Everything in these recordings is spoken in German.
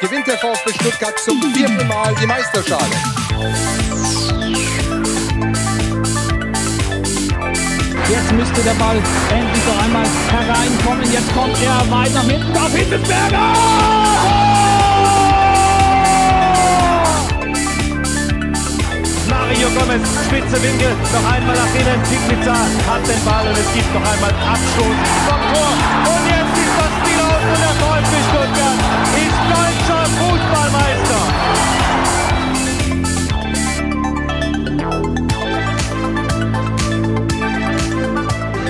gewinnt der VfB Stuttgart zum vierten Mal die Meisterschale. Jetzt müsste der Ball endlich noch einmal hereinkommen. Jetzt kommt er weiter nach hinten auf Hittelsberger! Mario Gomez, spitze Winkel, noch einmal nach innen. Pizza hat den Ball und es gibt noch einmal Abstoß vom Tor. Und jetzt ist das Spiel aus und der VfB Stuttgart ist Fußballmeister.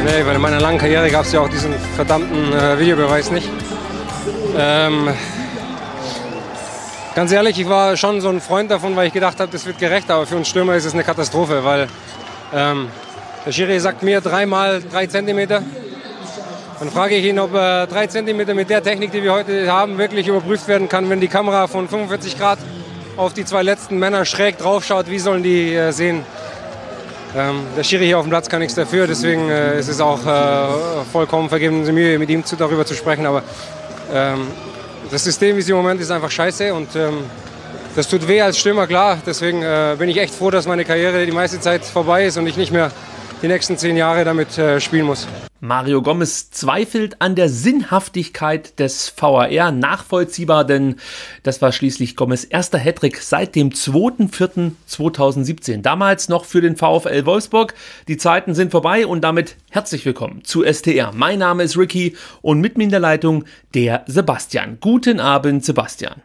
Nee, weil in meiner langen Karriere gab es ja auch diesen verdammten äh, Videobeweis nicht. Ähm, ganz ehrlich, ich war schon so ein Freund davon, weil ich gedacht habe, das wird gerecht. Aber für uns Stürmer ist es eine Katastrophe, weil ähm, der Schiri sagt mir dreimal drei Zentimeter. Dann frage ich ihn, ob äh, 3 cm mit der Technik, die wir heute haben, wirklich überprüft werden kann, wenn die Kamera von 45 Grad auf die zwei letzten Männer schräg draufschaut. Wie sollen die äh, sehen? Ähm, der Schiri hier auf dem Platz kann nichts dafür, deswegen äh, ist es auch äh, vollkommen vergebene Mühe, mit ihm zu, darüber zu sprechen. Aber ähm, das System, wie es im Moment ist, einfach scheiße und ähm, das tut weh als Stürmer, klar. Deswegen äh, bin ich echt froh, dass meine Karriere die meiste Zeit vorbei ist und ich nicht mehr die nächsten zehn Jahre damit äh, spielen muss. Mario Gomez zweifelt an der Sinnhaftigkeit des VAR. Nachvollziehbar, denn das war schließlich Gomez erster Hattrick seit dem 2.4.2017. Damals noch für den VfL Wolfsburg. Die Zeiten sind vorbei und damit herzlich willkommen zu STR. Mein Name ist Ricky und mit mir in der Leitung der Sebastian. Guten Abend, Sebastian.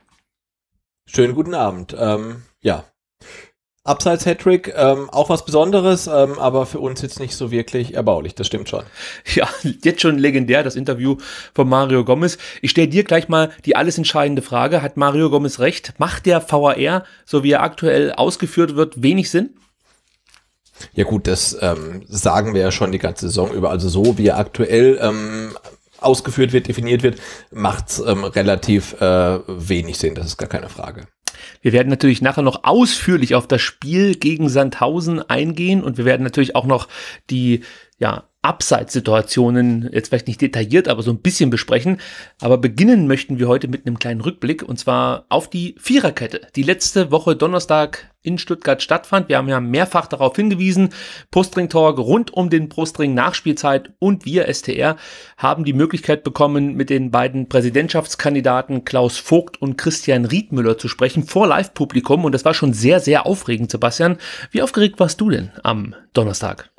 Schönen guten Abend. Ähm, ja, Abseits Hattrick, ähm, auch was Besonderes, ähm, aber für uns jetzt nicht so wirklich erbaulich, das stimmt schon. Ja, jetzt schon legendär, das Interview von Mario Gomez. Ich stelle dir gleich mal die alles entscheidende Frage. Hat Mario Gomez recht? Macht der VAR, so wie er aktuell ausgeführt wird, wenig Sinn? Ja gut, das ähm, sagen wir ja schon die ganze Saison über. Also so wie er aktuell ähm, ausgeführt wird, definiert wird, macht es ähm, relativ äh, wenig Sinn. Das ist gar keine Frage. Wir werden natürlich nachher noch ausführlich auf das Spiel gegen Sandhausen eingehen und wir werden natürlich auch noch die ja, Abseitssituationen jetzt vielleicht nicht detailliert, aber so ein bisschen besprechen. Aber beginnen möchten wir heute mit einem kleinen Rückblick und zwar auf die Viererkette, die letzte Woche Donnerstag in Stuttgart stattfand. Wir haben ja mehrfach darauf hingewiesen. Brustring Talk rund um den Brustring Nachspielzeit und wir STR haben die Möglichkeit bekommen, mit den beiden Präsidentschaftskandidaten Klaus Vogt und Christian Riedmüller zu sprechen vor Live-Publikum und das war schon sehr, sehr aufregend, Sebastian. Wie aufgeregt warst du denn am Donnerstag?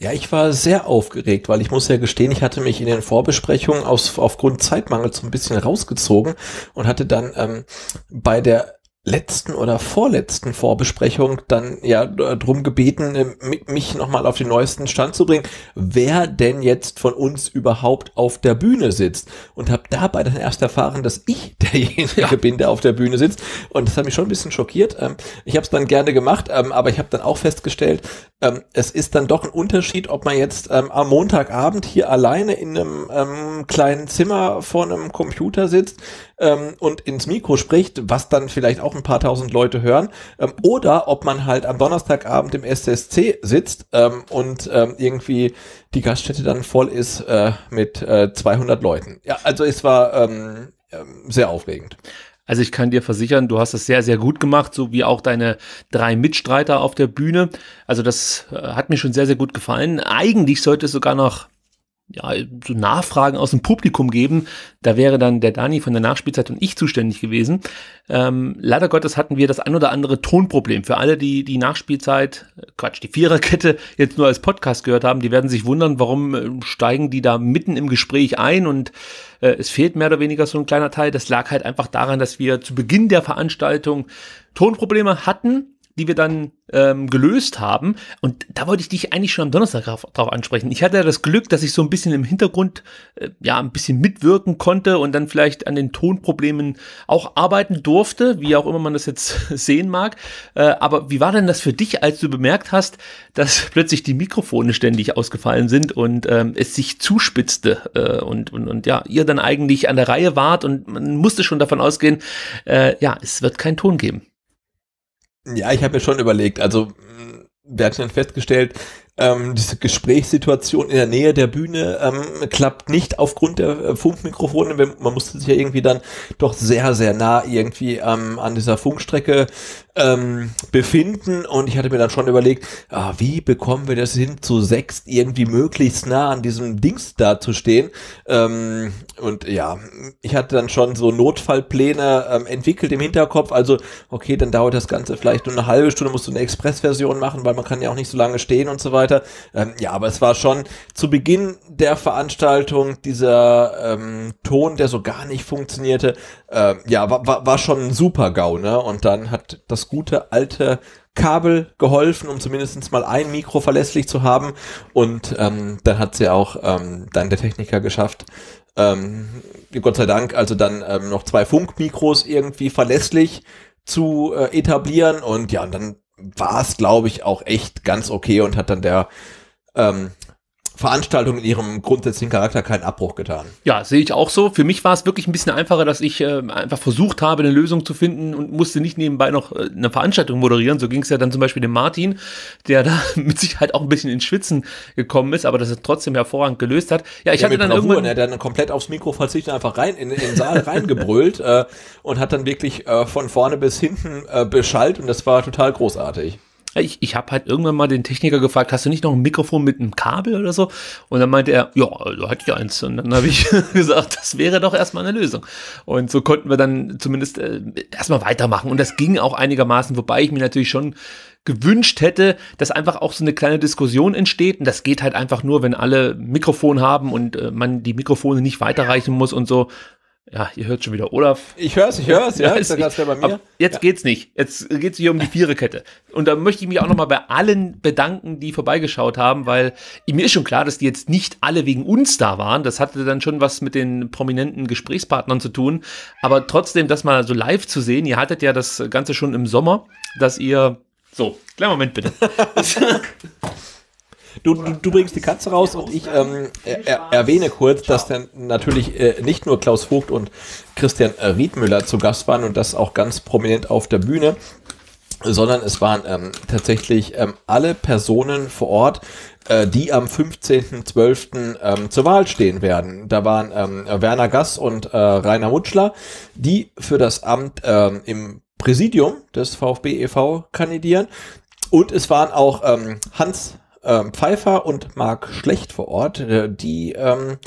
Ja, ich war sehr aufgeregt, weil ich muss ja gestehen, ich hatte mich in den Vorbesprechungen aus, aufgrund Zeitmangels so ein bisschen rausgezogen und hatte dann ähm, bei der letzten oder vorletzten Vorbesprechung dann ja drum gebeten, ähm, mich nochmal auf den neuesten Stand zu bringen, wer denn jetzt von uns überhaupt auf der Bühne sitzt. Und habe dabei dann erst erfahren, dass ich derjenige ja. bin, der auf der Bühne sitzt. Und das hat mich schon ein bisschen schockiert. Ähm, ich habe es dann gerne gemacht, ähm, aber ich habe dann auch festgestellt, es ist dann doch ein Unterschied, ob man jetzt am Montagabend hier alleine in einem kleinen Zimmer vor einem Computer sitzt ähm, und ins Mikro spricht, was dann vielleicht auch ein paar tausend Leute hören. Ähm, oder ob man halt am Donnerstagabend im SSC sitzt ähm, und ähm, irgendwie die Gaststätte dann voll ist äh, mit äh, 200 Leuten. Ja, also es war ähm, ähm, sehr aufregend. Also ich kann dir versichern, du hast es sehr, sehr gut gemacht, so wie auch deine drei Mitstreiter auf der Bühne. Also das äh, hat mir schon sehr, sehr gut gefallen. Eigentlich sollte es sogar noch ja, so Nachfragen aus dem Publikum geben. Da wäre dann der Dani von der Nachspielzeit und ich zuständig gewesen. Ähm, leider Gottes hatten wir das ein oder andere Tonproblem. Für alle, die die Nachspielzeit, äh, Quatsch, die Viererkette jetzt nur als Podcast gehört haben, die werden sich wundern, warum äh, steigen die da mitten im Gespräch ein und äh, es fehlt mehr oder weniger so ein kleiner Teil. Das lag halt einfach daran, dass wir zu Beginn der Veranstaltung Tonprobleme hatten die wir dann ähm, gelöst haben. Und da wollte ich dich eigentlich schon am Donnerstag drauf, ansprechen. Ich hatte ja das Glück, dass ich so ein bisschen im Hintergrund äh, ja ein bisschen mitwirken konnte und dann vielleicht an den Tonproblemen auch arbeiten durfte, wie auch immer man das jetzt sehen mag. Äh, aber wie war denn das für dich, als du bemerkt hast, dass plötzlich die Mikrofone ständig ausgefallen sind und ähm, es sich zuspitzte äh, und, und, und ja, ihr dann eigentlich an der Reihe wart und man musste schon davon ausgehen, äh, ja, es wird keinen Ton geben. Ja, ich habe ja schon überlegt. Also hm, wir hatten dann festgestellt, ähm, diese Gesprächssituation in der Nähe der Bühne ähm, klappt nicht aufgrund der äh, Funkmikrofone. Man musste sich ja irgendwie dann doch sehr, sehr nah irgendwie ähm, an dieser Funkstrecke ähm, befinden. Und ich hatte mir dann schon überlegt, ah, wie bekommen wir das hin, zu sechs irgendwie möglichst nah an diesem Dings da zu stehen. Ähm, und ja, ich hatte dann schon so Notfallpläne ähm, entwickelt im Hinterkopf. Also, okay, dann dauert das Ganze vielleicht nur eine halbe Stunde, musst du eine Expressversion machen, weil man kann ja auch nicht so lange stehen und so weiter weiter. Ähm, ja, aber es war schon zu Beginn der Veranstaltung dieser ähm, Ton, der so gar nicht funktionierte. Ähm, ja, war, war, war schon ein super GAU, ne? Und dann hat das gute alte Kabel geholfen, um zumindest mal ein Mikro verlässlich zu haben. Und ähm, dann hat sie ja auch ähm, dann der Techniker geschafft, ähm, Gott sei Dank, also dann ähm, noch zwei Funkmikros irgendwie verlässlich zu äh, etablieren und ja, und dann war es, glaube ich, auch echt ganz okay und hat dann der ähm, Veranstaltung in ihrem grundsätzlichen Charakter keinen Abbruch getan. Ja, sehe ich auch so. Für mich war es wirklich ein bisschen einfacher, dass ich äh, einfach versucht habe, eine Lösung zu finden und musste nicht nebenbei noch äh, eine Veranstaltung moderieren. So ging es ja dann zum Beispiel dem Martin, der da mit Sicherheit auch ein bisschen ins Schwitzen gekommen ist, aber das ist trotzdem hervorragend gelöst hat. Ja, ich ja, hatte dann Bravur, irgendwann... Er ne, dann komplett aufs Mikro verzichtet, einfach rein in, in den Saal reingebrüllt äh, und hat dann wirklich äh, von vorne bis hinten äh, beschallt und das war total großartig. Ich, ich habe halt irgendwann mal den Techniker gefragt, hast du nicht noch ein Mikrofon mit einem Kabel oder so? Und dann meinte er, ja, da also hatte ich eins. Und dann habe ich gesagt, das wäre doch erstmal eine Lösung. Und so konnten wir dann zumindest äh, erstmal weitermachen. Und das ging auch einigermaßen, wobei ich mir natürlich schon gewünscht hätte, dass einfach auch so eine kleine Diskussion entsteht. Und das geht halt einfach nur, wenn alle Mikrofon haben und äh, man die Mikrofone nicht weiterreichen muss und so. Ja, ihr hört schon wieder Olaf. Ich hör's, ich hör's, ja, ja ist ja bei mir. Jetzt ja. geht's nicht. Jetzt geht's hier um die Viererkette. Und da möchte ich mich auch nochmal bei allen bedanken, die vorbeigeschaut haben, weil mir ist schon klar, dass die jetzt nicht alle wegen uns da waren. Das hatte dann schon was mit den prominenten Gesprächspartnern zu tun. Aber trotzdem, das mal so live zu sehen, ihr hattet ja das Ganze schon im Sommer, dass ihr. So, kleinen Moment bitte. Du, du, du bringst die Katze raus und ich ähm, er, erwähne kurz, dass dann natürlich äh, nicht nur Klaus Vogt und Christian Riedmüller zu Gast waren und das auch ganz prominent auf der Bühne, sondern es waren ähm, tatsächlich ähm, alle Personen vor Ort, äh, die am 15.12. Ähm, zur Wahl stehen werden. Da waren ähm, Werner Gass und äh, Rainer Mutschler, die für das Amt ähm, im Präsidium des VfB e.V. kandidieren. Und es waren auch ähm, Hans ähm, Pfeiffer und Marc Schlecht vor Ort, äh, die ähm,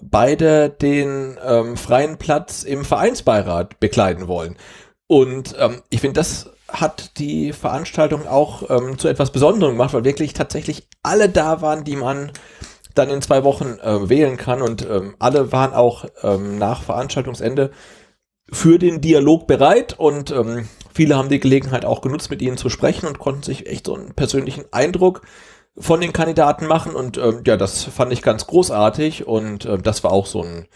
beide den ähm, freien Platz im Vereinsbeirat bekleiden wollen. Und ähm, ich finde, das hat die Veranstaltung auch ähm, zu etwas Besonderem gemacht, weil wirklich tatsächlich alle da waren, die man dann in zwei Wochen äh, wählen kann. Und ähm, alle waren auch ähm, nach Veranstaltungsende für den Dialog bereit und ähm, viele haben die Gelegenheit auch genutzt, mit ihnen zu sprechen und konnten sich echt so einen persönlichen Eindruck äh, von den Kandidaten machen und ähm, ja, das fand ich ganz großartig und äh, das war auch so ein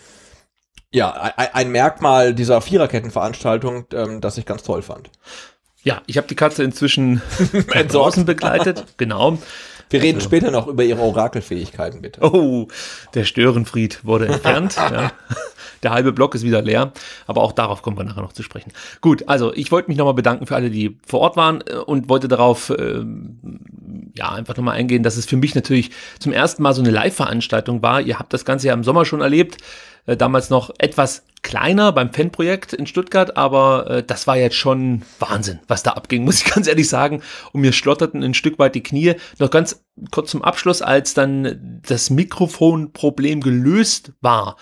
ja, ein, Merkmal dieser Viererkettenveranstaltung, ähm, das ich ganz toll fand. Ja, ich habe die Katze inzwischen draußen begleitet, genau. Wir reden also. später noch über ihre Orakelfähigkeiten, bitte. Oh, der Störenfried wurde entfernt. ja. Der halbe Block ist wieder leer, aber auch darauf kommen wir nachher noch zu sprechen. Gut, also ich wollte mich nochmal bedanken für alle, die vor Ort waren äh, und wollte darauf äh, ja einfach nochmal eingehen, dass es für mich natürlich zum ersten Mal so eine Live-Veranstaltung war. Ihr habt das Ganze ja im Sommer schon erlebt äh, damals noch etwas kleiner beim Fanprojekt in Stuttgart, aber äh, das war jetzt schon Wahnsinn, was da abging, muss ich ganz ehrlich sagen. Und mir schlotterten ein Stück weit die Knie. Noch ganz kurz zum Abschluss, als dann das Mikrofonproblem gelöst war,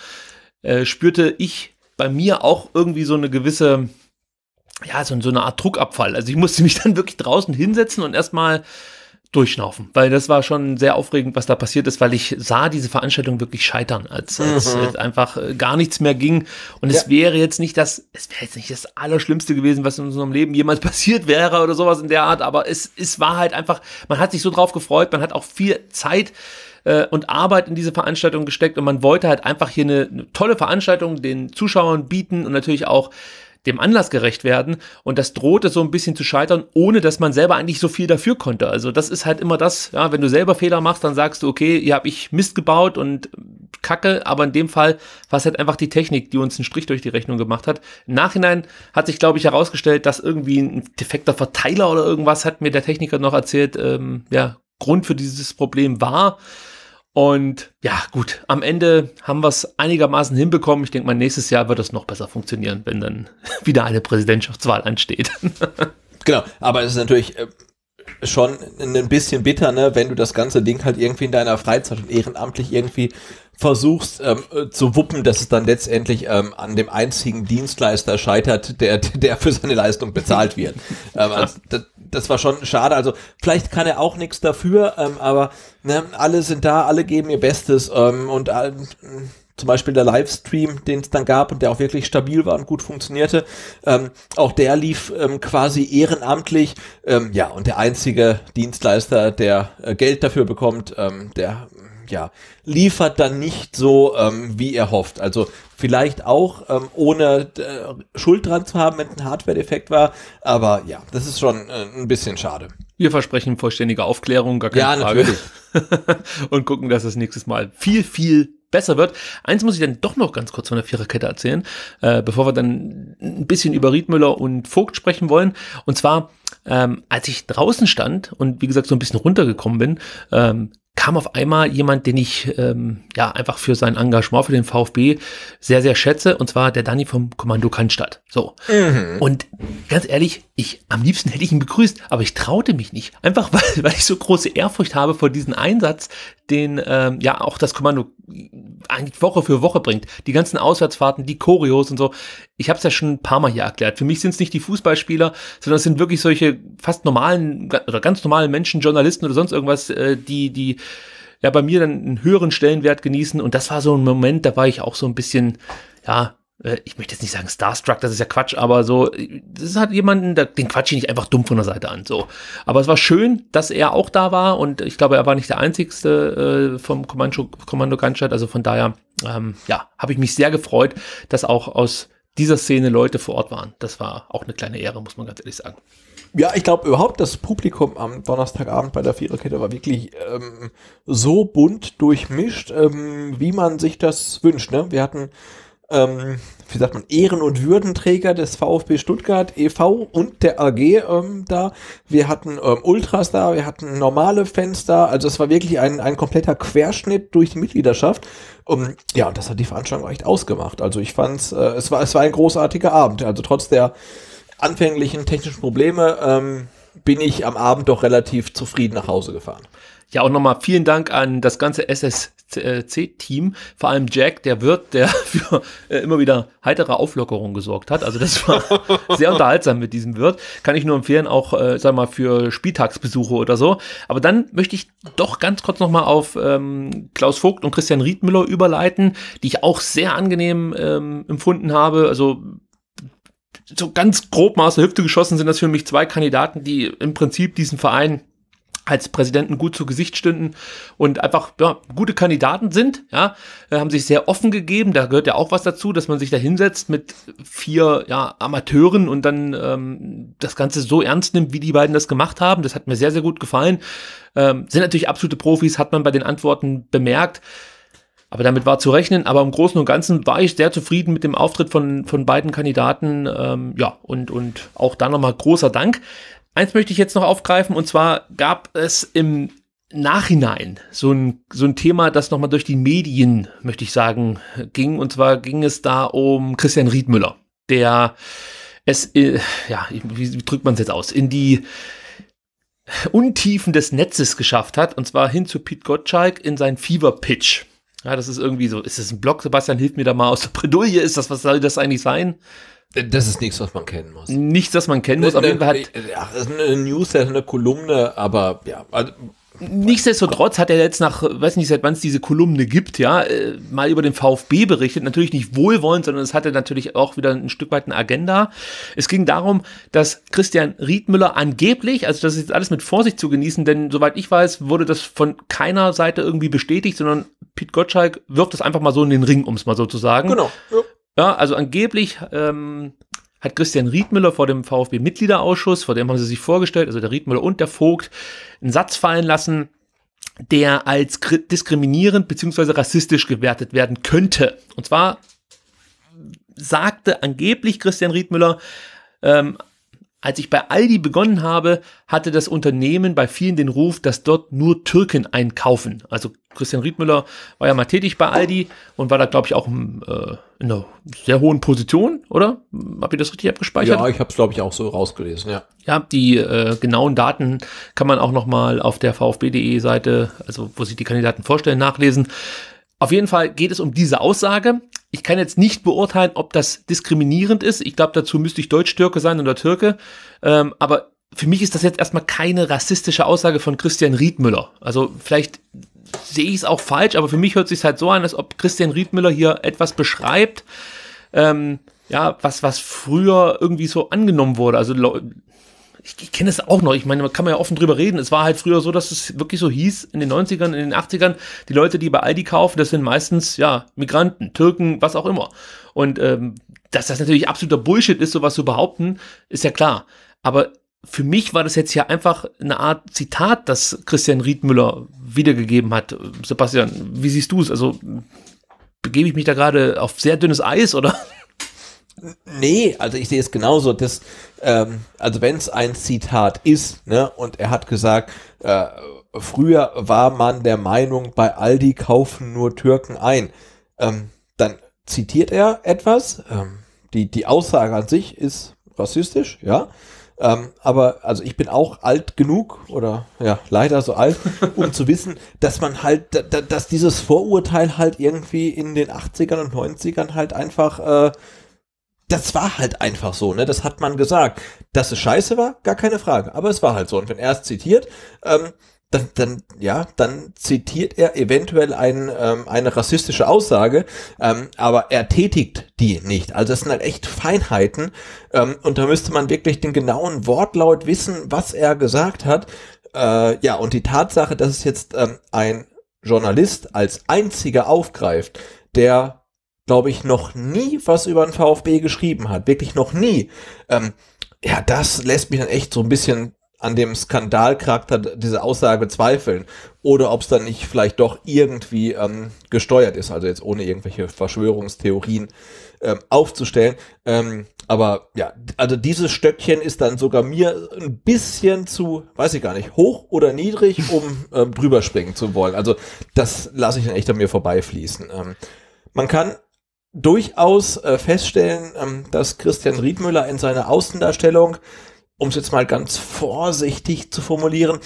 äh, spürte ich bei mir auch irgendwie so eine gewisse, ja, so, so eine Art Druckabfall. Also ich musste mich dann wirklich draußen hinsetzen und erstmal durchschnaufen, weil das war schon sehr aufregend, was da passiert ist, weil ich sah diese Veranstaltung wirklich scheitern, als, es mhm. einfach äh, gar nichts mehr ging. Und ja. es wäre jetzt nicht das, es wäre jetzt nicht das Allerschlimmste gewesen, was in unserem Leben jemals passiert wäre oder sowas in der Art, aber es, es war halt einfach, man hat sich so drauf gefreut, man hat auch viel Zeit äh, und Arbeit in diese Veranstaltung gesteckt und man wollte halt einfach hier eine, eine tolle Veranstaltung den Zuschauern bieten und natürlich auch dem Anlass gerecht werden und das drohte so ein bisschen zu scheitern, ohne dass man selber eigentlich so viel dafür konnte. Also das ist halt immer das, ja, wenn du selber Fehler machst, dann sagst du, okay, hier habe ich Mist gebaut und Kacke, aber in dem Fall war es halt einfach die Technik, die uns einen Strich durch die Rechnung gemacht hat. Im Nachhinein hat sich, glaube ich, herausgestellt, dass irgendwie ein defekter Verteiler oder irgendwas, hat mir der Techniker noch erzählt, ähm, ja, Grund für dieses Problem war. Und ja, gut, am Ende haben wir es einigermaßen hinbekommen. Ich denke mal, nächstes Jahr wird das noch besser funktionieren, wenn dann wieder eine Präsidentschaftswahl ansteht. genau, aber es ist natürlich äh, schon ein bisschen bitter, ne, wenn du das ganze Ding halt irgendwie in deiner Freizeit und ehrenamtlich irgendwie versuchst ähm, äh, zu wuppen, dass es dann letztendlich ähm, an dem einzigen Dienstleister scheitert, der, der für seine Leistung bezahlt wird. ähm, also, das, das, war schon schade. Also vielleicht kann er auch nichts dafür, ähm, aber ne, alle sind da, alle geben ihr Bestes ähm, und ähm, zum Beispiel der Livestream, den es dann gab und der auch wirklich stabil war und gut funktionierte, ähm, auch der lief ähm, quasi ehrenamtlich. Ähm, ja, und der einzige Dienstleister, der äh, Geld dafür bekommt, ähm, der ja, liefert dann nicht so, ähm, wie er hofft. Also vielleicht auch, ähm, ohne äh, Schuld dran zu haben, wenn es ein Hardware-Defekt war. Aber ja, das ist schon äh, ein bisschen schade. Wir versprechen vollständige Aufklärung, gar keine ja, Frage. Und gucken, dass das nächstes Mal viel, viel besser wird. Eins muss ich dann doch noch ganz kurz von der Viererkette erzählen, äh, bevor wir dann ein bisschen über Riedmüller und Vogt sprechen wollen. Und zwar, ähm, als ich draußen stand und wie gesagt so ein bisschen runtergekommen bin, ähm, kam auf einmal jemand, den ich ähm, ja einfach für sein Engagement für den VfB sehr, sehr schätze, und zwar der Dani vom Kommando Cannstatt. So. Mhm. Und ganz ehrlich, ich am liebsten hätte ich ihn begrüßt, aber ich traute mich nicht. Einfach weil, weil ich so große Ehrfurcht habe vor diesem Einsatz, den ähm, ja auch das Kommando eigentlich Woche für Woche bringt. Die ganzen Auswärtsfahrten, die Choreos und so. Ich habe es ja schon ein paar Mal hier erklärt. Für mich sind es nicht die Fußballspieler, sondern es sind wirklich solche fast normalen oder ganz normalen Menschen, Journalisten oder sonst irgendwas, äh, die, die ja bei mir dann einen höheren Stellenwert genießen. Und das war so ein Moment, da war ich auch so ein bisschen, ja, äh, ich möchte jetzt nicht sagen Starstruck, das ist ja Quatsch, aber so, das hat jemanden, den quatsche ich nicht einfach dumm von der Seite an, so. Aber es war schön, dass er auch da war und ich glaube, er war nicht der einzigste äh, vom Kommando, Kommando Gunshot, also von daher, ähm, ja, habe ich mich sehr gefreut, dass auch aus dieser Szene Leute vor Ort waren. Das war auch eine kleine Ehre, muss man ganz ehrlich sagen. Ja, ich glaube überhaupt, das Publikum am Donnerstagabend bei der Viererkette war wirklich ähm, so bunt durchmischt, ähm, wie man sich das wünscht. Ne? Wir hatten ähm, wie sagt man, Ehren- und Würdenträger des VfB Stuttgart e.V. und der AG ähm, da. Wir hatten ähm, Ultras da, wir hatten normale Fans da. Also es war wirklich ein, ein kompletter Querschnitt durch die Mitgliedschaft. Um, ähm, ja, das hat die Veranstaltung echt ausgemacht. Also ich fand's, äh, es war, es war ein großartiger Abend. Also trotz der anfänglichen technischen Probleme ähm, bin ich am Abend doch relativ zufrieden nach Hause gefahren. Ja, auch nochmal vielen Dank an das ganze SS c team Vor allem Jack, der Wirt, der für äh, immer wieder heitere Auflockerung gesorgt hat. Also das war sehr unterhaltsam mit diesem Wirt. Kann ich nur empfehlen, auch, äh, sag mal, für Spieltagsbesuche oder so. Aber dann möchte ich doch ganz kurz nochmal auf ähm, Klaus Vogt und Christian Riedmüller überleiten, die ich auch sehr angenehm ähm, empfunden habe. Also so ganz grob mal aus der Hüfte geschossen sind das für mich zwei Kandidaten, die im Prinzip diesen Verein als Präsidenten gut zu Gesicht stünden und einfach ja, gute Kandidaten sind, ja, äh, haben sich sehr offen gegeben. Da gehört ja auch was dazu, dass man sich da hinsetzt mit vier ja, Amateuren und dann ähm, das Ganze so ernst nimmt, wie die beiden das gemacht haben. Das hat mir sehr, sehr gut gefallen. Ähm, sind natürlich absolute Profis, hat man bei den Antworten bemerkt. Aber damit war zu rechnen. Aber im Großen und Ganzen war ich sehr zufrieden mit dem Auftritt von, von beiden Kandidaten. Ähm, ja, und, und auch da nochmal großer Dank. Eins möchte ich jetzt noch aufgreifen und zwar gab es im Nachhinein so ein, so ein Thema, das nochmal durch die Medien, möchte ich sagen, ging. Und zwar ging es da um Christian Riedmüller, der es, äh, ja, wie drückt man es jetzt aus, in die Untiefen des Netzes geschafft hat. Und zwar hin zu Pete Gottschalk in sein Fever Pitch. Ja, das ist irgendwie so, ist das ein Blog? Sebastian, hilf mir da mal aus der Bredouille. Ist das, was soll das eigentlich sein? Das ist nichts, was man kennen muss. Nichts, was man kennen ne, muss. Auf ne, jeden Fall hat. Ja, ne, das ist eine Newsletter, eine Kolumne, aber ja. Also, Nichtsdestotrotz hat er jetzt nach, weiß nicht, seit wann es diese Kolumne gibt, ja, äh, mal über den VfB berichtet. Natürlich nicht wohlwollend, sondern es hatte natürlich auch wieder ein Stück weit eine Agenda. Es ging darum, dass Christian Riedmüller angeblich, also das ist jetzt alles mit Vorsicht zu genießen, denn soweit ich weiß, wurde das von keiner Seite irgendwie bestätigt, sondern Pete Gottschalk wirft das einfach mal so in den Ring, um es mal so zu sagen. Genau. Ja. Ja, also angeblich ähm, hat Christian Riedmüller vor dem VfB-Mitgliederausschuss, vor dem haben sie sich vorgestellt, also der Riedmüller und der Vogt, einen Satz fallen lassen, der als diskriminierend bzw. rassistisch gewertet werden könnte. Und zwar sagte angeblich Christian Riedmüller, ähm, als ich bei Aldi begonnen habe, hatte das Unternehmen bei vielen den Ruf, dass dort nur Türken einkaufen. Also Christian Riedmüller war ja mal tätig bei Aldi und war da, glaube ich, auch hm, äh, in einer sehr hohen Position, oder? Habt ihr das richtig abgespeichert? Ja, ich habe es, glaube ich, auch so rausgelesen, ja. Ja, die äh, genauen Daten kann man auch noch mal auf der VfB.de-Seite, also wo sich die Kandidaten vorstellen, nachlesen. Auf jeden Fall geht es um diese Aussage. Ich kann jetzt nicht beurteilen, ob das diskriminierend ist. Ich glaube, dazu müsste ich Deutsch-Türke sein oder Türke. Ähm, aber für mich ist das jetzt erstmal keine rassistische Aussage von Christian Riedmüller. Also vielleicht sehe ich es auch falsch, aber für mich hört es sich halt so an, als ob Christian Riedmüller hier etwas beschreibt, ähm, ja, was, was früher irgendwie so angenommen wurde. Also ich, ich kenne es auch noch, ich meine, da kann man ja offen drüber reden. Es war halt früher so, dass es wirklich so hieß, in den 90ern, in den 80ern, die Leute, die bei Aldi kaufen, das sind meistens, ja, Migranten, Türken, was auch immer. Und ähm, dass das natürlich absoluter Bullshit ist, sowas zu behaupten, ist ja klar. Aber für mich war das jetzt hier einfach eine Art Zitat, das Christian Riedmüller wiedergegeben hat. Sebastian, wie siehst du es? Also begebe ich mich da gerade auf sehr dünnes Eis oder? Nee, also ich sehe es genauso. Das, ähm, also wenn es ein Zitat ist, ne, und er hat gesagt, äh, früher war man der Meinung, bei Aldi kaufen nur Türken ein, ähm, dann zitiert er etwas. Ähm, die, die Aussage an sich ist rassistisch, ja. Ähm, aber also ich bin auch alt genug oder ja, leider so alt, um zu wissen, dass man halt, da, dass dieses Vorurteil halt irgendwie in den 80ern und 90ern halt einfach, äh, das war halt einfach so, ne? Das hat man gesagt. Dass es scheiße war, gar keine Frage. Aber es war halt so. Und wenn er es zitiert, ähm, dann, dann, ja, dann zitiert er eventuell ein, ähm, eine rassistische Aussage, ähm, aber er tätigt die nicht. Also das sind halt echt Feinheiten ähm, und da müsste man wirklich den genauen Wortlaut wissen, was er gesagt hat. Äh, ja, und die Tatsache, dass es jetzt ähm, ein Journalist als einziger aufgreift, der, glaube ich, noch nie was über den VfB geschrieben hat, wirklich noch nie, ähm, ja, das lässt mich dann echt so ein bisschen an dem Skandalcharakter dieser Aussage zweifeln oder ob es dann nicht vielleicht doch irgendwie ähm, gesteuert ist, also jetzt ohne irgendwelche Verschwörungstheorien ähm, aufzustellen. Ähm, aber ja, also dieses Stöckchen ist dann sogar mir ein bisschen zu, weiß ich gar nicht, hoch oder niedrig, um ähm, drüber springen zu wollen. Also das lasse ich dann echt an mir vorbeifließen. Ähm, man kann durchaus äh, feststellen, ähm, dass Christian Riedmüller in seiner Außendarstellung um es jetzt mal ganz vorsichtig zu formulieren,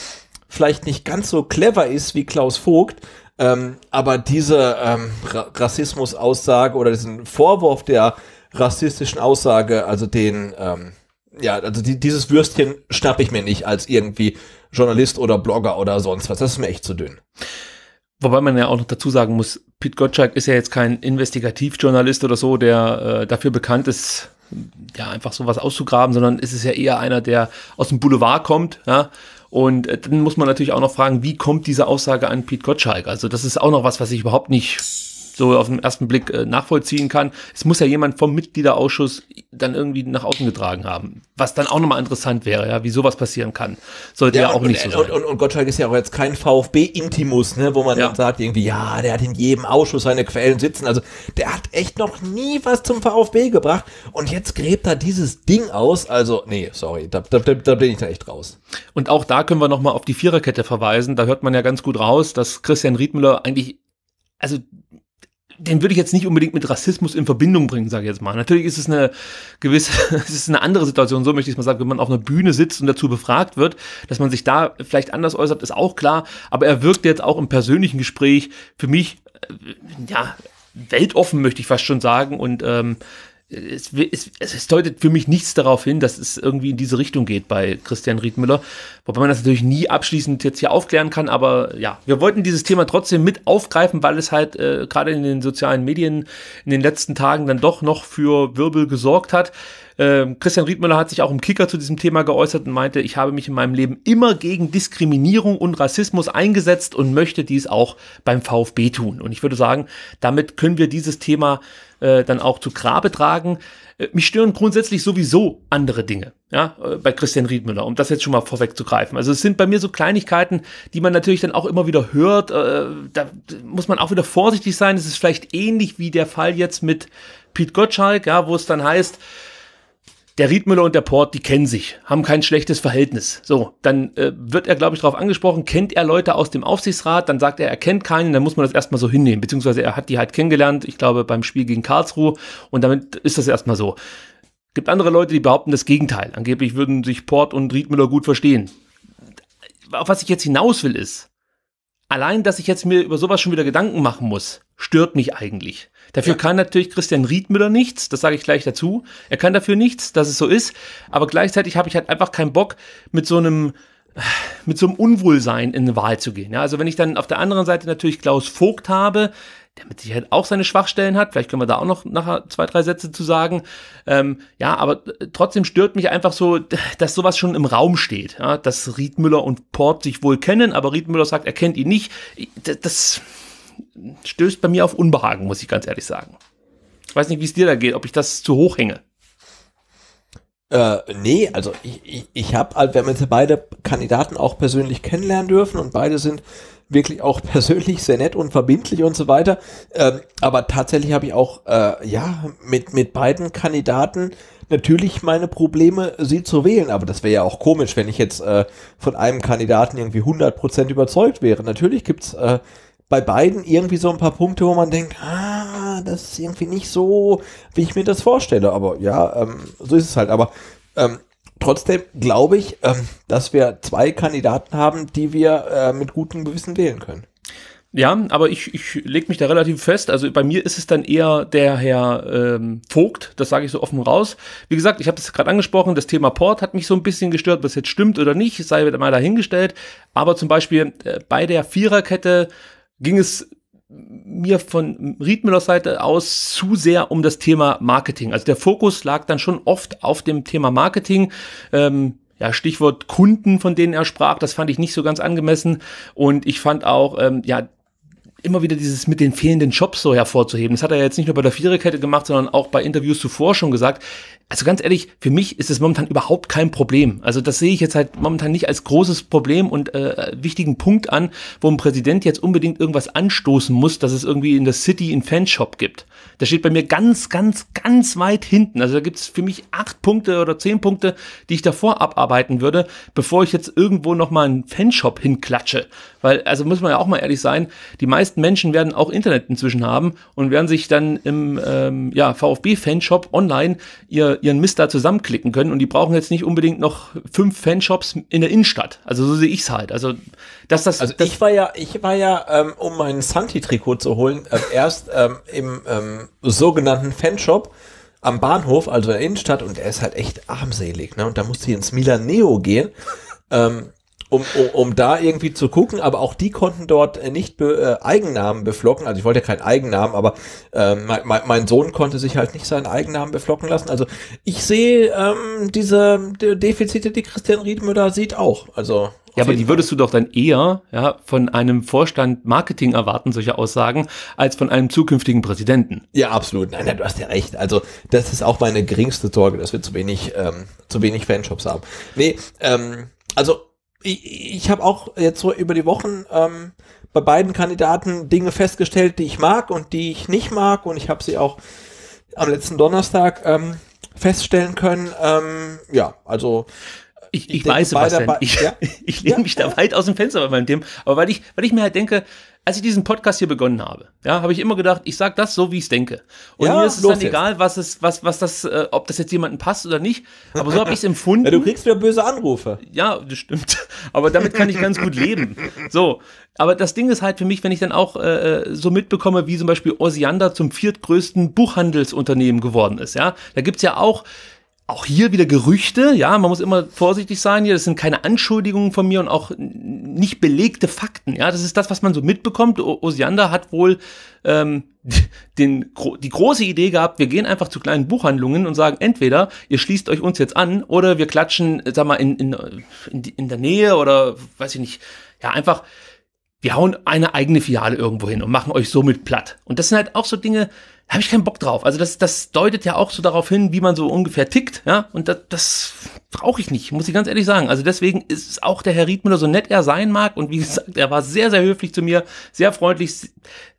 vielleicht nicht ganz so clever ist wie Klaus Vogt, ähm, aber diese ähm, Ra Rassismusaussage oder diesen Vorwurf der rassistischen Aussage, also den, ähm, ja, also die, dieses Würstchen schnapp ich mir nicht als irgendwie Journalist oder Blogger oder sonst was. Das ist mir echt zu dünn. Wobei man ja auch noch dazu sagen muss, Pete Gottschalk ist ja jetzt kein Investigativjournalist oder so, der äh, dafür bekannt ist, ja, einfach sowas auszugraben, sondern ist es ja eher einer, der aus dem Boulevard kommt, ja. Und äh, dann muss man natürlich auch noch fragen, wie kommt diese Aussage an Pete Gottschalk? Also das ist auch noch was, was ich überhaupt nicht so auf den ersten Blick äh, nachvollziehen kann. Es muss ja jemand vom Mitgliederausschuss dann irgendwie nach außen getragen haben, was dann auch nochmal interessant wäre, ja, wie sowas passieren kann. Sollte ja, ja auch und, nicht so äh, sein. Und, und, und, Gottschalk ist ja auch jetzt kein VfB-Intimus, ne, wo man ja. dann sagt irgendwie, ja, der hat in jedem Ausschuss seine Quellen sitzen. Also der hat echt noch nie was zum VfB gebracht und jetzt gräbt er dieses Ding aus. Also nee, sorry, da, da, da bin ich da echt raus. Und auch da können wir nochmal auf die Viererkette verweisen. Da hört man ja ganz gut raus, dass Christian Riedmüller eigentlich, also den würde ich jetzt nicht unbedingt mit Rassismus in Verbindung bringen, sage ich jetzt mal. Natürlich ist es eine gewisse, es ist eine andere Situation, so möchte ich es mal sagen, wenn man auf einer Bühne sitzt und dazu befragt wird, dass man sich da vielleicht anders äußert, ist auch klar. Aber er wirkt jetzt auch im persönlichen Gespräch für mich, äh, ja, weltoffen, möchte ich fast schon sagen. Und ähm, es, es, es, deutet für mich nichts darauf hin, dass es irgendwie in diese Richtung geht bei Christian Riedmüller. Wobei man das natürlich nie abschließend jetzt hier aufklären kann, aber ja, wir wollten dieses Thema trotzdem mit aufgreifen, weil es halt äh, gerade in den sozialen Medien in den letzten Tagen dann doch noch für Wirbel gesorgt hat. Äh, Christian Riedmüller hat sich auch im Kicker zu diesem Thema geäußert und meinte, ich habe mich in meinem Leben immer gegen Diskriminierung und Rassismus eingesetzt und möchte dies auch beim VfB tun. Und ich würde sagen, damit können wir dieses Thema äh, dann auch zu Grabe tragen. Äh, mich stören grundsätzlich sowieso andere Dinge, ja, äh, bei Christian Riedmüller, um das jetzt schon mal vorwegzugreifen. Also es sind bei mir so Kleinigkeiten, die man natürlich dann auch immer wieder hört. Äh, da muss man auch wieder vorsichtig sein. Es ist vielleicht ähnlich wie der Fall jetzt mit Pete Gottschalk, ja, wo es dann heißt, der Riedmüller und der Port, die kennen sich, haben kein schlechtes Verhältnis. So, dann äh, wird er, glaube ich, darauf angesprochen, kennt er Leute aus dem Aufsichtsrat, dann sagt er, er kennt keinen, dann muss man das erstmal so hinnehmen, beziehungsweise er hat die halt kennengelernt, ich glaube, beim Spiel gegen Karlsruhe und damit ist das erstmal so. Gibt andere Leute, die behaupten das Gegenteil. Angeblich würden sich Port und Riedmüller gut verstehen. Auf was ich jetzt hinaus will, ist, allein, dass ich jetzt mir über sowas schon wieder Gedanken machen muss, stört mich eigentlich. Dafür ja. kann natürlich Christian Riedmüller nichts, das sage ich gleich dazu. Er kann dafür nichts, dass es so ist. Aber gleichzeitig habe ich halt einfach keinen Bock mit so einem mit so einem Unwohlsein in eine Wahl zu gehen. Ja, also wenn ich dann auf der anderen Seite natürlich Klaus Vogt habe, der mit Sicherheit auch seine Schwachstellen hat, vielleicht können wir da auch noch nachher zwei, drei Sätze zu sagen. Ähm, ja, aber trotzdem stört mich einfach so, dass sowas schon im Raum steht. Ja, dass Riedmüller und Port sich wohl kennen, aber Riedmüller sagt, er kennt ihn nicht. Das, stößt bei mir auf Unbehagen, muss ich ganz ehrlich sagen. Ich weiß nicht, wie es dir da geht, ob ich das zu hoch hänge. Äh, nee, also ich, ich, ich habe, halt, wir haben jetzt beide Kandidaten auch persönlich kennenlernen dürfen und beide sind wirklich auch persönlich sehr nett und verbindlich und so weiter. Ähm, aber tatsächlich habe ich auch, äh, ja, mit, mit beiden Kandidaten natürlich meine Probleme, sie zu wählen. Aber das wäre ja auch komisch, wenn ich jetzt äh, von einem Kandidaten irgendwie 100% überzeugt wäre. Natürlich gibt's äh, bei beiden irgendwie so ein paar Punkte, wo man denkt, ah, das ist irgendwie nicht so, wie ich mir das vorstelle. Aber ja, ähm, so ist es halt. Aber ähm, trotzdem glaube ich, ähm, dass wir zwei Kandidaten haben, die wir äh, mit gutem Gewissen wählen können. Ja, aber ich, ich lege mich da relativ fest. Also bei mir ist es dann eher der Herr ähm, Vogt, das sage ich so offen raus. Wie gesagt, ich habe das gerade angesprochen, das Thema Port hat mich so ein bisschen gestört, was jetzt stimmt oder nicht, sei mal dahingestellt. Aber zum Beispiel äh, bei der Viererkette ging es mir von Riedmüllers Seite aus zu sehr um das Thema Marketing. Also der Fokus lag dann schon oft auf dem Thema Marketing. Ähm, ja, Stichwort Kunden, von denen er sprach, das fand ich nicht so ganz angemessen. Und ich fand auch, ähm, ja, immer wieder dieses mit den fehlenden Jobs so hervorzuheben. Das hat er jetzt nicht nur bei der Viererkette gemacht, sondern auch bei Interviews zuvor schon gesagt also ganz ehrlich, für mich ist es momentan überhaupt kein Problem. Also das sehe ich jetzt halt momentan nicht als großes Problem und äh, wichtigen Punkt an, wo ein Präsident jetzt unbedingt irgendwas anstoßen muss, dass es irgendwie in der City einen Fanshop gibt. Das steht bei mir ganz, ganz, ganz weit hinten. Also da gibt es für mich acht Punkte oder zehn Punkte, die ich davor abarbeiten würde, bevor ich jetzt irgendwo nochmal einen Fanshop hinklatsche. Weil, also muss man ja auch mal ehrlich sein, die meisten Menschen werden auch Internet inzwischen haben und werden sich dann im ähm, ja, VfB-Fanshop online ihr ihren Mist da zusammenklicken können und die brauchen jetzt nicht unbedingt noch fünf Fanshops in der Innenstadt. Also so sehe ich es halt. Also dass das. Also das ich war ja, ich war ja, ähm, um mein Santi-Trikot zu holen, äh, erst ähm, im ähm, sogenannten Fanshop am Bahnhof, also in der Innenstadt, und der ist halt echt armselig, ne? Und da musste ich ins Milaneo gehen. Ähm, um, um, um da irgendwie zu gucken, aber auch die konnten dort äh, nicht be, äh, Eigennamen beflocken. Also ich wollte ja keinen Eigennamen, aber äh, mein, mein, mein Sohn konnte sich halt nicht seinen Eigennamen beflocken lassen. Also ich sehe ähm, diese Defizite, die Christian Riedmüller sieht, auch. Also ja, aber die würdest du doch dann eher ja, von einem Vorstand Marketing erwarten, solche Aussagen, als von einem zukünftigen Präsidenten. Ja, absolut. Nein, nein, du hast ja recht. Also das ist auch meine geringste Sorge, dass wir zu wenig, ähm, zu wenig Fanshops haben. Nee, ähm, also ich, ich habe auch jetzt so über die Wochen ähm, bei beiden Kandidaten Dinge festgestellt, die ich mag und die ich nicht mag. Und ich habe sie auch am letzten Donnerstag ähm, feststellen können. Ähm, ja, also ich, ich, ich weiß, Sebastian, ich, ja? ich lehne ja? mich da weit aus dem Fenster bei meinem Thema, aber weil ich, weil ich mir halt denke, als ich diesen Podcast hier begonnen habe, ja, habe ich immer gedacht, ich sage das so, wie ich es denke. Und ja, mir ist es dann jetzt. egal, was es, was, was das, äh, ob das jetzt jemandem passt oder nicht. Aber so habe ich es empfunden. Ja, du kriegst wieder böse Anrufe. Ja, das stimmt. Aber damit kann ich ganz gut leben. So, aber das Ding ist halt für mich, wenn ich dann auch äh, äh so mitbekomme, wie zum Beispiel Osiander zum viertgrößten Buchhandelsunternehmen geworden ist. Ja, da es ja auch auch hier wieder Gerüchte, ja, man muss immer vorsichtig sein hier, das sind keine Anschuldigungen von mir und auch nicht belegte Fakten, ja, das ist das, was man so mitbekommt. O Osiander hat wohl ähm, den, die große Idee gehabt, wir gehen einfach zu kleinen Buchhandlungen und sagen, entweder ihr schließt euch uns jetzt an oder wir klatschen, sag mal, in, in, in, in der Nähe oder weiß ich nicht, ja, einfach, wir hauen eine eigene Filiale irgendwo hin und machen euch somit platt. Und das sind halt auch so Dinge, habe ich keinen Bock drauf. Also das, das deutet ja auch so darauf hin, wie man so ungefähr tickt, ja. Und das, das brauche ich nicht, muss ich ganz ehrlich sagen. Also deswegen ist auch der Herr Riedmüller, so nett er sein mag. Und wie gesagt, er war sehr, sehr höflich zu mir, sehr freundlich.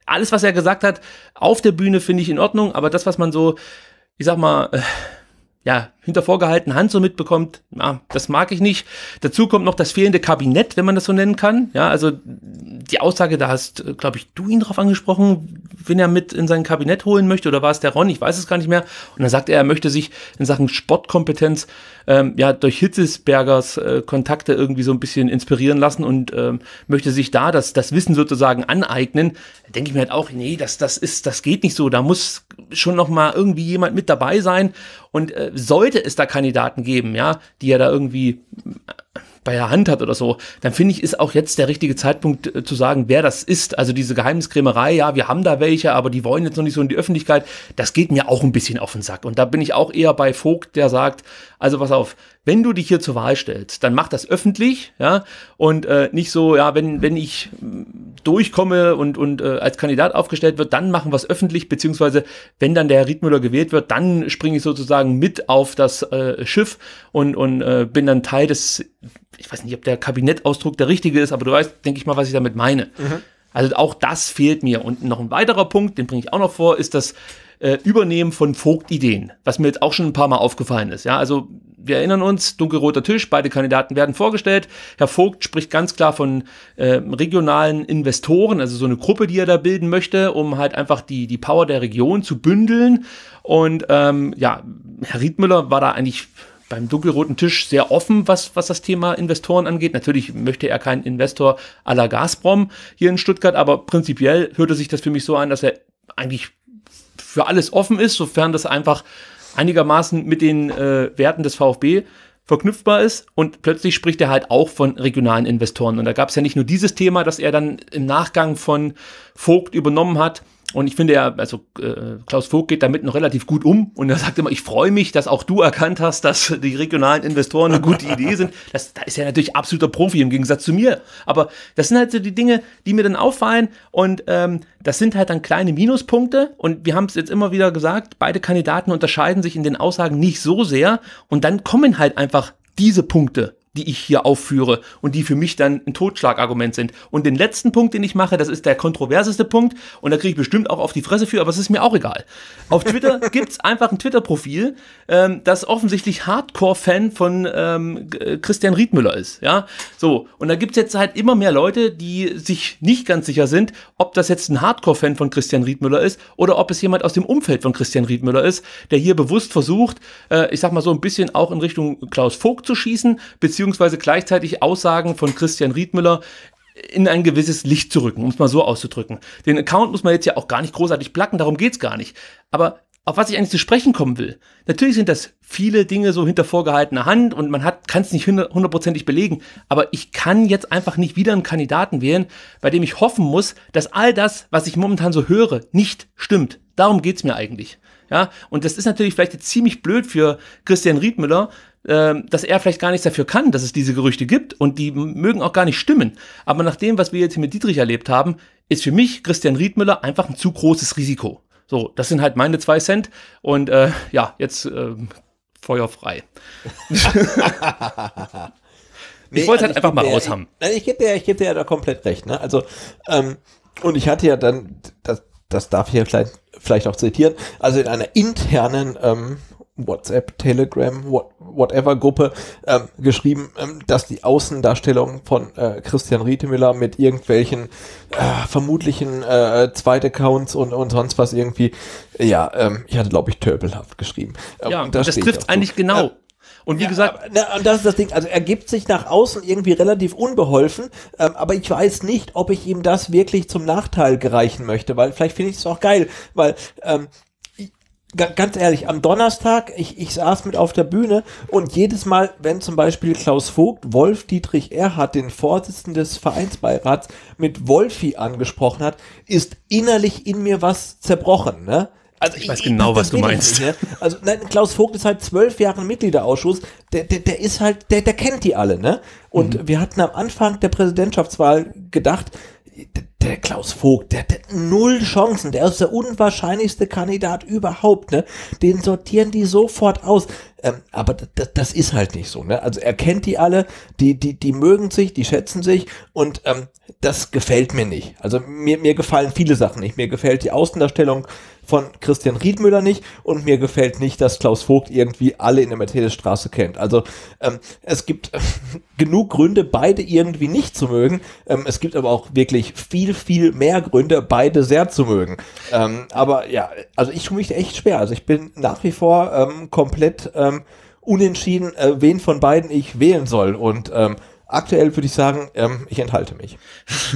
Alles, was er gesagt hat, auf der Bühne finde ich in Ordnung. Aber das, was man so, ich sag mal, äh, ja, hinter vorgehaltener Hand so mitbekommt, ja, das mag ich nicht. Dazu kommt noch das fehlende Kabinett, wenn man das so nennen kann. Ja, also die Aussage, da hast, äh, glaube ich, du ihn drauf angesprochen, wenn er mit in sein Kabinett holen möchte, oder war es der Ron, ich weiß es gar nicht mehr. Und dann sagt er, er möchte sich in Sachen Sportkompetenz ähm, ja durch Hitzesbergers äh, Kontakte irgendwie so ein bisschen inspirieren lassen und ähm, möchte sich da das, das Wissen sozusagen aneignen. Da denke ich mir halt auch, nee, das, das ist, das geht nicht so. Da muss schon noch mal irgendwie jemand mit dabei sein und äh, soll sollte es da Kandidaten geben, ja, die er da irgendwie äh, bei der Hand hat oder so, dann finde ich, ist auch jetzt der richtige Zeitpunkt äh, zu sagen, wer das ist. Also diese Geheimniskrämerei, ja, wir haben da welche, aber die wollen jetzt noch nicht so in die Öffentlichkeit. Das geht mir auch ein bisschen auf den Sack. Und da bin ich auch eher bei Vogt, der sagt, also pass auf, wenn du dich hier zur Wahl stellst, dann mach das öffentlich, ja, und äh, nicht so, ja, wenn, wenn ich mm, durchkomme und, und äh, als Kandidat aufgestellt wird, dann machen wir es öffentlich, beziehungsweise wenn dann der Herr Riedmüller gewählt wird, dann springe ich sozusagen mit auf das äh, Schiff und, und äh, bin dann Teil des, ich weiß nicht, ob der Kabinettausdruck der richtige ist, aber du weißt, denke ich mal, was ich damit meine. Mhm. Also auch das fehlt mir. Und noch ein weiterer Punkt, den bringe ich auch noch vor, ist das äh, Übernehmen von Vogtideen, was mir jetzt auch schon ein paar Mal aufgefallen ist. Ja, also wir erinnern uns, dunkelroter Tisch, beide Kandidaten werden vorgestellt. Herr Vogt spricht ganz klar von äh, regionalen Investoren, also so eine Gruppe, die er da bilden möchte, um halt einfach die, die Power der Region zu bündeln. Und ähm, ja, Herr Riedmüller war da eigentlich beim dunkelroten Tisch sehr offen, was, was das Thema Investoren angeht. Natürlich möchte er keinen Investor à la Gazprom hier in Stuttgart, aber prinzipiell hörte sich das für mich so an, dass er eigentlich für alles offen ist, sofern das einfach einigermaßen mit den äh, Werten des VfB verknüpfbar ist und plötzlich spricht er halt auch von regionalen Investoren. Und da gab es ja nicht nur dieses Thema, das er dann im Nachgang von Vogt übernommen hat, und ich finde ja, also äh, Klaus Vogt geht damit noch relativ gut um und er sagt immer, ich freue mich, dass auch du erkannt hast, dass die regionalen Investoren eine gute Idee sind. Das, da ist ja natürlich absoluter Profi im Gegensatz zu mir. Aber das sind halt so die Dinge, die mir dann auffallen und ähm, das sind halt dann kleine Minuspunkte und wir haben es jetzt immer wieder gesagt, beide Kandidaten unterscheiden sich in den Aussagen nicht so sehr und dann kommen halt einfach diese Punkte die ich hier aufführe und die für mich dann ein Totschlagargument sind. Und den letzten Punkt, den ich mache, das ist der kontroverseste Punkt und da kriege ich bestimmt auch auf die Fresse für, aber es ist mir auch egal. Auf Twitter gibt's einfach ein Twitter-Profil, ähm, das offensichtlich Hardcore-Fan von ähm, äh, Christian Riedmüller ist. Ja, so. Und da gibt's jetzt halt immer mehr Leute, die sich nicht ganz sicher sind, ob das jetzt ein Hardcore-Fan von Christian Riedmüller ist oder ob es jemand aus dem Umfeld von Christian Riedmüller ist, der hier bewusst versucht, äh, ich sag mal so ein bisschen auch in Richtung Klaus Vogt zu schießen, beziehungsweise beziehungsweise gleichzeitig Aussagen von Christian Riedmüller in ein gewisses Licht zu rücken, um es mal so auszudrücken. Den Account muss man jetzt ja auch gar nicht großartig placken, darum geht es gar nicht. Aber auf was ich eigentlich zu sprechen kommen will. Natürlich sind das viele Dinge so hinter vorgehaltener Hand und man kann es nicht hundertprozentig belegen, aber ich kann jetzt einfach nicht wieder einen Kandidaten wählen, bei dem ich hoffen muss, dass all das, was ich momentan so höre, nicht stimmt. Darum geht es mir eigentlich. Ja, und das ist natürlich vielleicht ziemlich blöd für Christian Riedmüller, ähm, dass er vielleicht gar nichts dafür kann, dass es diese Gerüchte gibt und die mögen auch gar nicht stimmen. Aber nach dem, was wir jetzt hier mit Dietrich erlebt haben, ist für mich Christian Riedmüller einfach ein zu großes Risiko. So, das sind halt meine zwei Cent und äh, ja, jetzt äh, feuerfrei. nee, ich wollte halt also einfach mal raus haben. Ich, gebe dir, ich gebe dir ja da komplett recht. Ne? Also, ähm, und ich hatte ja dann, das, das darf ich ja vielleicht, vielleicht auch zitieren, also in einer internen ähm, WhatsApp, Telegram, whatever Gruppe ähm, geschrieben, ähm, dass die Außendarstellung von äh, Christian Rietemüller mit irgendwelchen äh, vermutlichen äh, Zweitaccounts und, und sonst was irgendwie, ja, ähm, ich hatte glaube ich Töpelhaft geschrieben. Ähm, ja, das, das trifft eigentlich genau. Äh, und wie ja, gesagt. Na, und das ist das Ding. Also er gibt sich nach außen irgendwie relativ unbeholfen, ähm, aber ich weiß nicht, ob ich ihm das wirklich zum Nachteil gereichen möchte, weil vielleicht finde ich es auch geil, weil ähm, ganz ehrlich, am Donnerstag, ich, ich saß mit auf der Bühne und jedes Mal, wenn zum Beispiel Klaus Vogt Wolf Dietrich Erhard, den Vorsitzenden des Vereinsbeirats, mit Wolfi angesprochen hat, ist innerlich in mir was zerbrochen, ne? Also ich, ich weiß genau, ich, was du meinst. Nicht, ne? Also nein, Klaus Vogt ist halt zwölf Jahre Mitgliederausschuss. Der, der, der ist halt, der, der kennt die alle, ne? Und mhm. wir hatten am Anfang der Präsidentschaftswahl gedacht, der Klaus Vogt, der hat null Chancen. Der ist der unwahrscheinlichste Kandidat überhaupt. Ne? Den sortieren die sofort aus. Ähm, aber das ist halt nicht so. Ne? Also er kennt die alle, die, die, die mögen sich, die schätzen sich und ähm, das gefällt mir nicht. Also mir, mir gefallen viele Sachen nicht. Mir gefällt die Außendarstellung von Christian Riedmüller nicht und mir gefällt nicht, dass Klaus Vogt irgendwie alle in der Mercedesstraße kennt. Also ähm, es gibt äh, genug Gründe, beide irgendwie nicht zu mögen. Ähm, es gibt aber auch wirklich viel, viel mehr Gründe, beide sehr zu mögen. Ähm, aber ja, also ich tue mich echt schwer. Also ich bin nach wie vor ähm, komplett Ähm, ähm, unentschieden, äh, wen von beiden ich wählen soll. Und ähm, aktuell würde ich sagen, ähm, ich enthalte mich.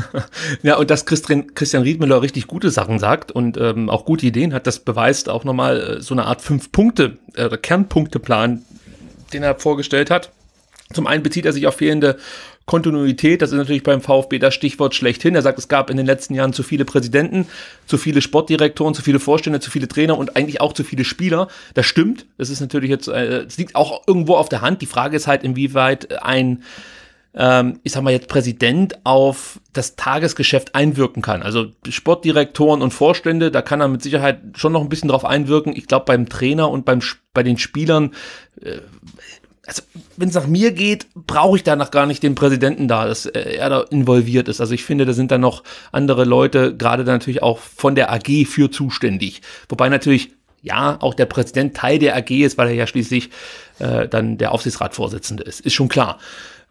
ja, und dass Christian, Christian Riedmüller richtig gute Sachen sagt und ähm, auch gute Ideen hat, das beweist auch nochmal äh, so eine Art Fünf-Punkte- äh, Kernpunkteplan, den er vorgestellt hat. Zum einen bezieht er sich auf fehlende Kontinuität, das ist natürlich beim VfB das Stichwort schlechthin. Er sagt, es gab in den letzten Jahren zu viele Präsidenten, zu viele Sportdirektoren, zu viele Vorstände, zu viele Trainer und eigentlich auch zu viele Spieler. Das stimmt. Das ist natürlich jetzt, es äh, liegt auch irgendwo auf der Hand. Die Frage ist halt, inwieweit ein ähm, ich sag mal jetzt Präsident auf das Tagesgeschäft einwirken kann. Also Sportdirektoren und Vorstände, da kann er mit Sicherheit schon noch ein bisschen drauf einwirken. Ich glaube, beim Trainer und beim bei den Spielern äh, also wenn es nach mir geht, brauche ich danach gar nicht den Präsidenten da, dass äh, er da involviert ist. Also ich finde, da sind dann noch andere Leute, gerade dann natürlich auch von der AG für zuständig. Wobei natürlich, ja, auch der Präsident Teil der AG ist, weil er ja schließlich äh, dann der Aufsichtsratsvorsitzende ist. Ist schon klar.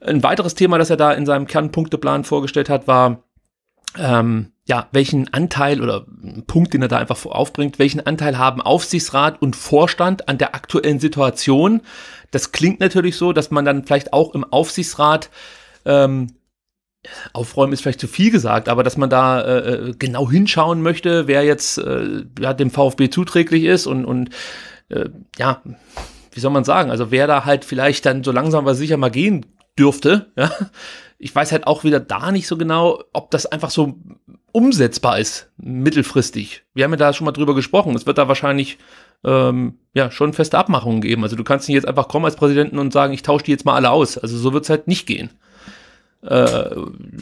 Ein weiteres Thema, das er da in seinem Kernpunkteplan vorgestellt hat, war, ähm, ja, welchen Anteil oder Punkt, den er da einfach aufbringt, welchen Anteil haben Aufsichtsrat und Vorstand an der aktuellen Situation? Das klingt natürlich so, dass man dann vielleicht auch im Aufsichtsrat ähm, aufräumen ist vielleicht zu viel gesagt, aber dass man da äh, äh, genau hinschauen möchte, wer jetzt äh, ja, dem VfB zuträglich ist und, und äh, ja, wie soll man sagen, also wer da halt vielleicht dann so langsam aber sicher mal gehen dürfte, ja, ich weiß halt auch wieder da nicht so genau, ob das einfach so umsetzbar ist, mittelfristig. Wir haben ja da schon mal drüber gesprochen. Es wird da wahrscheinlich ähm, ja, schon feste Abmachungen geben. Also du kannst nicht jetzt einfach kommen als Präsidenten und sagen, ich tausche die jetzt mal alle aus. Also so wird es halt nicht gehen. Äh,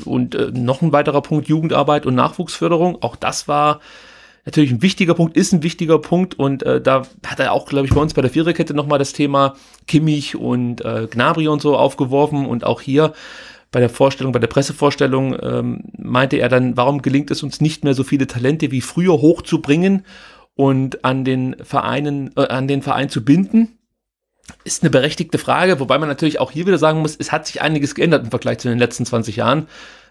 und äh, noch ein weiterer Punkt, Jugendarbeit und Nachwuchsförderung. Auch das war natürlich ein wichtiger Punkt, ist ein wichtiger Punkt. Und äh, da hat er auch, glaube ich, bei uns bei der Viererkette nochmal das Thema Kimmich und äh, Gnabry und so aufgeworfen. Und auch hier bei der Vorstellung, bei der Pressevorstellung ähm, meinte er dann, warum gelingt es uns nicht mehr so viele Talente wie früher hochzubringen und an den Vereinen, äh, an den Verein zu binden, ist eine berechtigte Frage, wobei man natürlich auch hier wieder sagen muss, es hat sich einiges geändert im Vergleich zu den letzten 20 Jahren.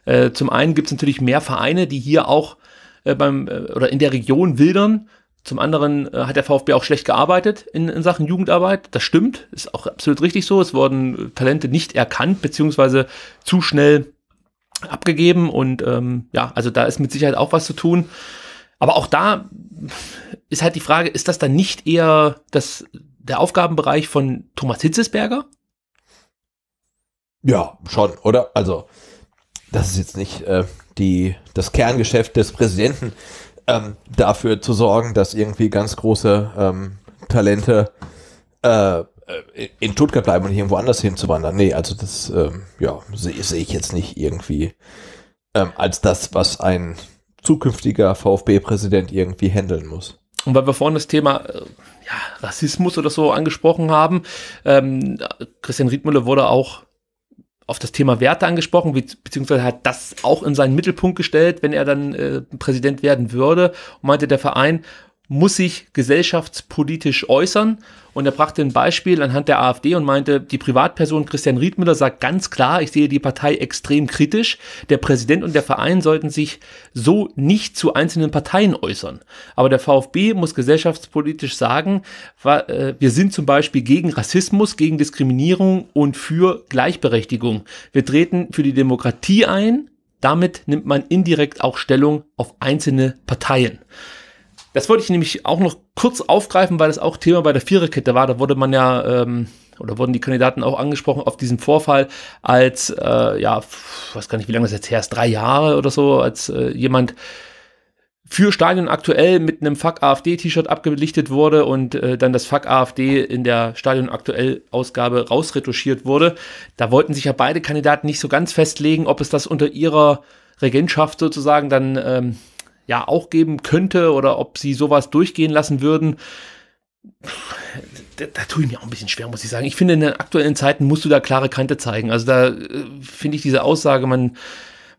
Äh, zum einen gibt es natürlich mehr Vereine, die hier auch äh, beim äh, oder in der Region wildern. Zum anderen äh, hat der VfB auch schlecht gearbeitet in, in, Sachen Jugendarbeit. Das stimmt, ist auch absolut richtig so. Es wurden äh, Talente nicht erkannt, beziehungsweise zu schnell abgegeben. Und ähm, ja, also da ist mit Sicherheit auch was zu tun. Aber auch da ist halt die Frage, ist das dann nicht eher das, der Aufgabenbereich von Thomas Hitzesberger? Ja, schon, oder? Also, das ist jetzt nicht äh, die, das Kerngeschäft des Präsidenten, ähm, dafür zu sorgen, dass irgendwie ganz große ähm, Talente äh, äh in Stuttgart bleiben und nicht irgendwo anders hinzuwandern. Nee, also das ähm, ja, sehe seh ich jetzt nicht irgendwie ähm, als das, was ein zukünftiger VfB-Präsident irgendwie handeln muss. Und weil wir vorhin das Thema äh, ja, Rassismus oder so angesprochen haben, ähm, Christian Riedmüller wurde auch auf das Thema Werte angesprochen, beziehungsweise hat das auch in seinen Mittelpunkt gestellt, wenn er dann äh, Präsident werden würde und meinte, der Verein muss sich gesellschaftspolitisch äußern. Und er brachte ein Beispiel anhand der AfD und meinte, die Privatperson Christian Riedmüller sagt ganz klar, ich sehe die Partei extrem kritisch. Der Präsident und der Verein sollten sich so nicht zu einzelnen Parteien äußern. Aber der VfB muss gesellschaftspolitisch sagen, äh, wir sind zum Beispiel gegen Rassismus, gegen Diskriminierung und für Gleichberechtigung. Wir treten für die Demokratie ein. Damit nimmt man indirekt auch Stellung auf einzelne Parteien. Das wollte ich nämlich auch noch kurz aufgreifen, weil das auch Thema bei der Viererkette war. Da wurde man ja, ähm, oder wurden die Kandidaten auch angesprochen auf diesen Vorfall, als, äh, ja, ich weiß gar nicht, wie lange das jetzt her ist, drei Jahre oder so, als äh, jemand für Stadion aktuell mit einem Fuck AfD-T-Shirt abgelichtet wurde und äh, dann das Fuck AfD in der Stadion aktuell Ausgabe rausretuschiert wurde. Da wollten sich ja beide Kandidaten nicht so ganz festlegen, ob es das unter ihrer Regentschaft sozusagen dann ähm, ja auch geben könnte oder ob sie sowas durchgehen lassen würden. Da, da tue ich mir auch ein bisschen schwer, muss ich sagen. Ich finde, in den aktuellen Zeiten musst du da klare Kante zeigen. Also da äh, finde ich diese Aussage, man,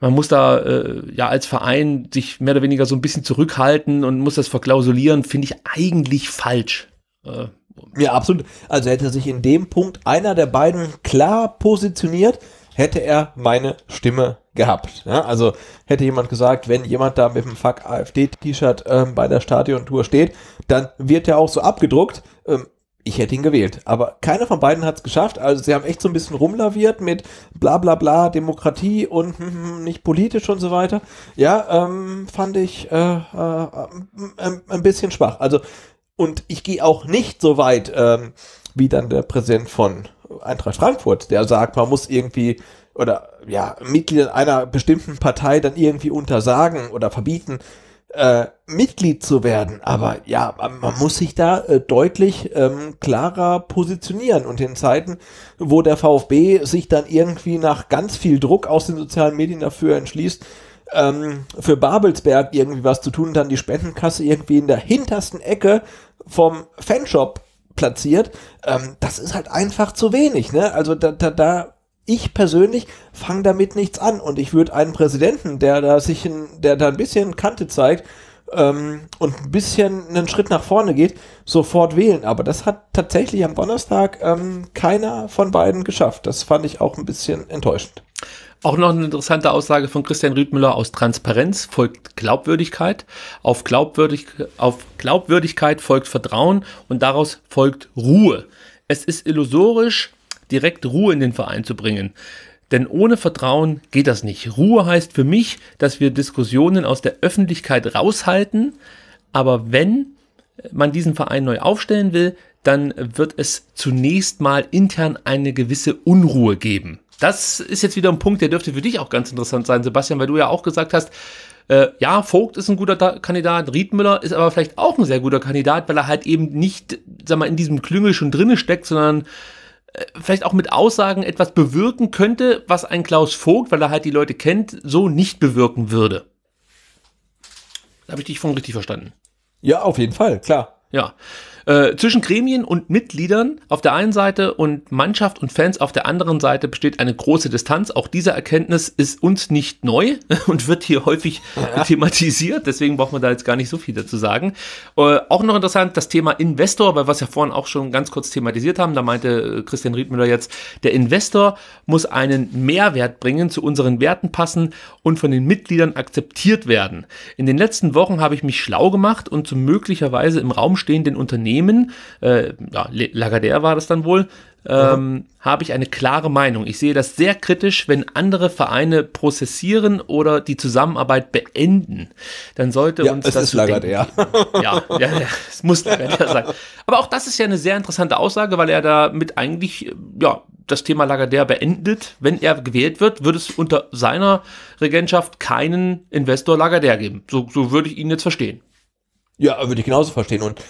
man muss da äh, ja als Verein sich mehr oder weniger so ein bisschen zurückhalten und muss das verklausulieren, finde ich eigentlich falsch. Äh, ja, absolut. Also hätte sich in dem Punkt einer der beiden klar positioniert, hätte er meine Stimme gehabt. Ja, also hätte jemand gesagt, wenn jemand da mit dem Fuck AfD-T-Shirt ähm, bei der Stadiontour steht, dann wird er auch so abgedruckt. Ähm, ich hätte ihn gewählt. Aber keiner von beiden hat es geschafft. Also sie haben echt so ein bisschen rumlaviert mit bla bla bla Demokratie und hm, hm, hm nicht politisch und so weiter. Ja, ähm, fand ich äh, äh, äh, ein bisschen schwach. Also, und ich gehe auch nicht so weit, ähm, wie dann der Präsident von Eintracht Frankfurt, der sagt, man muss irgendwie oder ja, Mitglied einer bestimmten Partei dann irgendwie untersagen oder verbieten, äh, Mitglied zu werden. Aber ja, man, man muss sich da äh, deutlich ähm, klarer positionieren. Und in Zeiten, wo der VfB sich dann irgendwie nach ganz viel Druck aus den sozialen Medien dafür entschließt, ähm, für Babelsberg irgendwie was zu tun dann die Spendenkasse irgendwie in der hintersten Ecke vom Fanshop platziert. Ähm, das ist halt einfach zu wenig. Ne? Also da, da, da ich persönlich fange damit nichts an und ich würde einen Präsidenten, der da sich, ein, der da ein bisschen Kante zeigt ähm, und ein bisschen einen Schritt nach vorne geht, sofort wählen. Aber das hat tatsächlich am Donnerstag ähm, keiner von beiden geschafft. Das fand ich auch ein bisschen enttäuschend. Auch noch eine interessante Aussage von Christian Rüdmüller aus Transparenz folgt Glaubwürdigkeit, auf, Glaubwürdig, auf Glaubwürdigkeit folgt Vertrauen und daraus folgt Ruhe. Es ist illusorisch, direkt Ruhe in den Verein zu bringen. Denn ohne Vertrauen geht das nicht. Ruhe heißt für mich, dass wir Diskussionen aus der Öffentlichkeit raushalten. Aber wenn man diesen Verein neu aufstellen will, dann wird es zunächst mal intern eine gewisse Unruhe geben das ist jetzt wieder ein Punkt, der dürfte für dich auch ganz interessant sein, Sebastian, weil du ja auch gesagt hast, äh, ja, Vogt ist ein guter da Kandidat, Riedmüller ist aber vielleicht auch ein sehr guter Kandidat, weil er halt eben nicht, sag mal, in diesem Klüngel schon drinne steckt, sondern äh, vielleicht auch mit Aussagen etwas bewirken könnte, was ein Klaus Vogt, weil er halt die Leute kennt, so nicht bewirken würde. Habe ich dich von richtig verstanden? Ja, auf jeden Fall, klar. Ja äh, zwischen Gremien und Mitgliedern auf der einen Seite und Mannschaft und Fans auf der anderen Seite besteht eine große Distanz. Auch diese Erkenntnis ist uns nicht neu und wird hier häufig ja. thematisiert. Deswegen braucht man da jetzt gar nicht so viel dazu sagen. Äh, auch noch interessant das Thema Investor, weil was wir vorhin auch schon ganz kurz thematisiert haben. Da meinte äh, Christian Riedmüller jetzt, der Investor muss einen Mehrwert bringen, zu unseren Werten passen und von den Mitgliedern akzeptiert werden. In den letzten Wochen habe ich mich schlau gemacht und zu möglicherweise im Raum stehenden Unternehmen Unternehmen, äh, ja, Lagardère war das dann wohl, ähm, habe ich eine klare Meinung. Ich sehe das sehr kritisch, wenn andere Vereine prozessieren oder die Zusammenarbeit beenden. Dann sollte ja, uns das. Ist Lagardère. Ja. ja, ja, es muss Lagardère sein. Aber auch das ist ja eine sehr interessante Aussage, weil er damit eigentlich ja, das Thema Lagardère beendet. Wenn er gewählt wird, würde es unter seiner Regentschaft keinen Investor Lagardère geben. So, so würde ich ihn jetzt verstehen. Ja, würde ich genauso verstehen. Und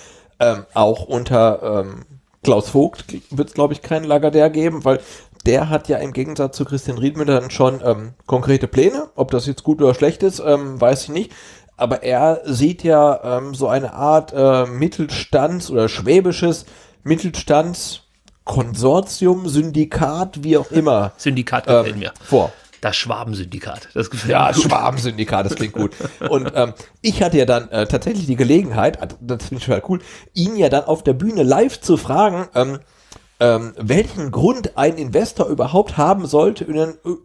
ähm, auch unter ähm, Klaus Vogt wird es, glaube ich, keinen Lagardère geben, weil der hat ja im Gegensatz zu Christian Riedmüller dann schon ähm, konkrete Pläne. Ob das jetzt gut oder schlecht ist, ähm, weiß ich nicht. Aber er sieht ja ähm, so eine Art äh, Mittelstands- oder schwäbisches Mittelstandskonsortium, Syndikat, wie auch immer. Syndikat gefällt ähm, mir. Vor. Das Schwabensyndikat. Das gefällt ja, mir. Ja, Schwabensyndikat, das klingt gut. Und ähm, ich hatte ja dann äh, tatsächlich die Gelegenheit, also, das finde ich halt cool, ihn ja dann auf der Bühne live zu fragen, ähm, ähm, welchen Grund ein Investor überhaupt haben sollte, in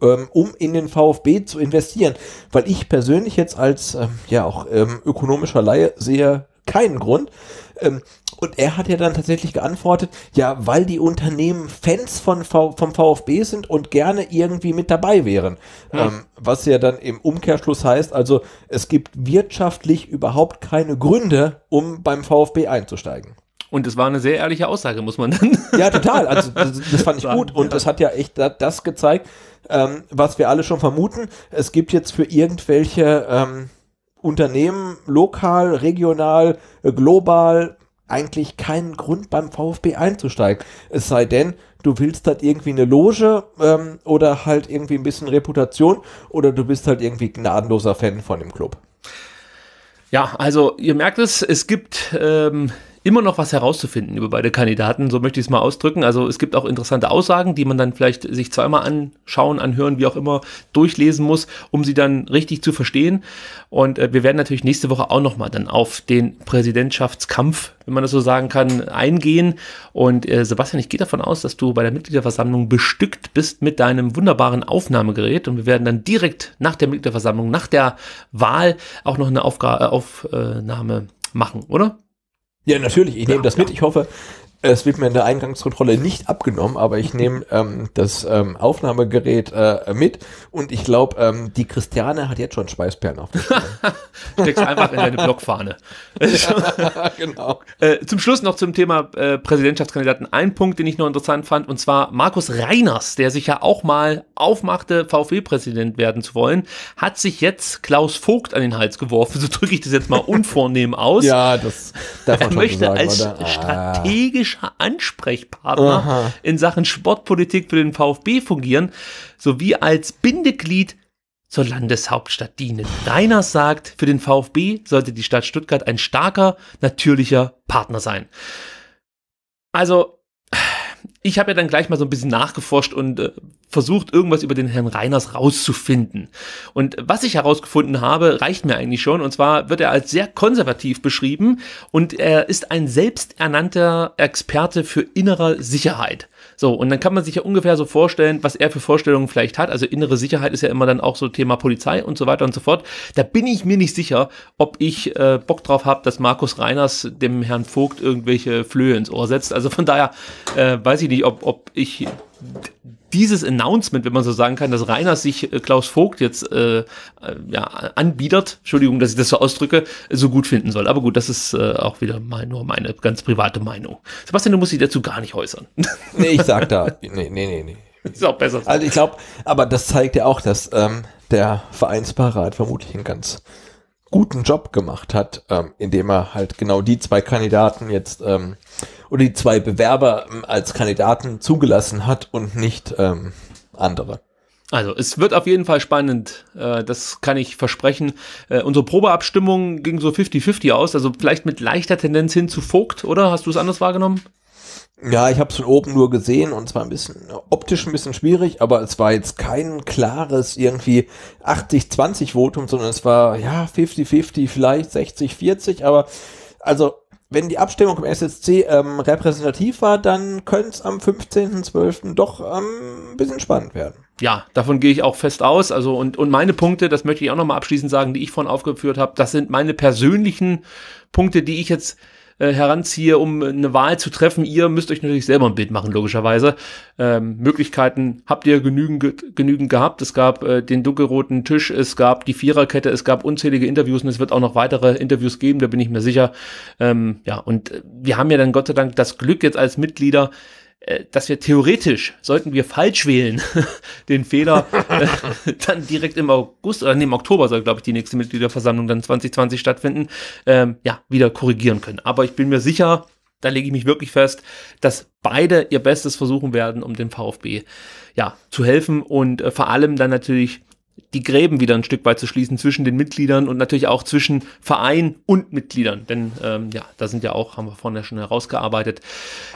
ähm, um in den VfB zu investieren. Weil ich persönlich jetzt als ähm, ja auch ähm, ökonomischer Laie sehe keinen Grund. Ähm, und er hat ja dann tatsächlich geantwortet, ja, weil die Unternehmen Fans von v vom VfB sind und gerne irgendwie mit dabei wären. Ja. Ähm, was ja dann im Umkehrschluss heißt, also es gibt wirtschaftlich überhaupt keine Gründe, um beim VfB einzusteigen. Und es war eine sehr ehrliche Aussage, muss man dann. Ja, total. Also das, das fand ich gut und das hat ja echt das gezeigt, ähm, was wir alle schon vermuten. Es gibt jetzt für irgendwelche ähm, Unternehmen lokal, regional, äh, global eigentlich keinen Grund, beim VfB einzusteigen. Es sei denn, du willst halt irgendwie eine Loge ähm, oder halt irgendwie ein bisschen Reputation oder du bist halt irgendwie gnadenloser Fan von dem Club. Ja, also ihr merkt es, es gibt ähm, immer noch was herauszufinden über beide Kandidaten, so möchte ich es mal ausdrücken. Also es gibt auch interessante Aussagen, die man dann vielleicht sich zweimal anschauen, anhören, wie auch immer, durchlesen muss, um sie dann richtig zu verstehen. Und äh, wir werden natürlich nächste Woche auch nochmal dann auf den Präsidentschaftskampf, wenn man das so sagen kann, eingehen. Und äh, Sebastian, ich gehe davon aus, dass du bei der Mitgliederversammlung bestückt bist mit deinem wunderbaren Aufnahmegerät. Und wir werden dann direkt nach der Mitgliederversammlung, nach der Wahl auch noch eine Aufga äh, Aufnahme machen, oder? Ja, natürlich, ich nehme das mit. Ich hoffe, es wird mir in der Eingangskontrolle nicht abgenommen, aber ich nehme ähm, das ähm, Aufnahmegerät äh, mit und ich glaube, ähm, die Christiane hat jetzt schon Schweißperlen auf. Steckst einfach in deine Blockfahne. genau. Äh, zum Schluss noch zum Thema äh, Präsidentschaftskandidaten. Ein Punkt, den ich noch interessant fand, und zwar Markus Reiners, der sich ja auch mal aufmachte, VfB-Präsident werden zu wollen, hat sich jetzt Klaus Vogt an den Hals geworfen. So drücke ich das jetzt mal unvornehm aus. ja, das darf man Er möchte sagen, als ah. strategisch politischer Ansprechpartner Aha. in Sachen Sportpolitik für den VfB fungieren, sowie als Bindeglied zur Landeshauptstadt dienen. Reiners sagt, für den VfB sollte die Stadt Stuttgart ein starker, natürlicher Partner sein. Also ich habe ja dann gleich mal so ein bisschen nachgeforscht und äh, versucht, irgendwas über den Herrn Reiners rauszufinden. Und was ich herausgefunden habe, reicht mir eigentlich schon. Und zwar wird er als sehr konservativ beschrieben und er ist ein selbsternannter Experte für innere Sicherheit. So, und dann kann man sich ja ungefähr so vorstellen, was er für Vorstellungen vielleicht hat. Also innere Sicherheit ist ja immer dann auch so Thema Polizei und so weiter und so fort. Da bin ich mir nicht sicher, ob ich äh, Bock drauf habe, dass Markus Reiners dem Herrn Vogt irgendwelche Flöhe ins Ohr setzt. Also von daher äh, weiß ich nicht, ob, ob ich dieses Announcement, wenn man so sagen kann, dass Rainer sich äh, Klaus Vogt jetzt äh, äh, ja, anbietet, Entschuldigung, dass ich das so ausdrücke, so gut finden soll. Aber gut, das ist äh, auch wieder mal nur meine ganz private Meinung. Sebastian, du musst dich dazu gar nicht äußern. Nee, ich sag da, nee, nee, nee, nee. Ist auch besser. Also ich glaube, aber das zeigt ja auch, dass ähm, der Vereinsparat vermutlich ein ganz guten Job gemacht hat, ähm, indem er halt genau die zwei Kandidaten jetzt ähm, oder die zwei Bewerber ähm, als Kandidaten zugelassen hat und nicht ähm, andere. Also, es wird auf jeden Fall spannend, äh, das kann ich versprechen. Äh, unsere Probeabstimmung ging so 50-50 aus, also vielleicht mit leichter Tendenz hin zu Vogt, oder? Hast du es anders wahrgenommen? Ja, ich habe es von oben nur gesehen und zwar ein bisschen optisch ein bisschen schwierig, aber es war jetzt kein klares irgendwie 80-20 Votum, sondern es war ja 50-50, vielleicht 60-40, aber also wenn die Abstimmung im SSC ähm, repräsentativ war, dann könnte es am 15.12. doch ähm, ein bisschen spannend werden. Ja, davon gehe ich auch fest aus. Also und, und meine Punkte, das möchte ich auch nochmal abschließend sagen, die ich vorhin aufgeführt habe, das sind meine persönlichen Punkte, die ich jetzt äh, heranziehe, um eine Wahl zu treffen. Ihr müsst euch natürlich selber ein Bild machen, logischerweise. Ähm, Möglichkeiten habt ihr genügend, genügend gehabt. Es gab äh, den dunkelroten Tisch, es gab die Viererkette, es gab unzählige Interviews und es wird auch noch weitere Interviews geben, da bin ich mir sicher. Ähm, ja, und äh, wir haben ja dann Gott sei Dank das Glück jetzt als Mitglieder, äh, dass wir theoretisch, sollten wir falsch wählen, den Fehler äh, dann direkt im August oder nee, im Oktober soll, glaube ich, die nächste Mitgliederversammlung dann 2020 stattfinden, ähm, ja, wieder korrigieren können. Aber ich bin mir sicher, da lege ich mich wirklich fest, dass beide ihr Bestes versuchen werden, um dem VfB ja zu helfen und äh, vor allem dann natürlich die Gräben wieder ein Stück weit zu schließen zwischen den Mitgliedern und natürlich auch zwischen Verein und Mitgliedern. Denn ähm, ja, da sind ja auch, haben wir vorhin ja schon herausgearbeitet,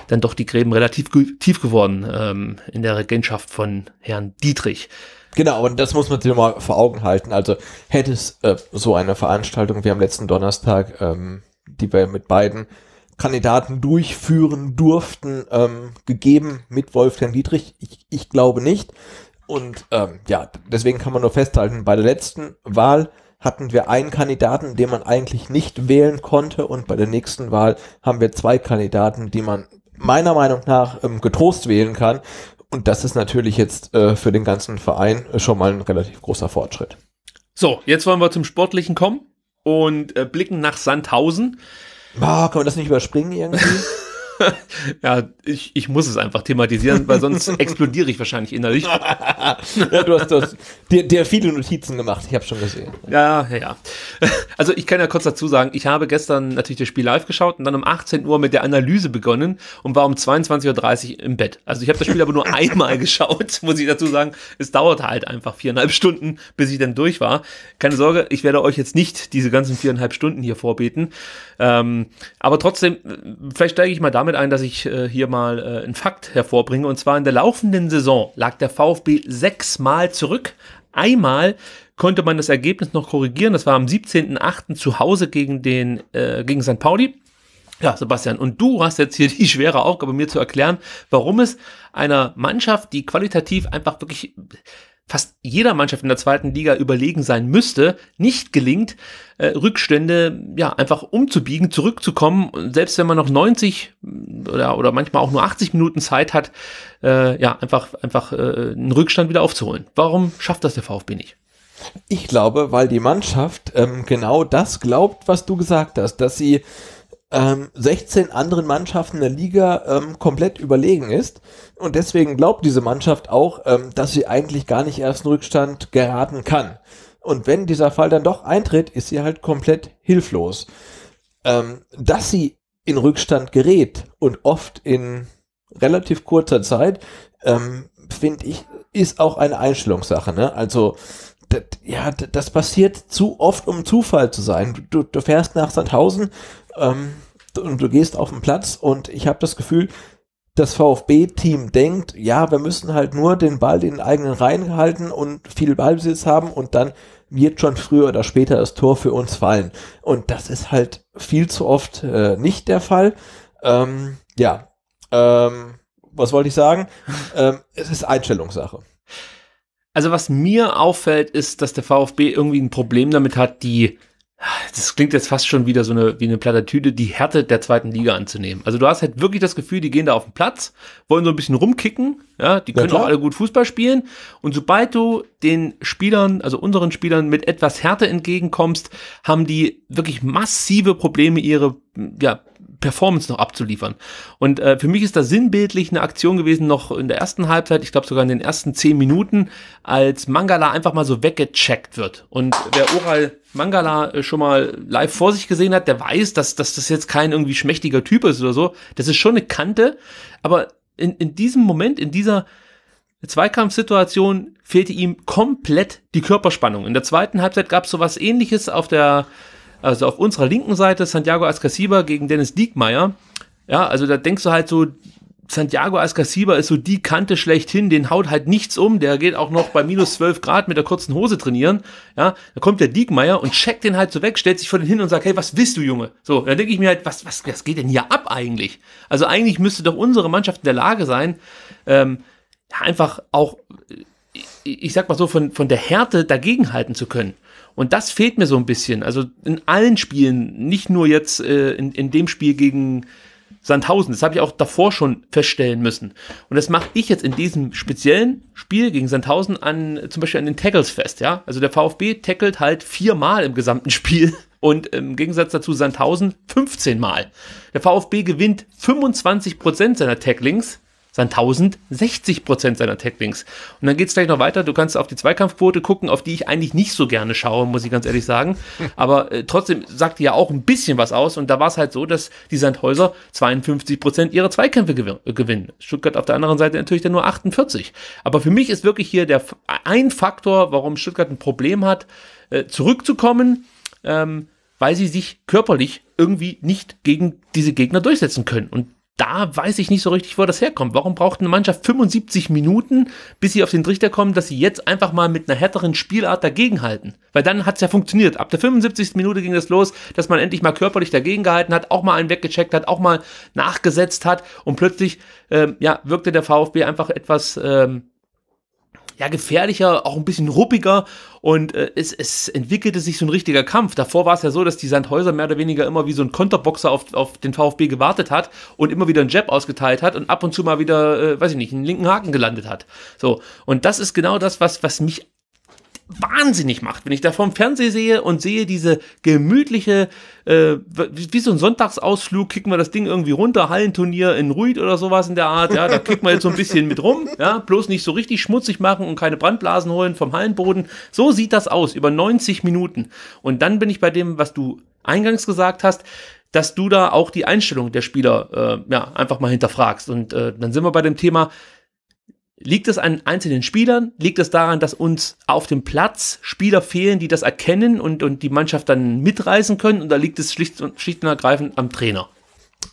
dann doch die Gräben relativ tief geworden ähm, in der Regentschaft von Herrn Dietrich. Genau, und das muss man sich mal vor Augen halten. Also hätte es äh, so eine Veranstaltung wie am letzten Donnerstag, ähm, die wir mit beiden Kandidaten durchführen durften, ähm, gegeben mit Wolfgang Dietrich? Ich, ich glaube nicht. Und ähm, ja, deswegen kann man nur festhalten, bei der letzten Wahl hatten wir einen Kandidaten, den man eigentlich nicht wählen konnte und bei der nächsten Wahl haben wir zwei Kandidaten, die man meiner Meinung nach ähm, getrost wählen kann. Und das ist natürlich jetzt äh, für den ganzen Verein schon mal ein relativ großer Fortschritt. So, jetzt wollen wir zum Sportlichen kommen und äh, blicken nach Sandhausen. Oh, kann man das nicht überspringen irgendwie? ja, ich, ich muss es einfach thematisieren, weil sonst explodiere ich wahrscheinlich innerlich. ja, du hast das, dir, dir viele Notizen gemacht, ich habe schon gesehen. Ja, ja, ja. Also ich kann ja kurz dazu sagen, ich habe gestern natürlich das Spiel live geschaut und dann um 18 Uhr mit der Analyse begonnen und war um 22.30 Uhr im Bett. Also ich habe das Spiel aber nur einmal geschaut, muss ich dazu sagen. Es dauerte halt einfach viereinhalb Stunden, bis ich dann durch war. Keine Sorge, ich werde euch jetzt nicht diese ganzen viereinhalb Stunden hier vorbeten. Ähm, aber trotzdem, äh, vielleicht steige ich mal damit damit ein, dass ich äh, hier mal äh, einen Fakt hervorbringe. Und zwar in der laufenden Saison lag der VfB sechsmal zurück. Einmal konnte man das Ergebnis noch korrigieren. Das war am 17.08. zu Hause gegen, den, äh, gegen St. Pauli. Ja, Sebastian, und du hast jetzt hier die schwere Aufgabe, mir zu erklären, warum es einer Mannschaft, die qualitativ einfach wirklich fast jeder Mannschaft in der zweiten Liga überlegen sein müsste, nicht gelingt, äh, Rückstände ja einfach umzubiegen, zurückzukommen. selbst wenn man noch 90 mm, oder, oder manchmal auch nur 80 Minuten Zeit hat, äh, ja, einfach, einfach äh, einen Rückstand wieder aufzuholen. Warum schafft das der VfB nicht? Ich glaube, weil die Mannschaft ähm, genau das glaubt, was du gesagt hast, dass sie ähm, 16 anderen Mannschaften der Liga ähm, komplett überlegen ist. Und deswegen glaubt diese Mannschaft auch, ähm, dass sie eigentlich gar nicht erst in Rückstand geraten kann. Und wenn dieser Fall dann doch eintritt, ist sie halt komplett hilflos. Ähm, dass sie in Rückstand gerät und oft in relativ kurzer Zeit, ähm, finde ich, ist auch eine Einstellungssache. Ne? Also ja, das passiert zu oft, um Zufall zu sein. Du, du fährst nach Sandhausen ähm, und du gehst auf den Platz und ich habe das Gefühl, das VfB-Team denkt, ja, wir müssen halt nur den Ball in den eigenen Reihen halten und viel Ballbesitz haben und dann wird schon früher oder später das Tor für uns fallen. Und das ist halt viel zu oft äh, nicht der Fall. Ähm, ja, ähm, was wollte ich sagen? ähm, es ist Einstellungssache. Also was mir auffällt, ist, dass der VfB irgendwie ein Problem damit hat, die das klingt jetzt fast schon wieder so eine, wie eine Plattitüde, die Härte der zweiten Liga anzunehmen. Also du hast halt wirklich das Gefühl, die gehen da auf den Platz, wollen so ein bisschen rumkicken, ja, die können ja, auch alle gut Fußball spielen. Und sobald du den Spielern, also unseren Spielern mit etwas Härte entgegenkommst, haben die wirklich massive Probleme, ihre, ja, Performance noch abzuliefern. Und äh, für mich ist da sinnbildlich eine Aktion gewesen, noch in der ersten Halbzeit, ich glaube sogar in den ersten zehn Minuten, als Mangala einfach mal so weggecheckt wird. Und wer Oral Mangala äh, schon mal live vor sich gesehen hat, der weiß, dass, dass das jetzt kein irgendwie schmächtiger Typ ist oder so. Das ist schon eine Kante, aber in, in diesem Moment, in dieser Zweikampfsituation fehlte ihm komplett die Körperspannung. In der zweiten Halbzeit gab es was ähnliches auf der, also auf unserer linken Seite, Santiago Ascasiba gegen Dennis Diekmeyer. Ja, also da denkst du halt so, Santiago Ascasiba ist so die Kante schlechthin, den haut halt nichts um, der geht auch noch bei minus 12 Grad mit der kurzen Hose trainieren, ja, da kommt der Diekmeier und checkt den halt so weg, stellt sich vor den hin und sagt, hey, was willst du, Junge? So, dann denke ich mir halt, was, was, was geht denn hier ab eigentlich? Also eigentlich müsste doch unsere Mannschaft in der Lage sein, ähm, einfach auch, ich, äh, ich sag mal so, von, von der Härte dagegenhalten zu können. Und das fehlt mir so ein bisschen. Also in allen Spielen, nicht nur jetzt äh, in, in dem Spiel gegen, Sandhausen. Das habe ich auch davor schon feststellen müssen. Und das mache ich jetzt in diesem speziellen Spiel gegen Sandhausen an, zum Beispiel an den Tackles fest, ja. Also der VfB tackelt halt viermal im gesamten Spiel und im Gegensatz dazu Sandhausen 15 Mal. Der VfB gewinnt 25 seiner Tacklings sind 1060 Prozent seiner Tacklings. Und dann geht es gleich noch weiter. Du kannst auf die Zweikampfquote gucken, auf die ich eigentlich nicht so gerne schaue, muss ich ganz ehrlich sagen. Aber äh, trotzdem sagt die ja auch ein bisschen was aus. Und da war es halt so, dass die Sandhäuser 52 Prozent ihrer Zweikämpfe gewin äh, gewinnen. Stuttgart auf der anderen Seite natürlich dann nur 48. Aber für mich ist wirklich hier der ein Faktor, warum Stuttgart ein Problem hat, äh, zurückzukommen. Ähm, weil sie sich körperlich irgendwie nicht gegen diese Gegner durchsetzen können. Und da weiß ich nicht so richtig, wo das herkommt. Warum braucht eine Mannschaft 75 Minuten, bis sie auf den Trichter kommen, dass sie jetzt einfach mal mit einer härteren Spielart dagegenhalten? Weil dann hat es ja funktioniert. Ab der 75. Minute ging das los, dass man endlich mal körperlich dagegen gehalten hat, auch mal einen weggecheckt hat, auch mal nachgesetzt hat und plötzlich ähm, ja, wirkte der VfB einfach etwas ähm, ja, gefährlicher, auch ein bisschen ruppiger und äh, es, es entwickelte sich so ein richtiger Kampf. Davor war es ja so, dass die Sandhäuser mehr oder weniger immer wie so ein Konterboxer auf, auf den VfB gewartet hat und immer wieder einen Jab ausgeteilt hat und ab und zu mal wieder, äh, weiß ich nicht, einen linken Haken gelandet hat. So, und das ist genau das, was, was mich wahnsinnig macht, wenn ich da vom Fernseher sehe und sehe diese gemütliche, äh, wie so ein Sonntagsausflug, kicken wir das Ding irgendwie runter, Hallenturnier in Ruid oder sowas in der Art, ja, da kicken wir jetzt so ein bisschen mit rum, ja, bloß nicht so richtig schmutzig machen und keine Brandblasen holen vom Hallenboden. So sieht das aus, über 90 Minuten. Und dann bin ich bei dem, was du eingangs gesagt hast, dass du da auch die Einstellung der Spieler äh, ja, einfach mal hinterfragst. Und äh, dann sind wir bei dem Thema, Liegt es an einzelnen Spielern? Liegt es daran, dass uns auf dem Platz Spieler fehlen, die das erkennen und, und die Mannschaft dann mitreißen können? Oder liegt es schlicht und, schlicht und ergreifend am Trainer?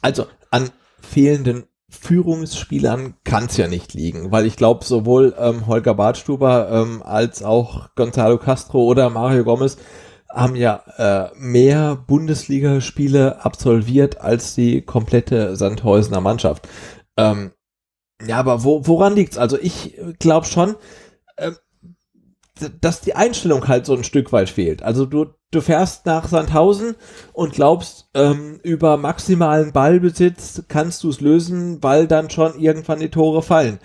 Also an fehlenden Führungsspielern kann es ja nicht liegen, weil ich glaube, sowohl ähm, Holger Bartstuber ähm, als auch Gonzalo Castro oder Mario Gomez haben ja äh, mehr Bundesligaspiele absolviert als die komplette Sandhäusener Mannschaft. Ähm, ja, aber wo, woran liegt's? Also ich äh, glaube schon, äh, dass die Einstellung halt so ein Stück weit fehlt. Also du, du fährst nach Sandhausen und glaubst, ähm, über maximalen Ballbesitz kannst du es lösen, weil dann schon irgendwann die Tore fallen.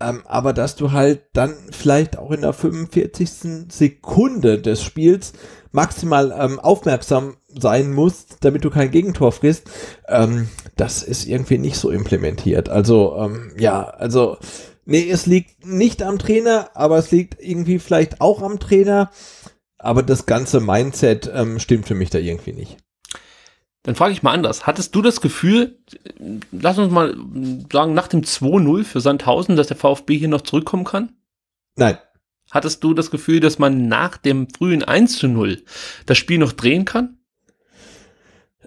Ähm, aber dass du halt dann vielleicht auch in der 45. Sekunde des Spiels maximal ähm, aufmerksam sein musst, damit du kein Gegentor frisst, ähm, das ist irgendwie nicht so implementiert. Also ähm, ja, also nee, es liegt nicht am Trainer, aber es liegt irgendwie vielleicht auch am Trainer. Aber das ganze Mindset ähm, stimmt für mich da irgendwie nicht. Dann frage ich mal anders. Hattest du das Gefühl, lass uns mal sagen, nach dem 2-0 für Sandhausen, dass der VfB hier noch zurückkommen kann? Nein. Hattest du das Gefühl, dass man nach dem frühen 1 zu 0 das Spiel noch drehen kann?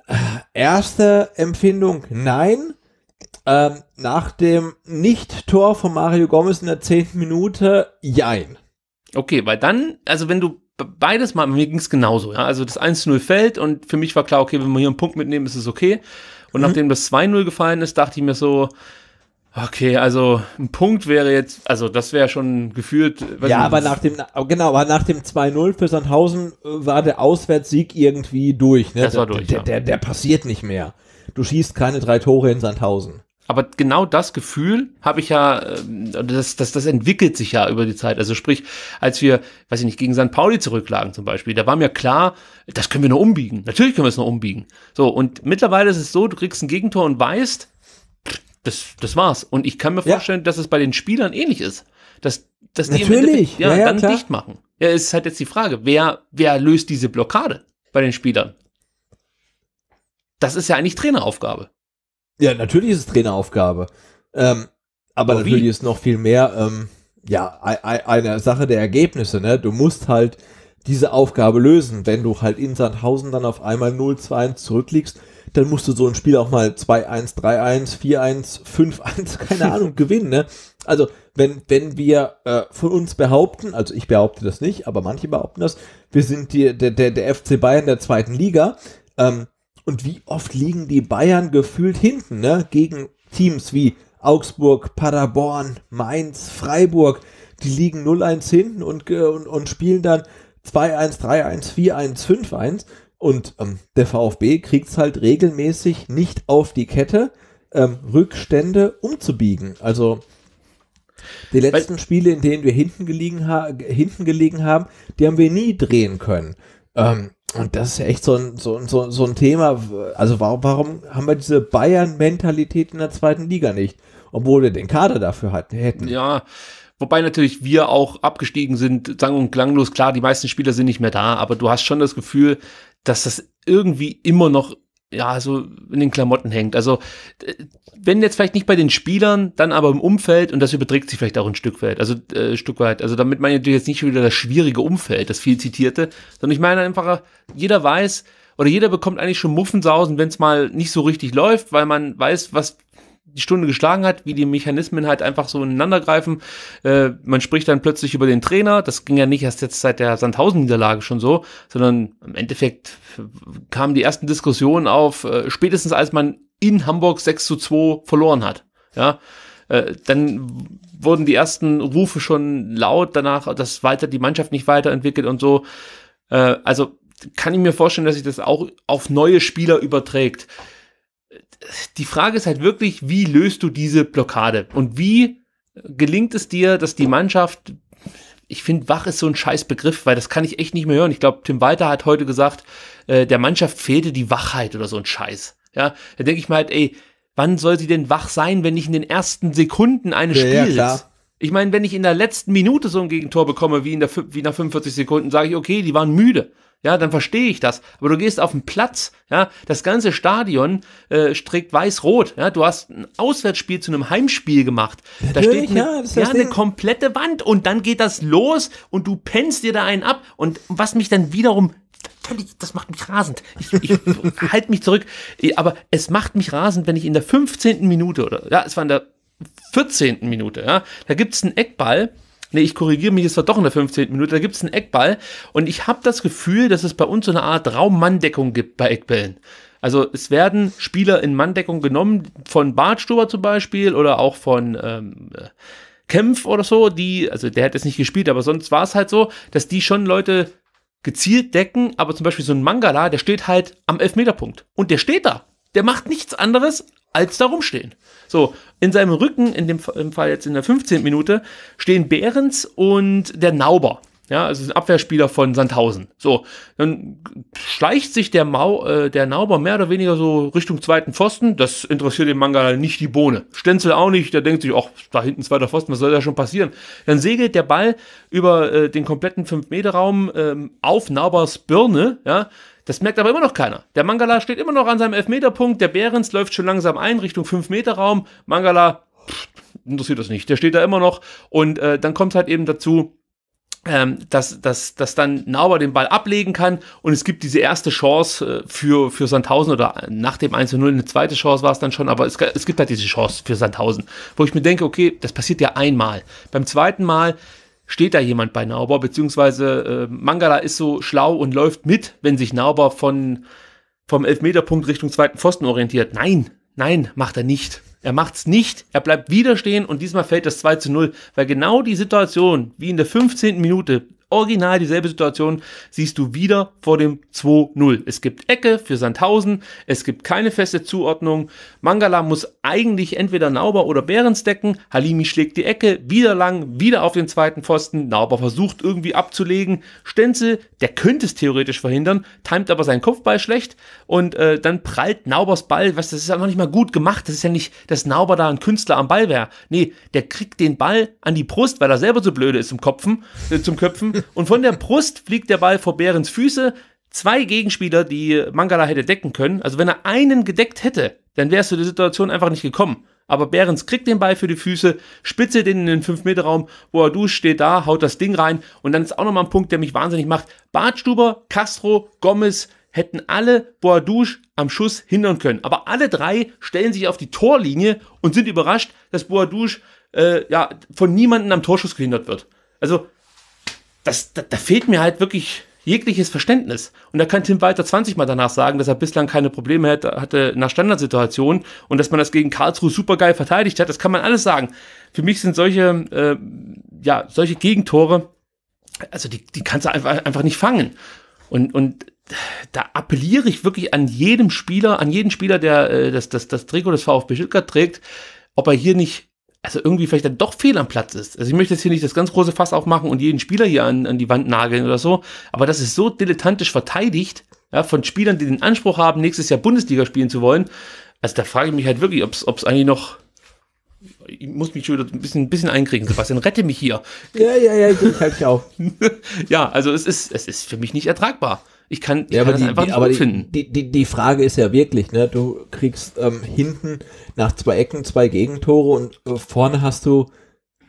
Äh, erste Empfindung, nein. Ähm, nach dem Nicht-Tor von Mario Gomez in der zehnten Minute, jein. Okay, weil dann, also wenn du beides mal, mir ging es genauso, ja. Also das 1-0 fällt und für mich war klar, okay, wenn wir hier einen Punkt mitnehmen, ist es okay. Und mhm. nachdem das 2-0 gefallen ist, dachte ich mir so, Okay, also ein Punkt wäre jetzt, also das wäre schon gefühlt. Ja, aber nach dem, genau, aber nach dem 2-0 für Sandhausen äh, war der Auswärtssieg irgendwie durch. Ne? Das war durch. Der, ja. der, der, passiert nicht mehr. Du schießt keine drei Tore in Sandhausen. Aber genau das Gefühl habe ich ja, ähm, das, das, das entwickelt sich ja über die Zeit. Also sprich, als wir, weiß ich nicht, gegen St. Pauli zurücklagen zum Beispiel, da war mir klar, das können wir nur umbiegen. Natürlich können wir es nur umbiegen. So, und mittlerweile ist es so, du kriegst ein Gegentor und weißt, das, das war's. Und ich kann mir vorstellen, ja. dass es bei den Spielern ähnlich ist. Dass, dass die Natürlich. ja, ja, ja dann klar. dicht machen. Ja, es ist halt jetzt die Frage, wer, wer löst diese Blockade bei den Spielern? Das ist ja eigentlich Traineraufgabe. Ja, natürlich ist es Traineraufgabe. Ähm, aber, aber natürlich wie? ist noch viel mehr, ähm, ja, eine Sache der Ergebnisse, ne? Du musst halt diese Aufgabe lösen. Wenn du halt in Sandhausen dann auf einmal 0-2 zurückliegst, dann musst du so ein Spiel auch mal 2-1, 3-1, 4-1, 5-1, keine Ahnung, gewinnen. Ne? Also wenn, wenn wir äh, von uns behaupten, also ich behaupte das nicht, aber manche behaupten das, wir sind die, der, der, der FC Bayern der zweiten Liga. Ähm, und wie oft liegen die Bayern gefühlt hinten, ne? Gegen Teams wie Augsburg, Paderborn, Mainz, Freiburg. Die liegen 0-1 hinten und, äh, und, und spielen dann 2-1, 3-1, 4-1, 5-1. Und ähm, der VfB kriegt es halt regelmäßig nicht auf die Kette, ähm, Rückstände umzubiegen. Also die letzten Weil, Spiele, in denen wir hinten gelegen, hinten gelegen, haben, die haben wir nie drehen können. Ähm, und das ist echt so ein, so, so, so ein Thema. Also warum, warum haben wir diese Bayern-Mentalität in der zweiten Liga nicht? Obwohl wir den Kader dafür hatten, hätten. Ja, Wobei natürlich wir auch abgestiegen sind, sang- und klanglos. Klar, die meisten Spieler sind nicht mehr da, aber du hast schon das Gefühl, dass das irgendwie immer noch ja, so in den Klamotten hängt. Also, äh, wenn jetzt vielleicht nicht bei den Spielern, dann aber im Umfeld, und das überträgt sich vielleicht auch ein Stück weit, also äh, Stück weit. Also damit meine ich natürlich jetzt nicht wieder das schwierige Umfeld, das viel zitierte, sondern ich meine einfach, äh, jeder weiß, oder jeder bekommt eigentlich schon Muffensausen, wenn es mal nicht so richtig läuft, weil man weiß, was die Stunde geschlagen hat, wie die Mechanismen halt einfach so ineinander greifen. Äh, man spricht dann plötzlich über den Trainer. Das ging ja nicht erst jetzt seit der Sandhausen-Niederlage schon so, sondern im Endeffekt kamen die ersten Diskussionen auf, äh, spätestens als man in Hamburg 6 zu 2 verloren hat. Ja, äh, dann wurden die ersten Rufe schon laut danach, dass weiter die Mannschaft nicht weiterentwickelt und so. Äh, also kann ich mir vorstellen, dass sich das auch auf neue Spieler überträgt die Frage ist halt wirklich, wie löst du diese Blockade? Und wie gelingt es dir, dass die Mannschaft, ich finde, wach ist so ein scheiß Begriff, weil das kann ich echt nicht mehr hören. Ich glaube, Tim Walter hat heute gesagt, äh, der Mannschaft fehlte die Wachheit oder so ein Scheiß. Ja, da denke ich mal halt, ey, wann soll sie denn wach sein, wenn ich in den ersten Sekunden eines ja, Spiels? Ja, ich meine, wenn ich in der letzten Minute so ein Gegentor bekomme, wie, in der, wie nach 45 Sekunden, sage ich, okay, die waren müde ja, dann verstehe ich das. Aber du gehst auf den Platz, ja, das ganze Stadion äh, strickt weiß-rot, ja, du hast ein Auswärtsspiel zu einem Heimspiel gemacht. Natürlich, da steht eine, ja, ja eine komplette Wand und dann geht das los und du pennst dir da einen ab und was mich dann wiederum völlig, das macht mich rasend. Ich, ich halte mich zurück, aber es macht mich rasend, wenn ich in der 15. Minute oder, ja, es war in der 14. Minute, ja, da es einen Eckball, nee, ich korrigiere mich, es war doch in der 15. Minute, da gibt es einen Eckball. Und ich habe das Gefühl, dass es bei uns so eine Art Raummanndeckung gibt bei Eckbällen. Also es werden Spieler in Manndeckung genommen, von Bartstuber zum Beispiel oder auch von ähm, Kempf oder so, die, also der hat jetzt nicht gespielt, aber sonst war es halt so, dass die schon Leute gezielt decken, aber zum Beispiel so ein Mangala, der steht halt am Elfmeterpunkt. Und der steht da. Der macht nichts anderes, als da rumstehen. So, in seinem Rücken, in dem im Fall jetzt in der 15. Minute, stehen Behrens und der Nauber. Ja, also ein Abwehrspieler von Sandhausen. So, dann schleicht sich der, Mau, äh, der Nauber mehr oder weniger so Richtung zweiten Pfosten. Das interessiert den Manga nicht die Bohne. Stenzel auch nicht. Der denkt sich, ach, da hinten zweiter Pfosten, was soll da schon passieren? Dann segelt der Ball über äh, den kompletten 5-Meter-Raum ähm, auf Naubers Birne. Ja, das merkt aber immer noch keiner. Der Mangala steht immer noch an seinem Elfmeterpunkt. Der Behrens läuft schon langsam ein Richtung 5-Meter-Raum. Mangala pff, interessiert das nicht. Der steht da immer noch. Und äh, dann kommt es halt eben dazu, ähm, dass, dass, dass dann Nauber den Ball ablegen kann und es gibt diese erste Chance äh, für, für Sandhausen oder äh, nach dem 1-0 eine zweite Chance war es dann schon, aber es, es gibt halt diese Chance für Sandhausen, wo ich mir denke, okay, das passiert ja einmal. Beim zweiten Mal steht da jemand bei Nauber, beziehungsweise äh, Mangala ist so schlau und läuft mit, wenn sich Nauber von, vom Elfmeterpunkt Richtung zweiten Pfosten orientiert. Nein, nein, macht er nicht. Er macht's nicht, er bleibt wieder stehen und diesmal fällt das 2 zu 0, weil genau die Situation, wie in der 15. Minute, original dieselbe Situation siehst du wieder vor dem 2-0. Es gibt Ecke für Sandhausen, es gibt keine feste Zuordnung. Mangala muss eigentlich entweder Nauber oder Behrens decken. Halimi schlägt die Ecke, wieder lang, wieder auf den zweiten Pfosten. Nauber versucht irgendwie abzulegen. Stenzel, der könnte es theoretisch verhindern, timet aber seinen Kopfball schlecht und äh, dann prallt Naubers Ball, was das ist ja noch nicht mal gut gemacht. Das ist ja nicht, dass Nauber da ein Künstler am Ball wäre. Nee, der kriegt den Ball an die Brust, weil er selber so blöde ist zum Kopfen, äh, zum Köpfen und von der Brust fliegt der Ball vor Behrens Füße. Zwei Gegenspieler, die Mangala hätte decken können. Also wenn er einen gedeckt hätte, dann wäre es zu der Situation einfach nicht gekommen. Aber Behrens kriegt den Ball für die Füße, spitze den in den 5-Meter-Raum, wo er du steht da, haut das Ding rein. Und dann ist auch nochmal ein Punkt, der mich wahnsinnig macht. Bartstuber, Castro, Gomez, hätten alle Boadouche am Schuss hindern können. Aber alle drei stellen sich auf die Torlinie und sind überrascht, dass Boadouche äh, ja, von niemandem am Torschuss gehindert wird. Also das, da, da fehlt mir halt wirklich jegliches Verständnis. Und da kann Tim Walter 20 Mal danach sagen, dass er bislang keine Probleme hatte nach Standardsituation und dass man das gegen Karlsruhe supergeil verteidigt hat. Das kann man alles sagen. Für mich sind solche, äh, ja, solche Gegentore, also die, die kannst du einfach, einfach nicht fangen. Und, und da appelliere ich wirklich an jedem Spieler, an jeden Spieler, der äh, das, das, das Trikot des VfB Stuttgart trägt, ob er hier nicht also irgendwie vielleicht dann doch fehl am Platz ist. Also ich möchte jetzt hier nicht das ganz große Fass aufmachen und jeden Spieler hier an, an die Wand nageln oder so, aber das ist so dilettantisch verteidigt, ja, von Spielern, die den Anspruch haben, nächstes Jahr Bundesliga spielen zu wollen. Also da frage ich mich halt wirklich, ob es eigentlich noch. Ich muss mich schon wieder ein bisschen, ein bisschen einkriegen, Sebastian, rette mich hier. Ja, ja, ja, ich halt auch. ja, also es ist, es ist für mich nicht ertragbar. Ich kann, ich ja, kann aber die, einfach die, finden. Die, die, die Frage ist ja wirklich, ne, du kriegst ähm, hinten nach zwei Ecken zwei Gegentore und äh, vorne hast du,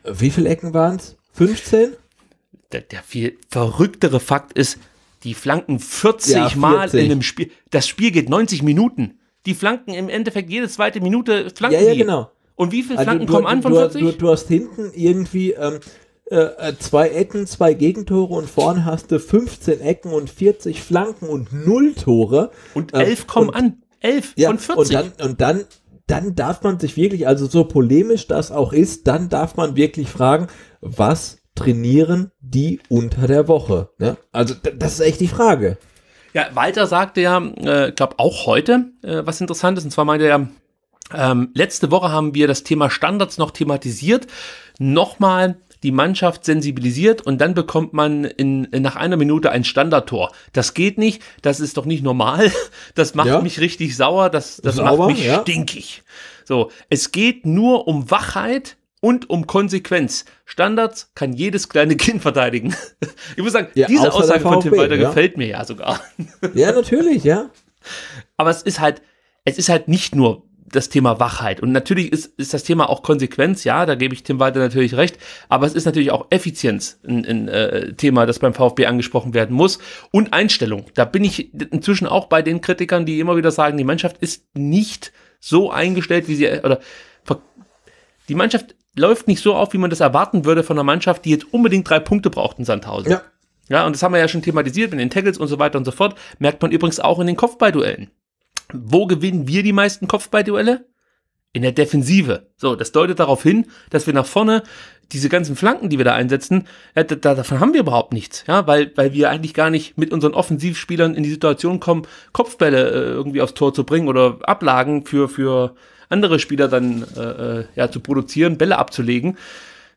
äh, wie viele Ecken waren es? 15? Der, der viel verrücktere Fakt ist, die flanken 40, ja, 40 Mal in einem Spiel. Das Spiel geht 90 Minuten. Die flanken im Endeffekt jede zweite Minute flanken. Ja, ja, die. genau. Und wie viele also Flanken du, kommen an von du, 40? Du, du, hast hinten irgendwie ähm, äh, äh, zwei Ecken, zwei Gegentore und vorne hast du 15 Ecken und 40 Flanken und null Tore. Und ähm, elf äh, kommen und, an. Elf ja, von 40. Und dann, und dann, dann darf man sich wirklich, also so polemisch das auch ist, dann darf man wirklich fragen, was trainieren die unter der Woche? Ne? Also das ist echt die Frage. Ja, Walter sagte ja, äh, glaube auch heute, äh, was interessant ist, und zwar meinte er, ähm, letzte Woche haben wir das Thema Standards noch thematisiert. Nochmal die Mannschaft sensibilisiert und dann bekommt man in, nach einer Minute ein Standardtor. Das geht nicht, das ist doch nicht normal, das macht ja. mich richtig sauer, das, das sauber, macht mich ja. stinkig. So, es geht nur um Wachheit und um Konsequenz. Standards kann jedes kleine Kind verteidigen. Ich muss sagen, ja, diese Aussage VfB, von Tim Walter gefällt mir ja sogar. Ja, natürlich, ja. Aber es ist halt, es ist halt nicht nur das Thema Wachheit. Und natürlich ist, ist das Thema auch Konsequenz, ja, da gebe ich Tim Walter natürlich recht, aber es ist natürlich auch Effizienz ein, ein äh, Thema, das beim VfB angesprochen werden muss und Einstellung. Da bin ich inzwischen auch bei den Kritikern, die immer wieder sagen, die Mannschaft ist nicht so eingestellt, wie sie, oder die Mannschaft läuft nicht so auf, wie man das erwarten würde von einer Mannschaft, die jetzt unbedingt drei Punkte braucht in Sandhausen. Ja. Ja, und das haben wir ja schon thematisiert mit den Tackles und so weiter und so fort. Merkt man übrigens auch in den Kopfballduellen. Wo gewinnen wir die meisten Kopfballduelle? In der Defensive. So, das deutet darauf hin, dass wir nach vorne diese ganzen Flanken, die wir da einsetzen, ja, äh, da, davon haben wir überhaupt nichts, ja, weil, weil wir eigentlich gar nicht mit unseren Offensivspielern in die Situation kommen, Kopfbälle äh, irgendwie aufs Tor zu bringen oder Ablagen für, für andere Spieler dann äh, äh ja, zu produzieren, Bälle abzulegen.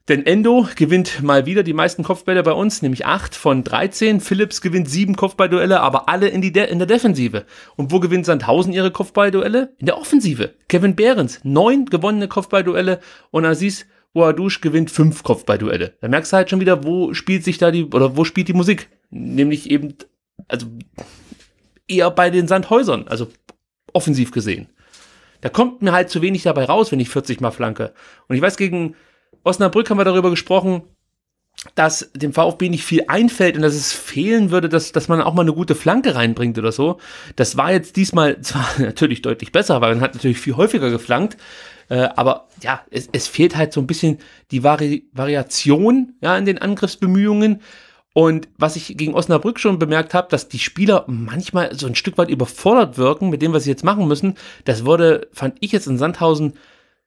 Denn Endo gewinnt mal wieder die meisten Kopfbälle bei uns, nämlich 8 von 13. Phillips gewinnt 7 Kopfballduelle, aber alle in, die De in der Defensive. Und wo gewinnt Sandhausen ihre Kopfballduelle? In der Offensive. Kevin Behrens, 9 gewonnene Kopfballduelle und Aziz Ouadouche gewinnt 5 Kopfballduelle. Da merkst du halt schon wieder, wo spielt sich da die, oder wo spielt die Musik? Nämlich eben, also eher bei den Sandhäusern, also offensiv gesehen. Da kommt mir halt zu wenig dabei raus, wenn ich 40 mal flanke. Und ich weiß, gegen Osnabrück haben wir darüber gesprochen, dass dem VfB nicht viel einfällt und dass es fehlen würde, dass, dass man auch mal eine gute Flanke reinbringt oder so. Das war jetzt diesmal zwar natürlich deutlich besser, weil man hat natürlich viel häufiger geflankt, äh, aber ja, es, es fehlt halt so ein bisschen die Vari Variation ja, in den Angriffsbemühungen. Und was ich gegen Osnabrück schon bemerkt habe, dass die Spieler manchmal so ein Stück weit überfordert wirken mit dem, was sie jetzt machen müssen, das wurde, fand ich jetzt in Sandhausen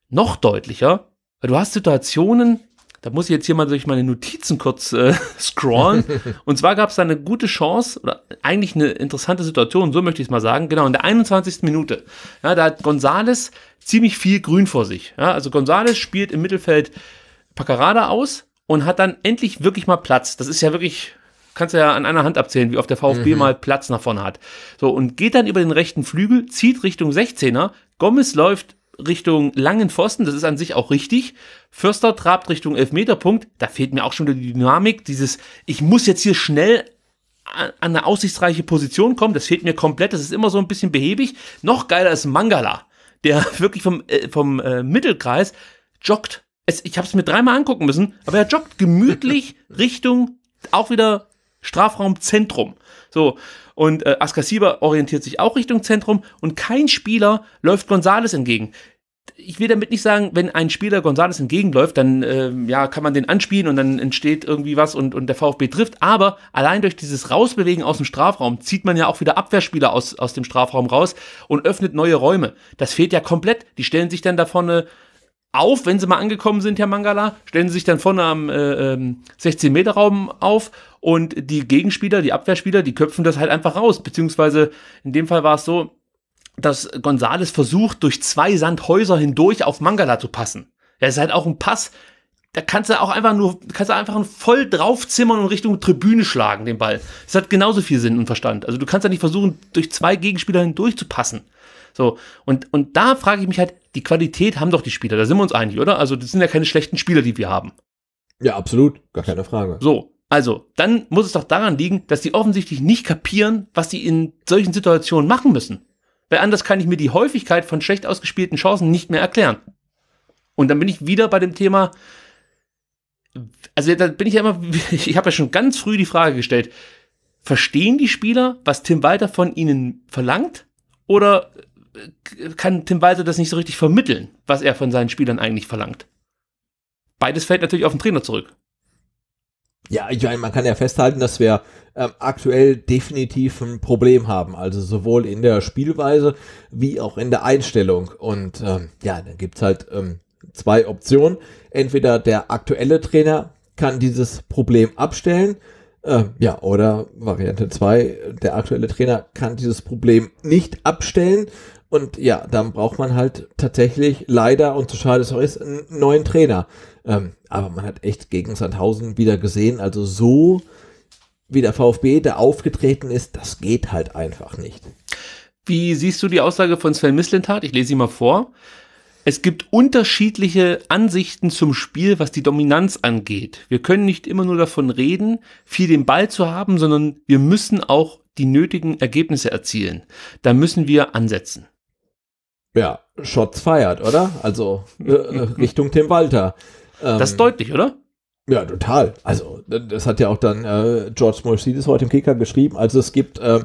noch deutlicher du hast Situationen, da muss ich jetzt hier mal durch meine Notizen kurz äh, scrollen. Und zwar gab es da eine gute Chance oder eigentlich eine interessante Situation, so möchte ich es mal sagen. Genau, in der 21. Minute. Ja, da hat Gonzales ziemlich viel Grün vor sich. Ja, also Gonzales spielt im Mittelfeld Pacarada aus und hat dann endlich wirklich mal Platz. Das ist ja wirklich, kannst du ja an einer Hand abzählen, wie oft der VfB mhm. mal Platz nach vorne hat. So, und geht dann über den rechten Flügel, zieht Richtung 16er. Gomez läuft Richtung langen Pfosten, das ist an sich auch richtig. Förster trabt Richtung Elfmeterpunkt, da fehlt mir auch schon die Dynamik, dieses, ich muss jetzt hier schnell an eine aussichtsreiche Position kommen, das fehlt mir komplett, das ist immer so ein bisschen behäbig. Noch geiler ist Mangala, der wirklich vom, äh, vom äh, Mittelkreis joggt. Es, ich habe es mir dreimal angucken müssen, aber er joggt gemütlich Richtung auch wieder Strafraumzentrum. So, und äh, Askasiba orientiert sich auch Richtung Zentrum und kein Spieler läuft Gonzales entgegen. Ich will damit nicht sagen, wenn ein Spieler Gonzales entgegenläuft, dann äh, ja, kann man den anspielen und dann entsteht irgendwie was und, und der VfB trifft. Aber allein durch dieses Rausbewegen aus dem Strafraum zieht man ja auch wieder Abwehrspieler aus, aus dem Strafraum raus und öffnet neue Räume. Das fehlt ja komplett. Die stellen sich dann da vorne äh, auf, wenn sie mal angekommen sind, Herr Mangala, stellen sie sich dann vorne am äh, ähm, 16-Meter-Raum auf und die Gegenspieler, die Abwehrspieler, die köpfen das halt einfach raus. Beziehungsweise in dem Fall war es so, dass Gonzales versucht, durch zwei Sandhäuser hindurch auf Mangala zu passen. Das ist halt auch ein Pass, da kannst du auch einfach nur, kannst du einfach voll draufzimmern und Richtung Tribüne schlagen, den Ball. Das hat genauso viel Sinn und Verstand. Also du kannst ja nicht versuchen, durch zwei Gegenspieler hindurch zu passen. So, und, und da frage ich mich halt, die Qualität haben doch die Spieler, da sind wir uns einig, oder? Also, das sind ja keine schlechten Spieler, die wir haben. Ja, absolut, gar keine Frage. So, also, dann muss es doch daran liegen, dass die offensichtlich nicht kapieren, was sie in solchen Situationen machen müssen. Weil anders kann ich mir die Häufigkeit von schlecht ausgespielten Chancen nicht mehr erklären. Und dann bin ich wieder bei dem Thema, also da bin ich ja immer, ich habe ja schon ganz früh die Frage gestellt, verstehen die Spieler, was Tim Walter von ihnen verlangt? Oder kann Tim Walter das nicht so richtig vermitteln, was er von seinen Spielern eigentlich verlangt. Beides fällt natürlich auf den Trainer zurück. Ja, ich meine, man kann ja festhalten, dass wir ähm, aktuell definitiv ein Problem haben. Also sowohl in der Spielweise wie auch in der Einstellung. Und ähm, ja, dann gibt es halt ähm, zwei Optionen. Entweder der aktuelle Trainer kann dieses Problem abstellen. Ähm, ja, oder Variante 2, der aktuelle Trainer kann dieses Problem nicht abstellen und ja, dann braucht man halt tatsächlich leider, und zu schade es auch ist, einen neuen Trainer. Ähm, aber man hat echt gegen Sandhausen wieder gesehen, also so wie der VfB da aufgetreten ist, das geht halt einfach nicht. Wie siehst du die Aussage von Sven Mislintat? Ich lese sie mal vor. Es gibt unterschiedliche Ansichten zum Spiel, was die Dominanz angeht. Wir können nicht immer nur davon reden, viel den Ball zu haben, sondern wir müssen auch die nötigen Ergebnisse erzielen. Da müssen wir ansetzen. Ja, Shots feiert, oder? Also äh, äh Richtung Tim Walter. Ähm, das ist ähm, deutlich, oder? Ja, total. Also, das hat ja auch dann äh, George Mercedes heute im Kicker geschrieben. Also, es gibt ähm,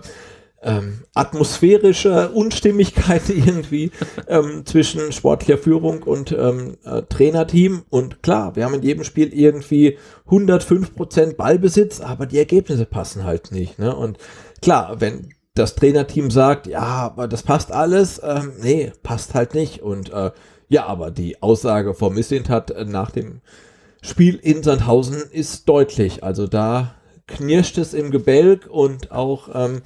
ähm, atmosphärische Unstimmigkeiten irgendwie ähm, zwischen sportlicher Führung und ähm, äh, Trainerteam. Und klar, wir haben in jedem Spiel irgendwie 105% Ballbesitz, aber die Ergebnisse passen halt nicht. Ne? Und klar, wenn das Trainerteam sagt, ja, aber das passt alles. Ähm, nee, passt halt nicht. Und äh, ja, aber die Aussage vom Missint hat äh, nach dem Spiel in Sandhausen ist deutlich. Also da knirscht es im Gebälk und auch ähm,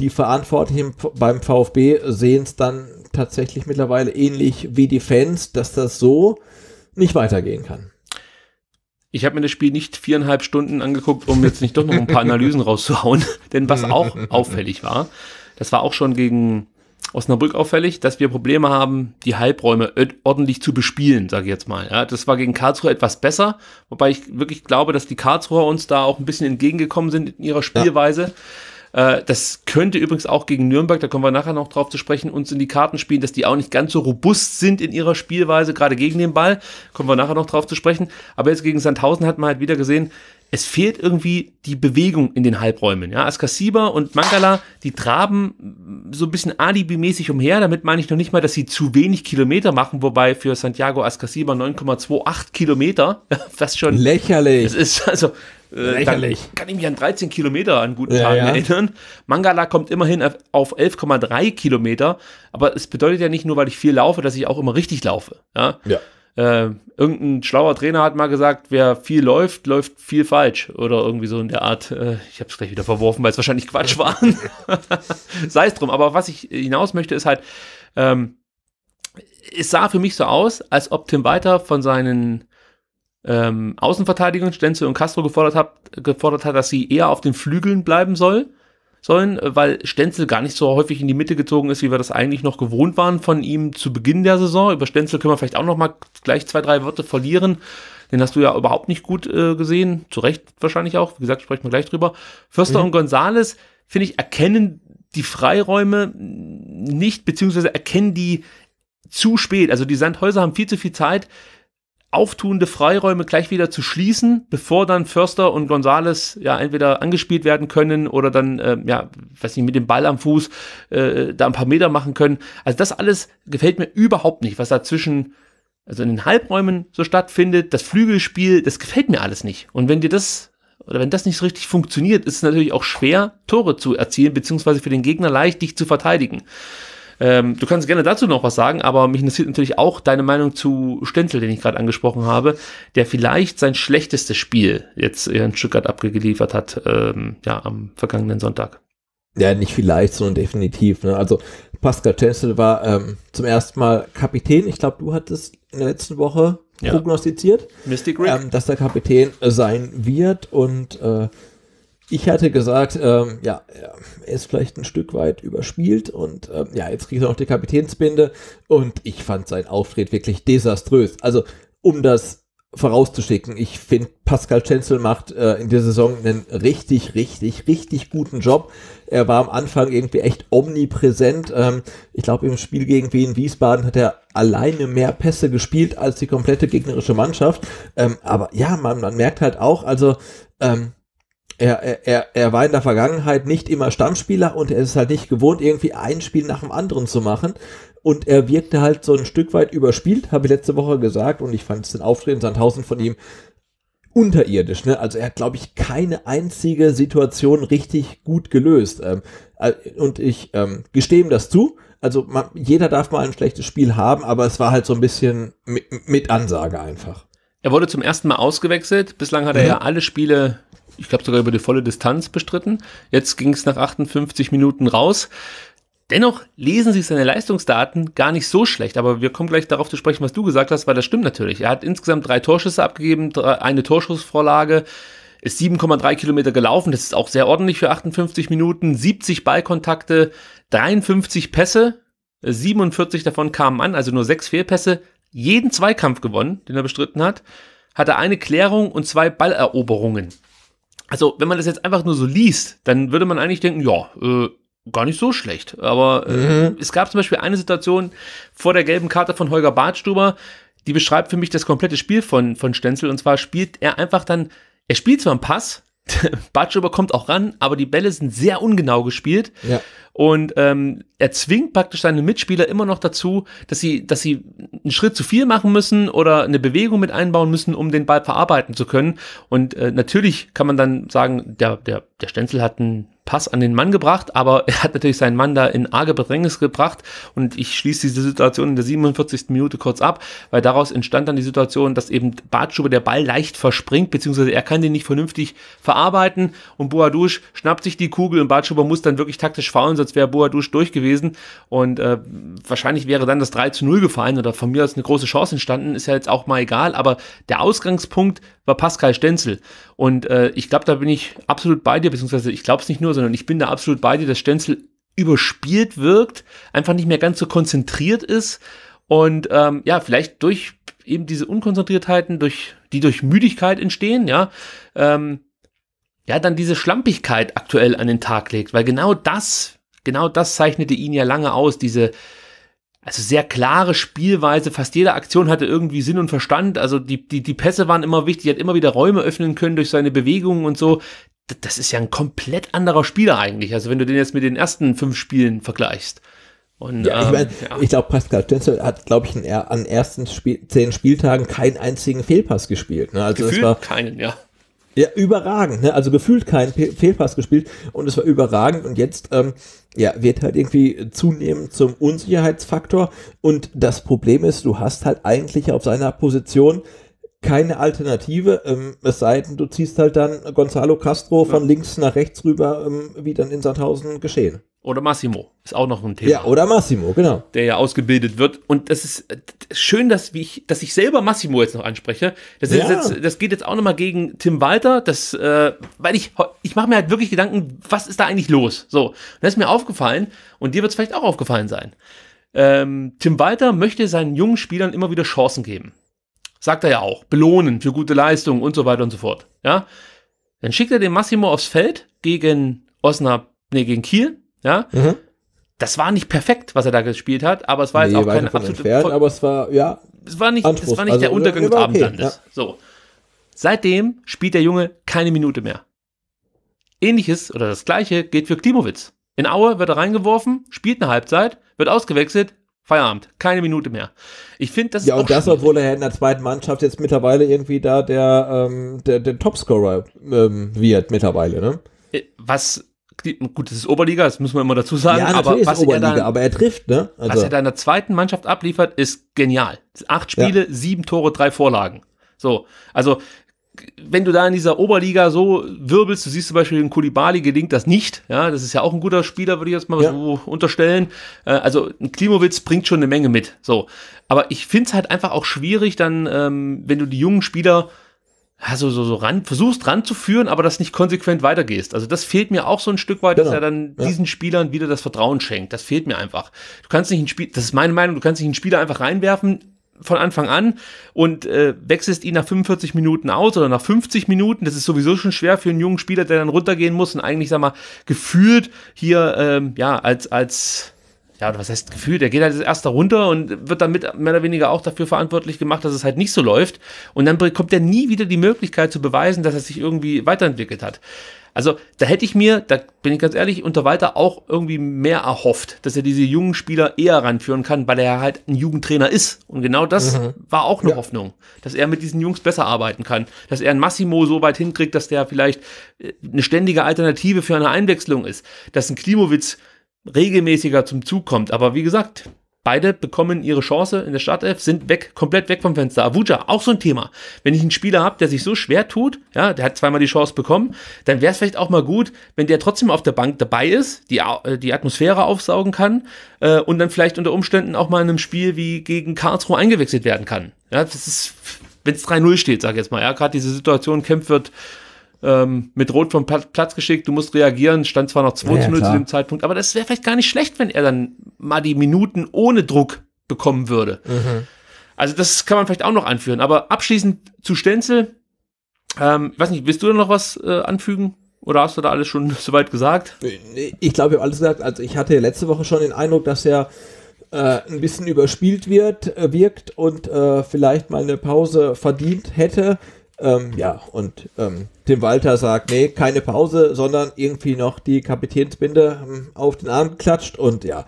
die Verantwortlichen beim VfB sehen es dann tatsächlich mittlerweile ähnlich wie die Fans, dass das so nicht weitergehen kann. Ich habe mir das Spiel nicht viereinhalb Stunden angeguckt, um jetzt nicht doch noch ein paar Analysen rauszuhauen. Denn was auch auffällig war, das war auch schon gegen Osnabrück auffällig, dass wir Probleme haben, die Halbräume ordentlich zu bespielen, sage ich jetzt mal. Ja, das war gegen Karlsruhe etwas besser, wobei ich wirklich glaube, dass die Karlsruher uns da auch ein bisschen entgegengekommen sind in ihrer Spielweise. Ja äh, das könnte übrigens auch gegen Nürnberg, da kommen wir nachher noch drauf zu sprechen, uns in die Karten spielen, dass die auch nicht ganz so robust sind in ihrer Spielweise, gerade gegen den Ball. Kommen wir nachher noch drauf zu sprechen. Aber jetzt gegen Sandhausen hat man halt wieder gesehen, es fehlt irgendwie die Bewegung in den Halbräumen. Ja, Askasiba und Mangala, die traben so ein bisschen alibimäßig umher. Damit meine ich noch nicht mal, dass sie zu wenig Kilometer machen, wobei für Santiago Askasiba 9,28 Kilometer, fast schon lächerlich. Es ist also äh, Lächerlich. Äh, kann ich mich an 13 Kilometer an guten Tagen ja. erinnern. Mangala kommt immerhin auf, 11,3 Kilometer. Aber es bedeutet ja nicht nur, weil ich viel laufe, dass ich auch immer richtig laufe. Ja. ja. Äh, irgendein schlauer Trainer hat mal gesagt, wer viel läuft, läuft viel falsch oder irgendwie so in der Art. Äh, ich habe es gleich wieder verworfen, weil es wahrscheinlich Quatsch war. Sei es drum. Aber was ich hinaus möchte, ist halt, ähm, es sah für mich so aus, als ob Tim Walter von seinen ähm, Außenverteidigung Stenzel und Castro gefordert hat, gefordert hat, dass sie eher auf den Flügeln bleiben soll, sollen, weil Stenzel gar nicht so häufig in die Mitte gezogen ist, wie wir das eigentlich noch gewohnt waren von ihm zu Beginn der Saison. Über Stenzel können wir vielleicht auch noch mal gleich zwei, drei Worte verlieren. Den hast du ja überhaupt nicht gut äh, gesehen, zu Recht wahrscheinlich auch. Wie gesagt, sprechen wir gleich drüber. Förster mhm. und Gonzales, finde ich, erkennen die Freiräume nicht, beziehungsweise erkennen die zu spät. Also die Sandhäuser haben viel zu viel Zeit auftuende Freiräume gleich wieder zu schließen, bevor dann Förster und Gonzales ja entweder angespielt werden können oder dann, äh, ja, weiß nicht, mit dem Ball am Fuß äh, da ein paar Meter machen können. Also das alles gefällt mir überhaupt nicht, was da zwischen, also in den Halbräumen so stattfindet, das Flügelspiel, das gefällt mir alles nicht. Und wenn dir das oder wenn das nicht so richtig funktioniert, ist es natürlich auch schwer, Tore zu erzielen, beziehungsweise für den Gegner leicht, dich zu verteidigen. Ähm, du kannst gerne dazu noch was sagen, aber mich interessiert natürlich auch deine Meinung zu Stenzel, den ich gerade angesprochen habe, der vielleicht sein schlechtestes Spiel jetzt in Stuttgart abgeliefert hat, ähm, ja, am vergangenen Sonntag. Ja, nicht vielleicht, sondern definitiv. Ne? Also Pascal Stenzel war ähm, zum ersten Mal Kapitän. Ich glaube, du hattest in der letzten Woche ja. prognostiziert, ähm, dass der Kapitän sein wird und äh, ich hatte gesagt, ähm, ja, er ist vielleicht ein Stück weit überspielt und ähm, ja, jetzt kriegt er noch die Kapitänsbinde und ich fand sein Auftritt wirklich desaströs. Also, um das vorauszuschicken, ich finde, Pascal Schenzel macht äh, in der Saison einen richtig, richtig, richtig guten Job. Er war am Anfang irgendwie echt omnipräsent. Ähm, ich glaube, im Spiel gegen Wien Wiesbaden hat er alleine mehr Pässe gespielt als die komplette gegnerische Mannschaft. Ähm, aber ja, man, man merkt halt auch, also, ähm, er, er, er war in der Vergangenheit nicht immer Stammspieler und er ist halt nicht gewohnt, irgendwie ein Spiel nach dem anderen zu machen. Und er wirkte halt so ein Stück weit überspielt, habe ich letzte Woche gesagt. Und ich fand es den Auftritt Sandhausen von ihm unterirdisch. Ne? Also er hat, glaube ich, keine einzige Situation richtig gut gelöst. Ähm, und ich ähm, gestehe ihm das zu. Also man, jeder darf mal ein schlechtes Spiel haben, aber es war halt so ein bisschen mit, mit Ansage einfach. Er wurde zum ersten Mal ausgewechselt. Bislang hat er ja, mhm. ja alle Spiele ich glaube sogar über die volle Distanz bestritten. Jetzt ging es nach 58 Minuten raus. Dennoch lesen sich seine Leistungsdaten gar nicht so schlecht, aber wir kommen gleich darauf zu sprechen, was du gesagt hast, weil das stimmt natürlich. Er hat insgesamt drei Torschüsse abgegeben, eine Torschussvorlage, ist 7,3 Kilometer gelaufen, das ist auch sehr ordentlich für 58 Minuten, 70 Ballkontakte, 53 Pässe, 47 davon kamen an, also nur sechs Fehlpässe, jeden Zweikampf gewonnen, den er bestritten hat, hatte eine Klärung und zwei Balleroberungen also wenn man das jetzt einfach nur so liest, dann würde man eigentlich denken, ja, äh, gar nicht so schlecht. Aber äh, mhm. es gab zum Beispiel eine Situation vor der gelben Karte von Holger Bartstuber, die beschreibt für mich das komplette Spiel von, von Stenzel. Und zwar spielt er einfach dann, er spielt zwar einen Pass, Bartstuber kommt auch ran, aber die Bälle sind sehr ungenau gespielt. Ja und ähm, er zwingt praktisch seine Mitspieler immer noch dazu, dass sie, dass sie einen Schritt zu viel machen müssen oder eine Bewegung mit einbauen müssen, um den Ball verarbeiten zu können. Und äh, natürlich kann man dann sagen, der, der, der Stenzel hat einen Pass an den Mann gebracht, aber er hat natürlich seinen Mann da in arge Bedrängnis gebracht. Und ich schließe diese Situation in der 47. Minute kurz ab, weil daraus entstand dann die Situation, dass eben Bartschuber der Ball leicht verspringt, beziehungsweise er kann den nicht vernünftig verarbeiten und Boadouche schnappt sich die Kugel und Bartschuber muss dann wirklich taktisch faulen, als wäre Boadouche durch gewesen und äh, wahrscheinlich wäre dann das 3 zu 0 gefallen oder von mir aus eine große Chance entstanden, ist ja jetzt auch mal egal, aber der Ausgangspunkt war Pascal Stenzel und äh, ich glaube, da bin ich absolut bei dir, beziehungsweise ich glaube es nicht nur, sondern ich bin da absolut bei dir, dass Stenzel überspielt wirkt, einfach nicht mehr ganz so konzentriert ist und ähm, ja, vielleicht durch eben diese Unkonzentriertheiten, durch, die durch Müdigkeit entstehen, ja, ähm, ja, dann diese Schlampigkeit aktuell an den Tag legt, weil genau das genau das zeichnete ihn ja lange aus, diese also sehr klare Spielweise, fast jede Aktion hatte irgendwie Sinn und Verstand, also die, die, die Pässe waren immer wichtig, er hat immer wieder Räume öffnen können durch seine Bewegungen und so. Das ist ja ein komplett anderer Spieler eigentlich, also wenn du den jetzt mit den ersten fünf Spielen vergleichst. Und, ja, ich ähm, meine, ja. ich glaube, Pascal Stenzel hat, glaube ich, an, an ersten Spiel, zehn Spieltagen keinen einzigen Fehlpass gespielt. Ne? Also Gefühl, es war keinen, ja. Ja, überragend. Ne? Also gefühlt kein Pe Fehlpass gespielt und es war überragend. Und jetzt ähm, ja, wird halt irgendwie zunehmend zum Unsicherheitsfaktor. Und das Problem ist, du hast halt eigentlich auf seiner Position keine Alternative, ähm, es sei denn, du ziehst halt dann Gonzalo Castro ja. von links nach rechts rüber, ähm, wie dann in Sandhausen geschehen. Oder Massimo ist auch noch ein Thema. Ja, oder Massimo, genau. Der ja ausgebildet wird. Und das ist äh, schön, dass, wie ich, dass ich selber Massimo jetzt noch anspreche. Das, ja. jetzt, das geht jetzt auch nochmal gegen Tim Walter, das, äh, weil ich, ich mache mir halt wirklich Gedanken, was ist da eigentlich los? So, und das ist mir aufgefallen und dir wird es vielleicht auch aufgefallen sein. Ähm, Tim Walter möchte seinen jungen Spielern immer wieder Chancen geben. Sagt er ja auch. Belohnen für gute Leistungen und so weiter und so fort. Ja? Dann schickt er den Massimo aufs Feld gegen Osnab, nee, gegen Kiel ja? Mhm. Das war nicht perfekt, was er da gespielt hat, aber es war nee, jetzt auch keine absolute entfernt, aber es war ja es war nicht, es war nicht also, der Untergang des Abendlandes. ja. So. Seitdem spielt der Junge keine Minute mehr. Ähnliches oder das gleiche geht für Klimowitz. In Aue wird er reingeworfen, spielt eine Halbzeit, wird ausgewechselt, Feierabend, keine Minute mehr. Ich finde, das ja, ist Ja, und das, obwohl er in der zweiten Mannschaft jetzt mittlerweile irgendwie da der, ähm, der, der Topscorer ähm, wird, mittlerweile, ne? Äh, was gut, das ist Oberliga, das müssen wir immer dazu sagen. Ja, aber was Oberliga, er dann, aber er trifft, ne? Also. Was er da zweiten Mannschaft abliefert, ist genial. Acht Spiele, ja. sieben Tore, drei Vorlagen. So, also wenn du da in dieser Oberliga so wirbelst, du siehst zum Beispiel in Kulibali gelingt das nicht, ja, das ist ja auch ein guter Spieler, würde ich jetzt mal ja. so unterstellen. Äh, also ein Klimowitz bringt schon eine Menge mit, so. Aber ich finde es halt einfach auch schwierig, dann, ähm, wenn du die jungen Spieler also so, so ran, versuchst ranzuführen, aber das nicht konsequent weitergehst. Also das fehlt mir auch so ein Stück weit, genau. dass er dann ja. diesen Spielern wieder das Vertrauen schenkt. Das fehlt mir einfach. Du kannst nicht ein Spiel, das ist meine Meinung, du kannst nicht einen Spieler einfach reinwerfen, von Anfang an und äh, wechselst ihn nach 45 Minuten aus oder nach 50 Minuten. Das ist sowieso schon schwer für einen jungen Spieler, der dann runtergehen muss und eigentlich, sag mal, gefühlt hier ähm, ja als als ja, oder was heißt Gefühl, der geht halt erst da runter und wird damit mehr oder weniger auch dafür verantwortlich gemacht, dass es halt nicht so läuft. Und dann bekommt er nie wieder die Möglichkeit zu beweisen, dass er sich irgendwie weiterentwickelt hat. Also da hätte ich mir, da bin ich ganz ehrlich, unter Walter auch irgendwie mehr erhofft, dass er diese jungen Spieler eher ranführen kann, weil er halt ein Jugendtrainer ist. Und genau das mhm. war auch eine ja. Hoffnung, dass er mit diesen Jungs besser arbeiten kann, dass er ein Massimo so weit hinkriegt, dass der vielleicht äh, eine ständige Alternative für eine Einwechslung ist, dass ein Klimowitz regelmäßiger zum Zug kommt. Aber wie gesagt, beide bekommen ihre Chance in der Startelf, sind weg, komplett weg vom Fenster. Avuja, auch so ein Thema. Wenn ich einen Spieler habe, der sich so schwer tut, ja, der hat zweimal die Chance bekommen, dann wäre es vielleicht auch mal gut, wenn der trotzdem auf der Bank dabei ist, die, äh, die Atmosphäre aufsaugen kann äh, und dann vielleicht unter Umständen auch mal in einem Spiel wie gegen Karlsruhe eingewechselt werden kann. Ja, das ist, wenn es 3-0 steht, sag ich jetzt mal, ja, gerade diese Situation, Kempf wird ähm, mit Rot vom Platz geschickt, du musst reagieren, stand zwar noch 2 zu 0 zu dem Zeitpunkt, aber das wäre vielleicht gar nicht schlecht, wenn er dann mal die Minuten ohne Druck bekommen würde. Mhm. Also das kann man vielleicht auch noch anführen. Aber abschließend zu Stenzel, ähm, weiß nicht, willst du da noch was äh, anfügen? Oder hast du da alles schon soweit gesagt? Ich glaube, ich habe alles gesagt. Also ich hatte letzte Woche schon den Eindruck, dass er äh, ein bisschen überspielt wird, äh, wirkt und äh, vielleicht mal eine Pause verdient hätte. Ähm, ja, und ähm, Tim Walter sagt, nee, keine Pause, sondern irgendwie noch die Kapitänsbinde ähm, auf den Arm geklatscht und ja,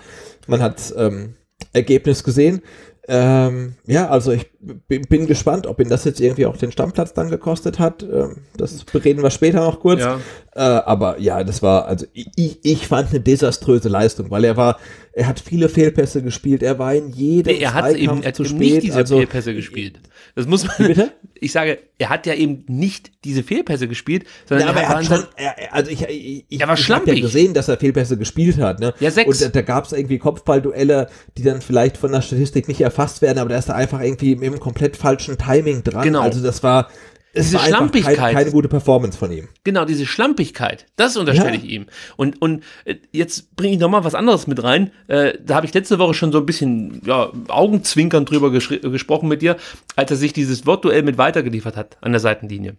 man hat ähm, Ergebnis gesehen. Ähm, ja, also ich bin gespannt, ob ihn das jetzt irgendwie auch den Stammplatz dann gekostet hat. Ähm, das bereden wir später noch kurz. Ja. Äh, aber ja, das war, also ich, ich fand eine desaströse Leistung, weil er war, er hat viele Fehlpässe gespielt, er war in jedem nee, er hat eben, er hat zu spät. Nicht diese also, Fehlpässe gespielt. Das muss man. Bitte? Ich sage, er hat ja eben nicht diese Fehlpässe gespielt, sondern ja, er, hat schon, er, also ich, ich, er ich schlampig. ja gesehen, dass er Fehlpässe gespielt hat. Ne? Ja, sechs. Und da, da gab es irgendwie Kopfballduelle, die dann vielleicht von der Statistik nicht erfasst werden, aber da ist er einfach irgendwie im einem komplett falschen Timing dran. Genau. Also das war es diese war Schlampigkeit. Keine, keine, gute Performance von ihm. Genau, diese Schlampigkeit, das unterstelle ja. ich ihm. Und, und äh, jetzt bringe ich nochmal was anderes mit rein. Äh, da habe ich letzte Woche schon so ein bisschen ja, Augenzwinkern drüber äh, gesprochen mit dir, als er sich dieses Wortduell mit weitergeliefert hat an der Seitenlinie.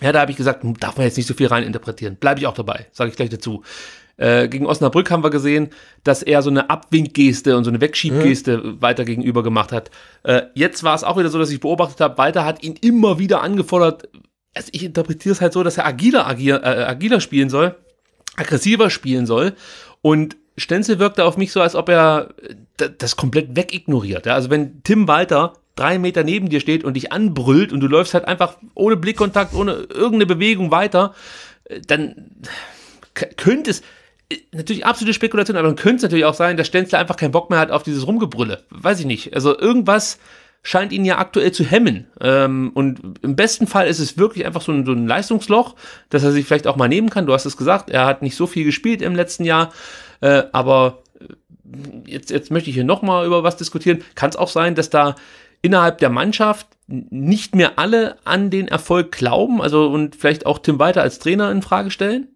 Ja, da habe ich gesagt, hm, darf man jetzt nicht so viel reininterpretieren. Bleibe ich auch dabei, sage ich gleich dazu. Äh, gegen Osnabrück haben wir gesehen, dass er so eine Abwinkgeste und so eine Wegschiebgeste mhm. weiter gegenüber gemacht hat. Äh, jetzt war es auch wieder so, dass ich beobachtet habe, Walter hat ihn immer wieder angefordert. Also ich interpretiere es halt so, dass er agiler, agier, äh, agiler spielen soll, aggressiver spielen soll. Und Stenzel wirkte auf mich so, als ob er äh, das komplett wegignoriert. Ja? Also wenn Tim Walter drei Meter neben dir steht und dich anbrüllt und du läufst halt einfach ohne Blickkontakt, ohne irgendeine Bewegung weiter, äh, dann könnte es, natürlich absolute Spekulation, aber dann könnte es natürlich auch sein, dass Stenzler einfach keinen Bock mehr hat auf dieses Rumgebrülle. Weiß ich nicht. Also irgendwas scheint ihn ja aktuell zu hemmen. Ähm, und im besten Fall ist es wirklich einfach so ein, Leistungsloch, dass er sich vielleicht auch mal nehmen kann. Du hast es gesagt, er hat nicht so viel gespielt im letzten Jahr, äh, aber äh, jetzt, jetzt möchte ich hier nochmal über was diskutieren. Kann es auch sein, dass da innerhalb der Mannschaft nicht mehr alle an den Erfolg glauben, also und vielleicht auch Tim Walter als Trainer in Frage stellen?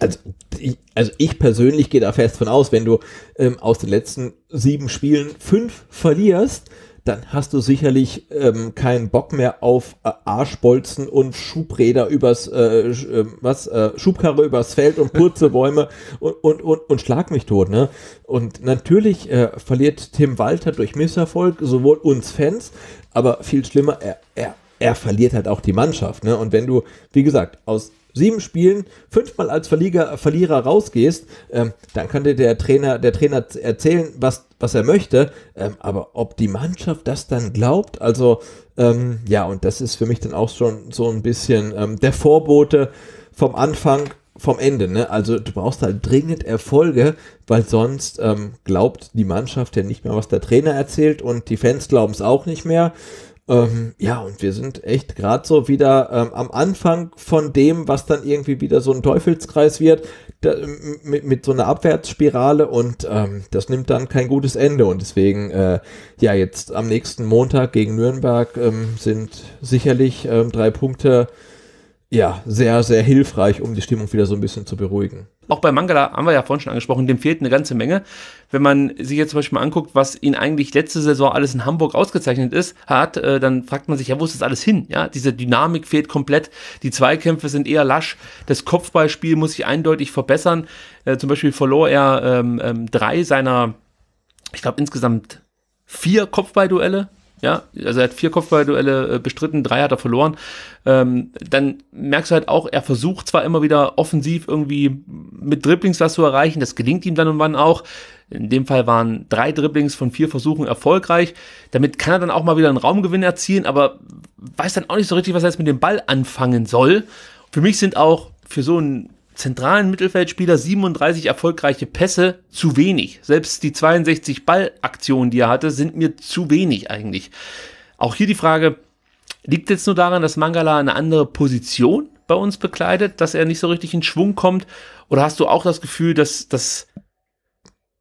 also ich, also ich persönlich gehe da fest von aus, wenn du ähm, aus den letzten sieben Spielen fünf verlierst, dann hast du sicherlich ähm, keinen Bock mehr auf äh, Arschbolzen und Schubräder übers, äh, ähm, was, äh, Schubkarre übers Feld und Purzelbäume und, und, und, und schlag mich tot, ne? Und natürlich äh, verliert Tim Walter durch Misserfolg sowohl uns Fans, aber viel schlimmer, er, er, er verliert halt auch die Mannschaft, ne? Und wenn du, wie gesagt, aus sieben Spielen fünfmal als Verlieger, Verlierer rausgehst, ähm, dann könnte der Trainer, der Trainer erzählen, was, was er möchte. Ähm, aber ob die Mannschaft das dann glaubt, also ähm, ja, und das ist für mich dann auch schon so ein bisschen ähm, der Vorbote vom Anfang, vom Ende. Ne? Also du brauchst halt dringend Erfolge, weil sonst ähm, glaubt die Mannschaft ja nicht mehr, was der Trainer erzählt und die Fans glauben es auch nicht mehr. Ähm, ja, und wir sind echt gerade so wieder ähm, am Anfang von dem, was dann irgendwie wieder so ein Teufelskreis wird, da, mit, mit so einer Abwärtsspirale und ähm, das nimmt dann kein gutes Ende. Und deswegen, äh, ja, jetzt am nächsten Montag gegen Nürnberg ähm, sind sicherlich ähm, drei Punkte ja, sehr, sehr hilfreich, um die Stimmung wieder so ein bisschen zu beruhigen. Auch bei Mangala haben wir ja vorhin schon angesprochen, dem fehlt eine ganze Menge wenn man sich jetzt zum Beispiel mal anguckt, was ihn eigentlich letzte Saison alles in Hamburg ausgezeichnet ist, hat, äh, dann fragt man sich, ja, wo ist das alles hin? Ja, diese Dynamik fehlt komplett, die Zweikämpfe sind eher lasch, das Kopfballspiel muss sich eindeutig verbessern. Äh, zum Beispiel verlor er ähm, ähm, drei seiner, ich glaube insgesamt vier Kopfballduelle ja, also er hat vier Kopfballduelle äh, bestritten, drei hat er verloren. Ähm, dann merkst du halt auch, er versucht zwar immer wieder offensiv irgendwie mit Dribblings was zu erreichen, das gelingt ihm dann und wann auch. In dem Fall waren drei Dribblings von vier Versuchen erfolgreich. Damit kann er dann auch mal wieder einen Raumgewinn erzielen, aber weiß dann auch nicht so richtig, was er jetzt mit dem Ball anfangen soll. Für mich sind auch für so einen zentralen Mittelfeldspieler 37 erfolgreiche Pässe zu wenig. Selbst die 62 Ballaktionen, die er hatte, sind mir zu wenig eigentlich. Auch hier die Frage, liegt jetzt nur daran, dass Mangala eine andere Position bei uns bekleidet, dass er nicht so richtig in Schwung kommt? Oder hast du auch das Gefühl, dass, dass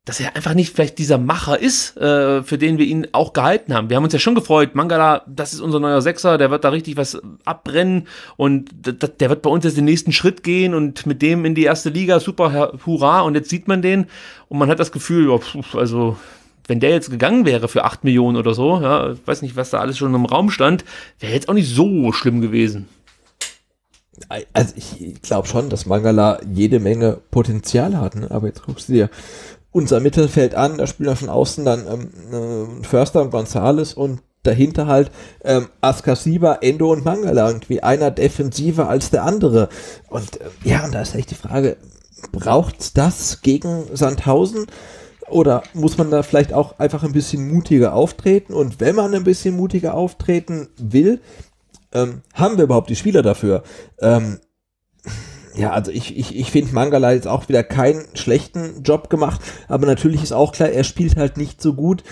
dass er einfach nicht vielleicht dieser Macher ist, äh, für den wir ihn auch gehalten haben. Wir haben uns ja schon gefreut, Mangala, das ist unser neuer Sechser, der wird da richtig was abbrennen und der wird bei uns jetzt den nächsten Schritt gehen und mit dem in die erste Liga, super, hurra, und jetzt sieht man den und man hat das Gefühl, also wenn der jetzt gegangen wäre für 8 Millionen oder so, ja, ich weiß nicht, was da alles schon im Raum stand, wäre jetzt auch nicht so schlimm gewesen. Also ich glaube schon, dass Mangala jede Menge Potenzial hat, ne? aber jetzt guckst du dir unser Mittelfeld an, da spielen wir von außen dann ähm, äh, Förster und Gonzales und dahinter halt ähm, Askasiba, Endo und Mangala, irgendwie einer defensiver als der andere. Und ähm, ja, und da ist echt die Frage, braucht's das gegen Sandhausen? Oder muss man da vielleicht auch einfach ein bisschen mutiger auftreten? Und wenn man ein bisschen mutiger auftreten will, ähm, haben wir überhaupt die Spieler dafür? Ähm, ja, also ich, ich, ich finde Mangala jetzt auch wieder keinen schlechten Job gemacht, aber natürlich ist auch klar, er spielt halt nicht so gut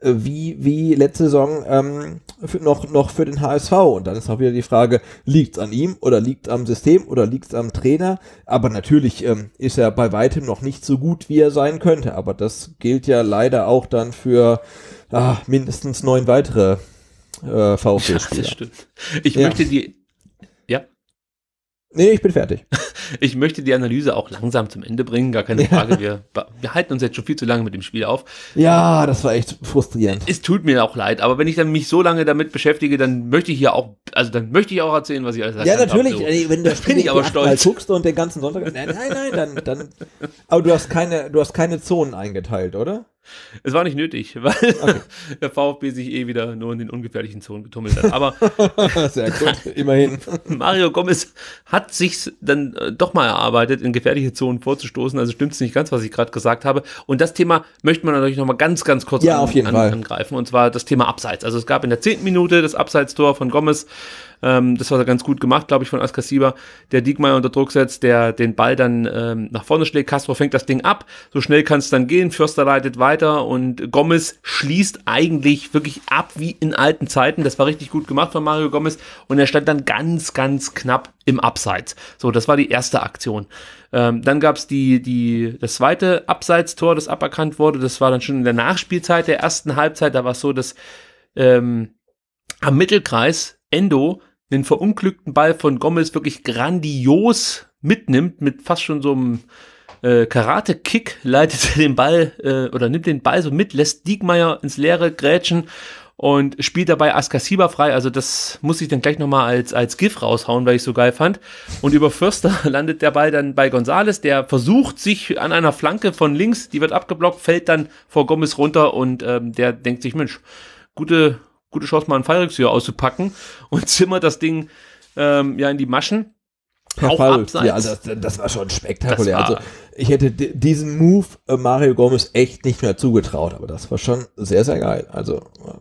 äh, wie, wie letzte Saison ähm, für, noch, noch für den HSV. Und dann ist auch wieder die Frage, liegt's an ihm oder liegt's am System oder liegt's am Trainer? Aber natürlich ähm, ist er bei weitem noch nicht so gut, wie er sein könnte. Aber das gilt ja leider auch dann für ah, mindestens neun weitere äh, VfB-Spieler. Ja, das stimmt. Ich ja. möchte die Nee, ich bin fertig. Ich möchte die Analyse auch langsam zum Ende bringen, gar keine Frage. Ja. Wir, wir halten uns jetzt schon viel zu lange mit dem Spiel auf. Ja, das war echt frustrierend. Es tut mir auch leid, aber wenn ich dann mich so lange damit beschäftige, dann möchte ich ja auch, also dann möchte ich auch erzählen, was ich alles Ja, natürlich, hab, so. wenn du das Spiel ich aber stolz. guckst und den ganzen Sonntag, nein, nein, nein, dann, dann, aber du hast keine, du hast keine Zonen eingeteilt, oder? Es war nicht nötig, weil okay. der VfB sich eh wieder nur in den ungefährlichen Zonen getummelt hat. Aber sehr gut, immerhin. Mario Gomez hat sich dann äh, doch mal erarbeitet, in gefährliche Zonen vorzustoßen. Also stimmt es nicht ganz, was ich gerade gesagt habe. Und das Thema möchte man natürlich noch mal ganz, ganz kurz ja, an, an, angreifen. Und zwar das Thema Abseits. Also es gab in der zehnten Minute das Abseitstor von Gomez. Ähm, das war ganz gut gemacht, glaube ich, von Askasiba, der Diegmeier unter Druck setzt, der den Ball dann ähm, nach vorne schlägt. Castro fängt das Ding ab, so schnell kann es dann gehen. Förster leitet weiter und Gomez schließt eigentlich wirklich ab wie in alten Zeiten. Das war richtig gut gemacht von Mario Gomez und er stand dann ganz, ganz knapp im Abseits. So, das war die erste Aktion. Ähm, dann gab's die, die, das zweite Abseitstor, das aberkannt wurde. Das war dann schon in der Nachspielzeit der ersten Halbzeit. Da war es so, dass ähm, am Mittelkreis Endo den verunglückten Ball von Gomez wirklich grandios mitnimmt, mit fast schon so einem äh, Karate-Kick, leitet er den Ball äh, oder nimmt den Ball so mit, lässt Diegmeier ins Leere grätschen und spielt dabei Askasiba frei. Also das muss ich dann gleich nochmal als, als GIF raushauen, weil ich so geil fand. Und über Förster landet der Ball dann bei Gonzales, der versucht sich an einer Flanke von links, die wird abgeblockt, fällt dann vor Gomez runter und ähm, der denkt sich, Mensch, gute, gute Chance, mal einen Fallrückzieher auszupacken und zimmert das Ding ähm, ja in die Maschen. Auch abseits. Ja, also das, das, war schon spektakulär. Also, war also ich hätte diesen Move äh, Mario Gomez echt nicht mehr zugetraut, aber das war schon sehr, sehr geil. Also äh,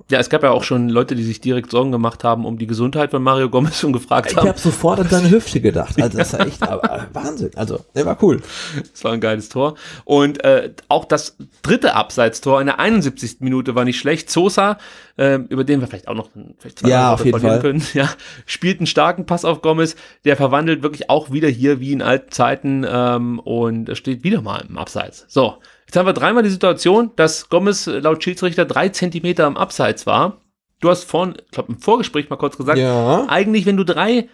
ja, es gab ja auch schon Leute, die sich direkt Sorgen gemacht haben um die Gesundheit von Mario Gomez und gefragt ich haben. Ich habe sofort an seine Hüfte gedacht. Also das war echt äh, Wahnsinn. Also der war cool. Das war ein geiles Tor. Und äh, auch das dritte Abseitstor in der 71. Minute war nicht schlecht. Sosa ähm, über den wir vielleicht auch noch vielleicht zwei ja, auf jeden Fall. können. Ja, spielt einen starken Pass auf Gomez, der verwandelt wirklich auch wieder hier wie in alten Zeiten ähm, und steht wieder mal im Abseits. So, jetzt haben wir dreimal die Situation, dass Gomez äh, laut Schiedsrichter drei Zentimeter im Abseits war. Du hast vorhin, ich glaube im Vorgespräch mal kurz gesagt, ja. eigentlich wenn du drei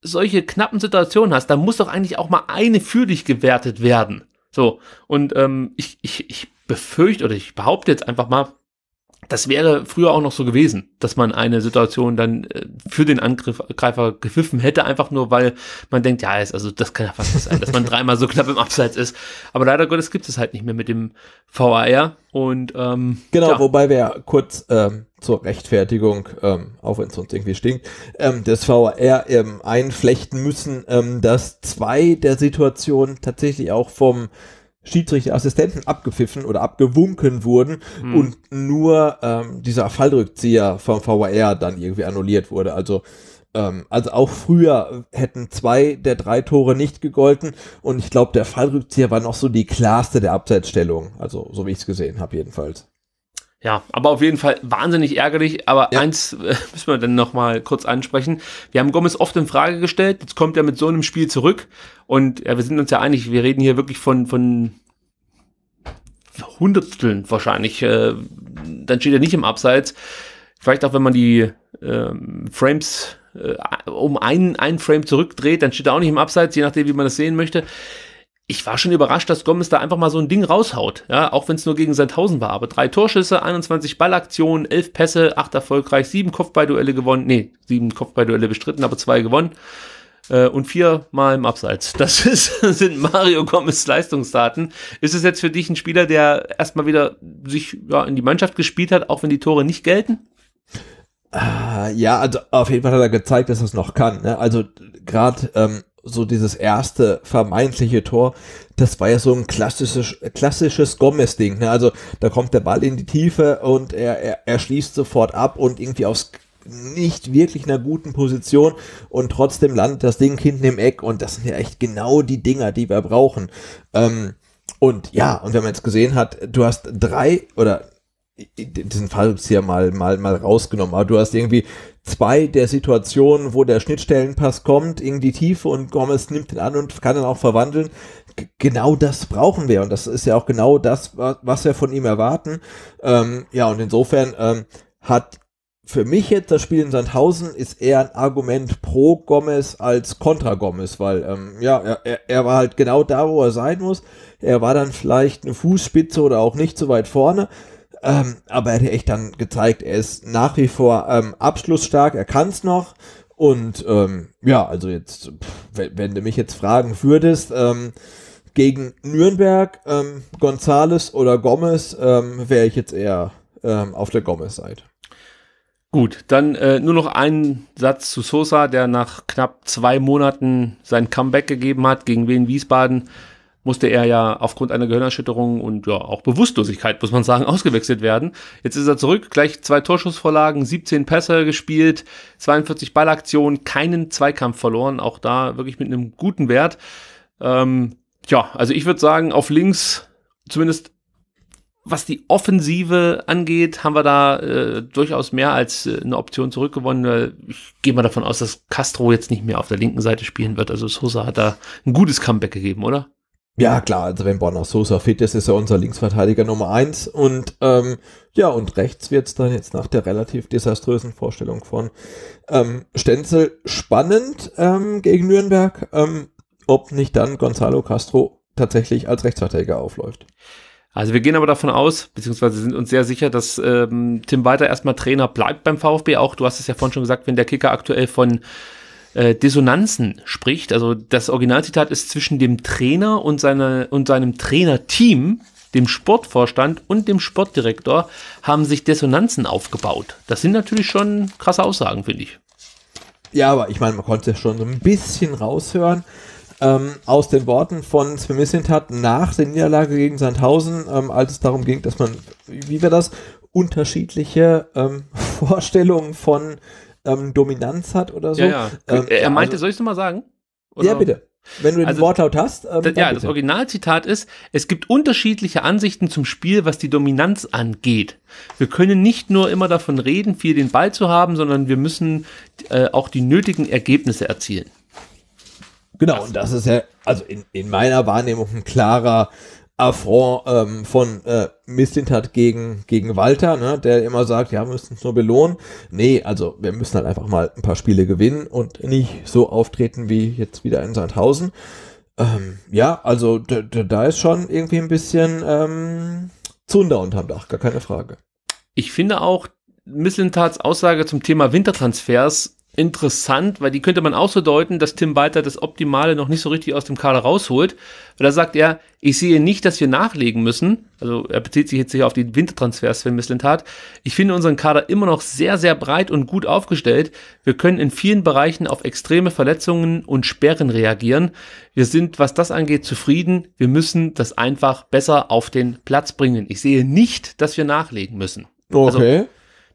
solche knappen Situationen hast, dann muss doch eigentlich auch mal eine für dich gewertet werden. So, und ähm, ich, ich, ich befürchte oder ich behaupte jetzt einfach mal, das wäre früher auch noch so gewesen, dass man eine Situation dann äh, für den Angreifer gepfiffen hätte, einfach nur weil man denkt, ja, ist, also das kann ja fast sein, dass man dreimal so knapp im Abseits ist. Aber leider Gottes gibt es halt nicht mehr mit dem VAR. Und ähm, genau, ja. wobei wir kurz ähm, zur Rechtfertigung, ähm, auch wenn es uns irgendwie stinkt, ähm, des VAR ähm, einflechten müssen, ähm, dass zwei der Situationen tatsächlich auch vom Schiedsrichterassistenten abgepfiffen oder abgewunken wurden mhm. und nur ähm, dieser Fallrückzieher vom VAR dann irgendwie annulliert wurde. Also ähm, also auch früher hätten zwei der drei Tore nicht gegolten und ich glaube, der Fallrückzieher war noch so die klarste der Abseitsstellung. Also so wie ich es gesehen habe jedenfalls. Ja, aber auf jeden Fall wahnsinnig ärgerlich. Aber ja. eins äh, müssen wir dann nochmal kurz ansprechen. Wir haben Gomez oft in Frage gestellt. Jetzt kommt er mit so einem Spiel zurück. Und ja, wir sind uns ja einig, wir reden hier wirklich von, von Hundertsteln wahrscheinlich. Äh, dann steht er nicht im Abseits. Vielleicht auch, wenn man die ähm, Frames äh, um einen, einen Frame zurückdreht, dann steht er auch nicht im Abseits, je nachdem, wie man das sehen möchte ich war schon überrascht, dass Gomez da einfach mal so ein Ding raushaut. Ja, auch wenn es nur gegen Sandhausen war. Aber drei Torschüsse, 21 Ballaktionen, elf Pässe, acht erfolgreich, sieben Kopfballduelle gewonnen. Nee, sieben Kopfballduelle bestritten, aber zwei gewonnen. Äh, und viermal im Abseits. Das ist, sind Mario Gomez Leistungsdaten. Ist es jetzt für dich ein Spieler, der erstmal wieder sich ja, in die Mannschaft gespielt hat, auch wenn die Tore nicht gelten? Ah, ja, also auf jeden Fall hat er gezeigt, dass er es noch kann. Ne? Also gerade ähm, so dieses erste vermeintliche Tor, das war ja so ein klassisches, klassisches Gomez-Ding. Ne? Also da kommt der Ball in die Tiefe und er, er, er schließt sofort ab und irgendwie aus nicht wirklich einer guten Position und trotzdem landet das Ding hinten im Eck und das sind ja echt genau die Dinger, die wir brauchen. Ähm, und ja, und wenn man jetzt gesehen hat, du hast drei oder diesen Fall hier mal, mal, mal rausgenommen, aber du hast irgendwie zwei der Situationen, wo der Schnittstellenpass kommt in die Tiefe und Gomez nimmt ihn an und kann dann auch verwandeln. G genau das brauchen wir und das ist ja auch genau das, was wir von ihm erwarten. Ähm, ja, und insofern ähm, hat für mich jetzt das Spiel in Sandhausen ist eher ein Argument pro Gomez als kontra Gomez, weil ähm, ja, er, er war halt genau da, wo er sein muss. Er war dann vielleicht eine Fußspitze oder auch nicht so weit vorne, ähm, aber er hat echt dann gezeigt, er ist nach wie vor ähm, abschlussstark, er kann es noch. Und ähm, ja, also jetzt, pff, wenn, du mich jetzt fragen würdest, ähm, gegen Nürnberg, ähm, Gonzales oder Gomez, ähm, wäre ich jetzt eher ähm, auf der Gomez-Seite. Gut, dann äh, nur noch einen Satz zu Sosa, der nach knapp zwei Monaten sein Comeback gegeben hat gegen Wien Wiesbaden musste er ja aufgrund einer Gehirnerschütterung und ja auch Bewusstlosigkeit, muss man sagen, ausgewechselt werden. Jetzt ist er zurück, gleich zwei Torschussvorlagen, 17 Pässe gespielt, 42 Ballaktionen, keinen Zweikampf verloren, auch da wirklich mit einem guten Wert. Ähm, ja, also ich würde sagen, auf links, zumindest was die Offensive angeht, haben wir da äh, durchaus mehr als äh, eine Option zurückgewonnen. Ich gehe mal davon aus, dass Castro jetzt nicht mehr auf der linken Seite spielen wird. Also Sosa hat da ein gutes Comeback gegeben, oder? Ja, klar, also wenn Borna Sosa fit ist, ist er unser Linksverteidiger Nummer 1. Und ähm, ja, und rechts wird es dann jetzt nach der relativ desaströsen Vorstellung von ähm, Stenzel spannend ähm, gegen Nürnberg, ähm, ob nicht dann Gonzalo Castro tatsächlich als Rechtsverteidiger aufläuft. Also wir gehen aber davon aus, beziehungsweise sind uns sehr sicher, dass ähm, Tim Walter erstmal Trainer bleibt beim VfB auch. Du hast es ja vorhin schon gesagt, wenn der Kicker aktuell von äh, Dissonanzen spricht. Also das Originalzitat ist zwischen dem Trainer und, seine, und seinem Trainerteam, dem Sportvorstand und dem Sportdirektor, haben sich Dissonanzen aufgebaut. Das sind natürlich schon krasse Aussagen, finde ich. Ja, aber ich meine, man konnte es schon so ein bisschen raushören. Ähm, aus den Worten von Sven hat nach der Niederlage gegen Sandhausen, ähm, als es darum ging, dass man, wie war das, unterschiedliche ähm, Vorstellungen von ähm, Dominanz hat oder so. Ja, ja. Ähm, äh, er meinte, also, soll ich es nochmal sagen? Oder? Ja, bitte. Wenn du den also, Wortlaut hast. Ähm, da, ja, bitte. das Originalzitat ist, es gibt unterschiedliche Ansichten zum Spiel, was die Dominanz angeht. Wir können nicht nur immer davon reden, viel den Ball zu haben, sondern wir müssen äh, auch die nötigen Ergebnisse erzielen. Genau, und das ist ja, also in, in meiner Wahrnehmung ein klarer Affront ähm, von äh, Mistintat gegen, gegen Walter, ne, der immer sagt, ja, wir müssen es nur belohnen. Nee, also wir müssen halt einfach mal ein paar Spiele gewinnen und nicht so auftreten wie jetzt wieder in Sandhausen. Ähm, ja, also da ist schon irgendwie ein bisschen ähm, Zunder unterm Dach, gar keine Frage. Ich finde auch, Misslintats Aussage zum Thema Wintertransfers interessant, weil die könnte man auch so deuten, dass Tim Walter das Optimale noch nicht so richtig aus dem Kader rausholt. Weil da sagt er, ich sehe nicht, dass wir nachlegen müssen. Also er bezieht sich jetzt sicher auf die Wintertransfers, Sven Mislintat. Ich finde unseren Kader immer noch sehr, sehr breit und gut aufgestellt. Wir können in vielen Bereichen auf extreme Verletzungen und Sperren reagieren. Wir sind, was das angeht, zufrieden. Wir müssen das einfach besser auf den Platz bringen. Ich sehe nicht, dass wir nachlegen müssen. Also okay. Also,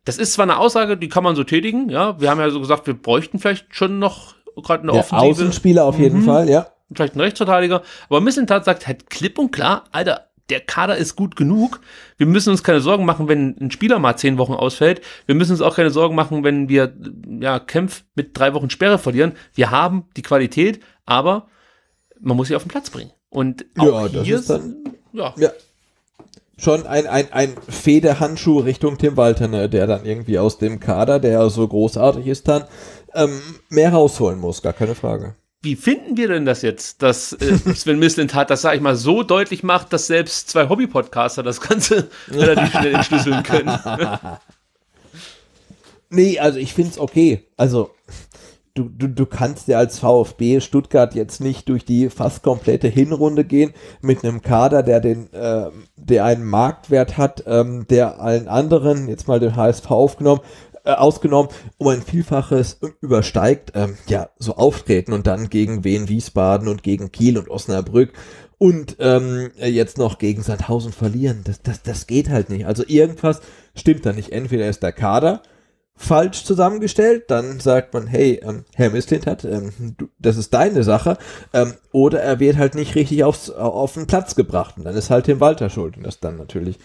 das ist zwar eine Aussage, die kann man so tätigen, ja. Wir haben ja so gesagt, wir bräuchten vielleicht schon noch gerade eine ja, Offensive. Außenspieler auf jeden mhm. Fall, ja. Vielleicht ein Rechtsverteidiger. Aber Missentat sagt halt klipp und klar, Alter, der Kader ist gut genug. Wir müssen uns keine Sorgen machen, wenn ein Spieler mal zehn Wochen ausfällt. Wir müssen uns auch keine Sorgen machen, wenn wir ja, Kämpf mit drei Wochen Sperre verlieren. Wir haben die Qualität, aber man muss sie auf den Platz bringen. Und auch ja, hier, ja. ja, schon ein, ein, ein Federhandschuh Richtung Tim Walterne, der dann irgendwie aus dem Kader, der ja so großartig ist, dann ähm, mehr rausholen muss, gar keine Frage. Wie finden wir denn das jetzt, dass äh, Sven Mislint hat das, sag ich mal, so deutlich macht, dass selbst zwei Hobby-Podcaster das Ganze relativ schnell entschlüsseln können? nee, also ich finde es okay. Also du, du, du kannst ja als VfB Stuttgart jetzt nicht durch die fast komplette Hinrunde gehen mit einem Kader, der den, äh, der einen Marktwert hat, ähm, der allen anderen, jetzt mal den HSV aufgenommen, äh, ausgenommen, um ein Vielfaches übersteigt, ähm, ja, so auftreten und dann gegen Wien Wiesbaden und gegen Kiel und Osnabrück und ähm, jetzt noch gegen Sandhausen verlieren. Das, das, das geht halt nicht. Also irgendwas stimmt da nicht. Entweder ist der Kader falsch zusammengestellt, dann sagt man, hey, ähm, Herr Misslint ähm, das ist deine Sache, ähm, oder er wird halt nicht richtig aufs, auf den Platz gebracht und dann ist halt dem Walter schuld und das dann natürlich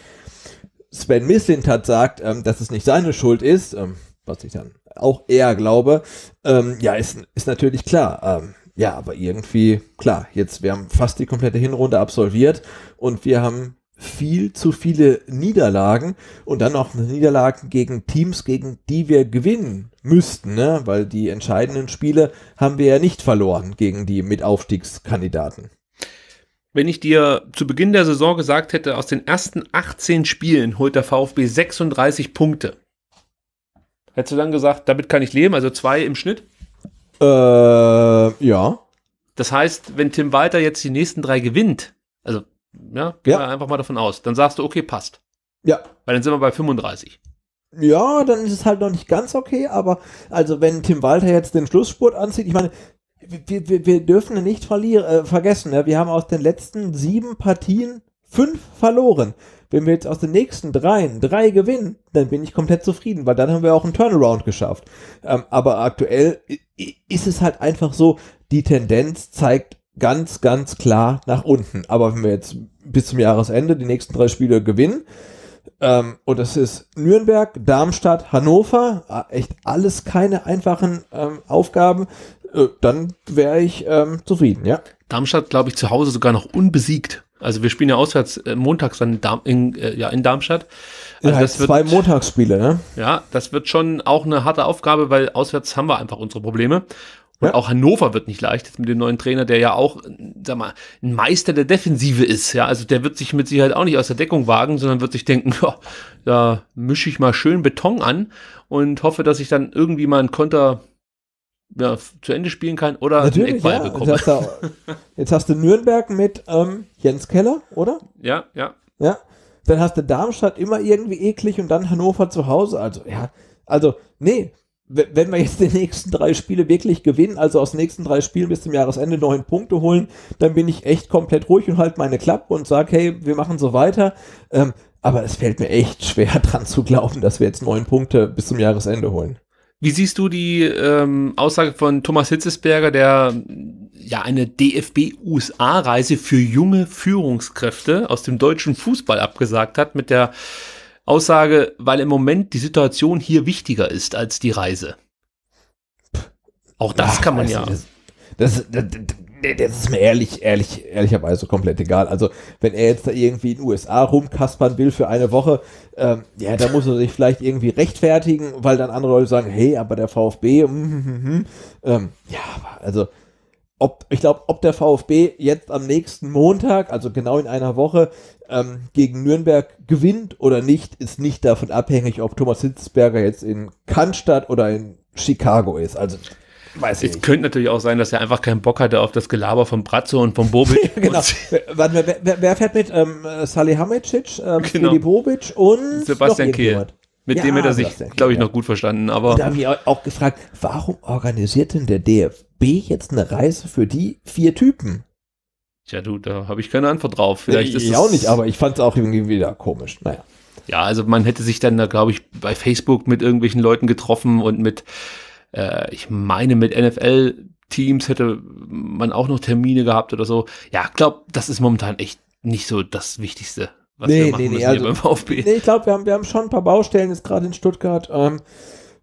Sven Mislint sagt, ähm, dass es nicht seine Schuld ist, ähm, was ich dann auch eher glaube, ähm, ja, ist, ist natürlich klar. ja, aber irgendwie, klar, jetzt, wir haben fast die komplette Hinrunde absolviert und wir haben viel zu viele Niederlagen und dann auch Niederlagen gegen Teams, gegen die wir gewinnen müssten, ne? weil die entscheidenden Spiele haben wir ja nicht verloren gegen die Mitaufstiegskandidaten. Wenn ich dir zu Beginn der Saison gesagt hätte, aus den ersten 18 Spielen holt der VfB 36 Punkte, hättest du dann gesagt, damit kann ich leben, also zwei im Schnitt? Äh, ja. Das heißt, wenn Tim Walter jetzt die nächsten drei gewinnt, also ja, gehen ja. wir einfach mal davon aus. Dann sagst du, okay, passt. Ja. Weil dann sind wir bei 35. Ja, dann ist es halt noch nicht ganz okay, aber also wenn Tim Walter jetzt den Schlussspurt anzieht, ich meine, wir, wir, wir dürfen nicht äh, vergessen, ja, wir haben aus den letzten sieben Partien fünf verloren. Wenn wir jetzt aus den nächsten dreien drei gewinnen, dann bin ich komplett zufrieden, weil dann haben wir auch einen Turnaround geschafft. Ähm, aber aktuell ist es halt einfach so, die Tendenz zeigt ganz, ganz klar nach unten. Aber wenn wir jetzt bis zum Jahresende die nächsten drei Spiele gewinnen, ähm, und das ist Nürnberg, Darmstadt, Hannover, äh, echt alles keine einfachen ähm, Aufgaben, äh, dann wäre ich ähm, zufrieden, ja. Darmstadt, glaube ich, zu Hause sogar noch unbesiegt. Also wir spielen ja auswärts äh, montags dann Darm, in, äh, ja, in Darmstadt. Also ja, das zwei wird, zwei Montagsspiele, ne? Ja, das wird schon auch eine harte Aufgabe, weil auswärts haben wir einfach unsere Probleme. Und ja. auch Hannover wird nicht leicht jetzt mit dem neuen Trainer, der ja auch, sag mal, ein Meister der Defensive ist. Ja, also der wird sich mit Sicherheit auch nicht aus der Deckung wagen, sondern wird sich denken, ja, da mische ich mal schön Beton an und hoffe, dass ich dann irgendwie mal einen Konter ja, zu Ende spielen kann oder Natürlich, Eckball ja. bekomme. Jetzt hast, du, jetzt hast du Nürnberg mit ähm, Jens Keller, oder? Ja, ja. Ja. Dann hast du Darmstadt immer irgendwie eklig und dann Hannover zu Hause. Also, ja. Also, nee, wenn wir jetzt die nächsten drei Spiele wirklich gewinnen, also aus den nächsten drei Spielen bis zum Jahresende neun Punkte holen, dann bin ich echt komplett ruhig und halt meine Klappe und sage, hey, wir machen so weiter. Ähm, aber es fällt mir echt schwer dran zu glauben, dass wir jetzt neun Punkte bis zum Jahresende holen. Wie siehst du die ähm, Aussage von Thomas Hitzesberger, der ja eine DFB-USA-Reise für junge Führungskräfte aus dem deutschen Fußball abgesagt hat, mit der Aussage, weil im Moment die Situation hier wichtiger ist als die Reise. Auch das Ach, kann man ja. Das, das, das, das, ist mir ehrlich, ehrlich, ehrlicherweise komplett egal. Also, wenn er jetzt da irgendwie in den USA rumkaspern will für eine Woche, ähm, ja, da muss er sich vielleicht irgendwie rechtfertigen, weil dann andere Leute sagen, hey, aber der VfB, mm, hm, mm, hm, mm. Hm, ähm, ja, also, ob, ich glaube, ob der VfB jetzt am nächsten Montag, also genau in einer Woche, ähm, gegen Nürnberg gewinnt oder nicht, ist nicht davon abhängig, ob Thomas Hitzberger jetzt in Cannstatt oder in Chicago ist. Also Weiß ich es könnte natürlich auch sein, dass er einfach keinen Bock hatte auf das Gelaber von Bratzo und von Bobic. genau. Warte, wer, wer, wer, fährt mit? Ähm, Sally Salihamidzic, ähm, genau. Bobic und Sebastian Kehl. Mit ja, dem hätte er sich, glaube ich, noch gut verstanden. Aber da habe ich auch gefragt, warum organisiert denn der DFB jetzt eine Reise für die vier Typen? Tja, du, da habe ich keine Antwort drauf. Vielleicht ich ist auch nicht, aber ich fand es auch irgendwie wieder komisch. Naja. Ja, also man hätte sich dann da, glaube ich, bei Facebook mit irgendwelchen Leuten getroffen und mit, äh, ich meine, mit NFL-Teams hätte man auch noch Termine gehabt oder so. Ja, ich glaube, das ist momentan echt nicht so das Wichtigste, was nee, wir machen nee, müssen nee, also, beim VfB. Nee, ich glaube, wir haben, wir haben schon ein paar Baustellen jetzt gerade in Stuttgart. Ähm,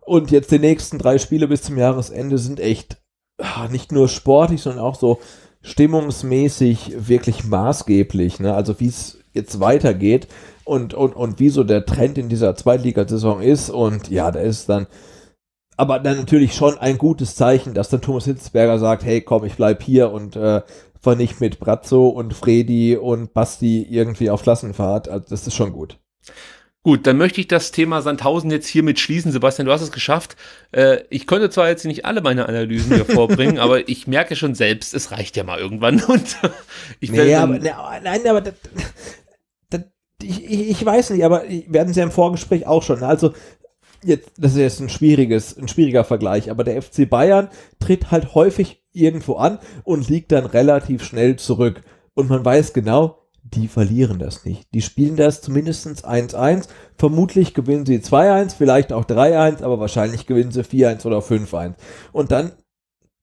und jetzt die nächsten drei Spiele bis zum Jahresende sind echt ach, nicht nur sportlich, sondern auch so stimmungsmäßig wirklich maßgeblich. Ne? Also wie es jetzt weitergeht und, und, und wie so der Trend in dieser Zweitligasaison ist. Und ja, da ist dann aber dann natürlich schon ein gutes Zeichen, dass dann Thomas Hitzberger sagt, hey komm, ich bleib hier und äh, fahr nicht mit Brazzo und Fredi und Basti irgendwie auf Klassenfahrt. Also das ist schon gut. Gut, dann möchte ich das Thema Sandhausen jetzt hiermit schließen. Sebastian, du hast es geschafft. Äh, ich konnte zwar jetzt nicht alle meine Analysen hier vorbringen, aber ich merke schon selbst, es reicht ja mal irgendwann. Und ich nee, aber, nein, aber das, das, ich, ich, weiß nicht, aber wir hatten es ja im Vorgespräch auch schon. Also, jetzt, das ist jetzt ein schwieriges, ein schwieriger Vergleich, aber der FC Bayern tritt halt häufig irgendwo an und liegt dann relativ schnell zurück. Und man weiß genau, die verlieren das nicht. Die spielen das zumindest 1-1. Vermutlich gewinnen sie 2-1, vielleicht auch 3-1, aber wahrscheinlich gewinnen sie 4-1 oder 5-1. Und dann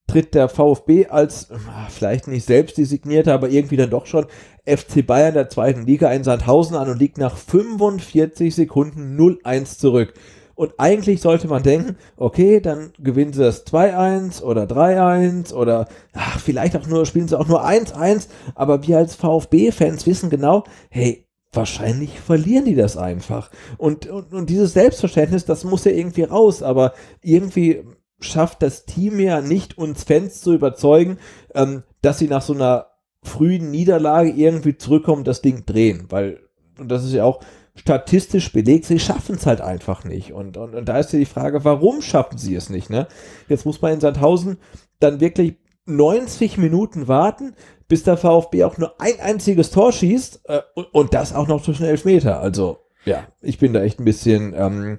tritt der VfB als ah, vielleicht nicht selbst designierter, aber irgendwie dann doch schon FC Bayern der zweiten Liga in Sandhausen an und liegt nach 45 Sekunden 0-1 zurück. Und eigentlich sollte man denken, okay, dann gewinnen sie das 2-1 oder 3-1 oder ach, vielleicht auch nur, spielen sie auch nur 1-1, aber wir als VfB-Fans wissen genau, hey, wahrscheinlich verlieren die das einfach. Und, und, und dieses Selbstverständnis, das muss ja irgendwie raus, aber irgendwie schafft das Team ja nicht, uns Fans zu überzeugen, ähm, dass sie nach so einer frühen Niederlage irgendwie zurückkommen, das Ding drehen, weil, und das ist ja auch statistisch belegt, sie schaffen es halt einfach nicht. Und, und, und da ist ja die Frage, warum schaffen sie es nicht? Ne? Jetzt muss man in Sandhausen dann wirklich 90 Minuten warten, bis der VfB auch nur ein einziges Tor schießt äh, und, und, das auch noch zwischen elf Meter. Also ja, ich bin da echt ein bisschen ähm,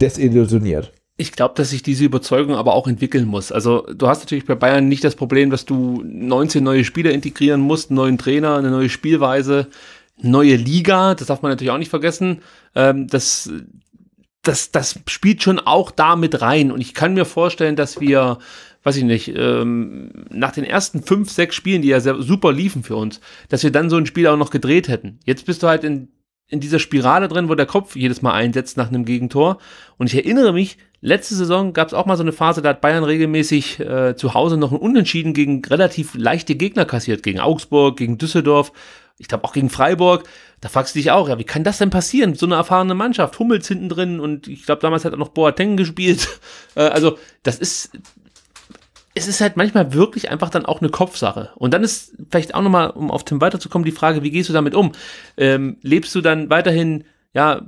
desillusioniert. Ich glaube, dass sich diese Überzeugung aber auch entwickeln muss. Also du hast natürlich bei Bayern nicht das Problem, dass du 19 neue Spieler integrieren musst, einen neuen Trainer, eine neue Spielweise neue Liga, das darf man natürlich auch nicht vergessen. Ähm, das, das, das spielt schon auch da mit rein. Und ich kann mir vorstellen, dass wir, weiß ich nicht, ähm, nach den ersten fünf, sechs Spielen, die ja sehr, super liefen für uns, dass wir dann so ein Spiel auch noch gedreht hätten. Jetzt bist du halt in, in dieser Spirale drin, wo der Kopf jedes Mal einsetzt nach einem Gegentor. Und ich erinnere mich, letzte Saison gab es auch mal so eine Phase, da hat Bayern regelmäßig äh, zu Hause noch ein Unentschieden gegen relativ leichte Gegner kassiert, gegen Augsburg, gegen Düsseldorf ich glaube auch gegen Freiburg, da fragst du dich auch, ja, wie kann das denn passieren? So eine erfahrene Mannschaft, Hummels hinten drin und ich glaube, damals hat er noch Boateng gespielt. Äh, also, das ist, es ist halt manchmal wirklich einfach dann auch eine Kopfsache. Und dann ist vielleicht auch nochmal, um auf Tim weiterzukommen, die Frage, wie gehst du damit um? Ähm, lebst du dann weiterhin, ja,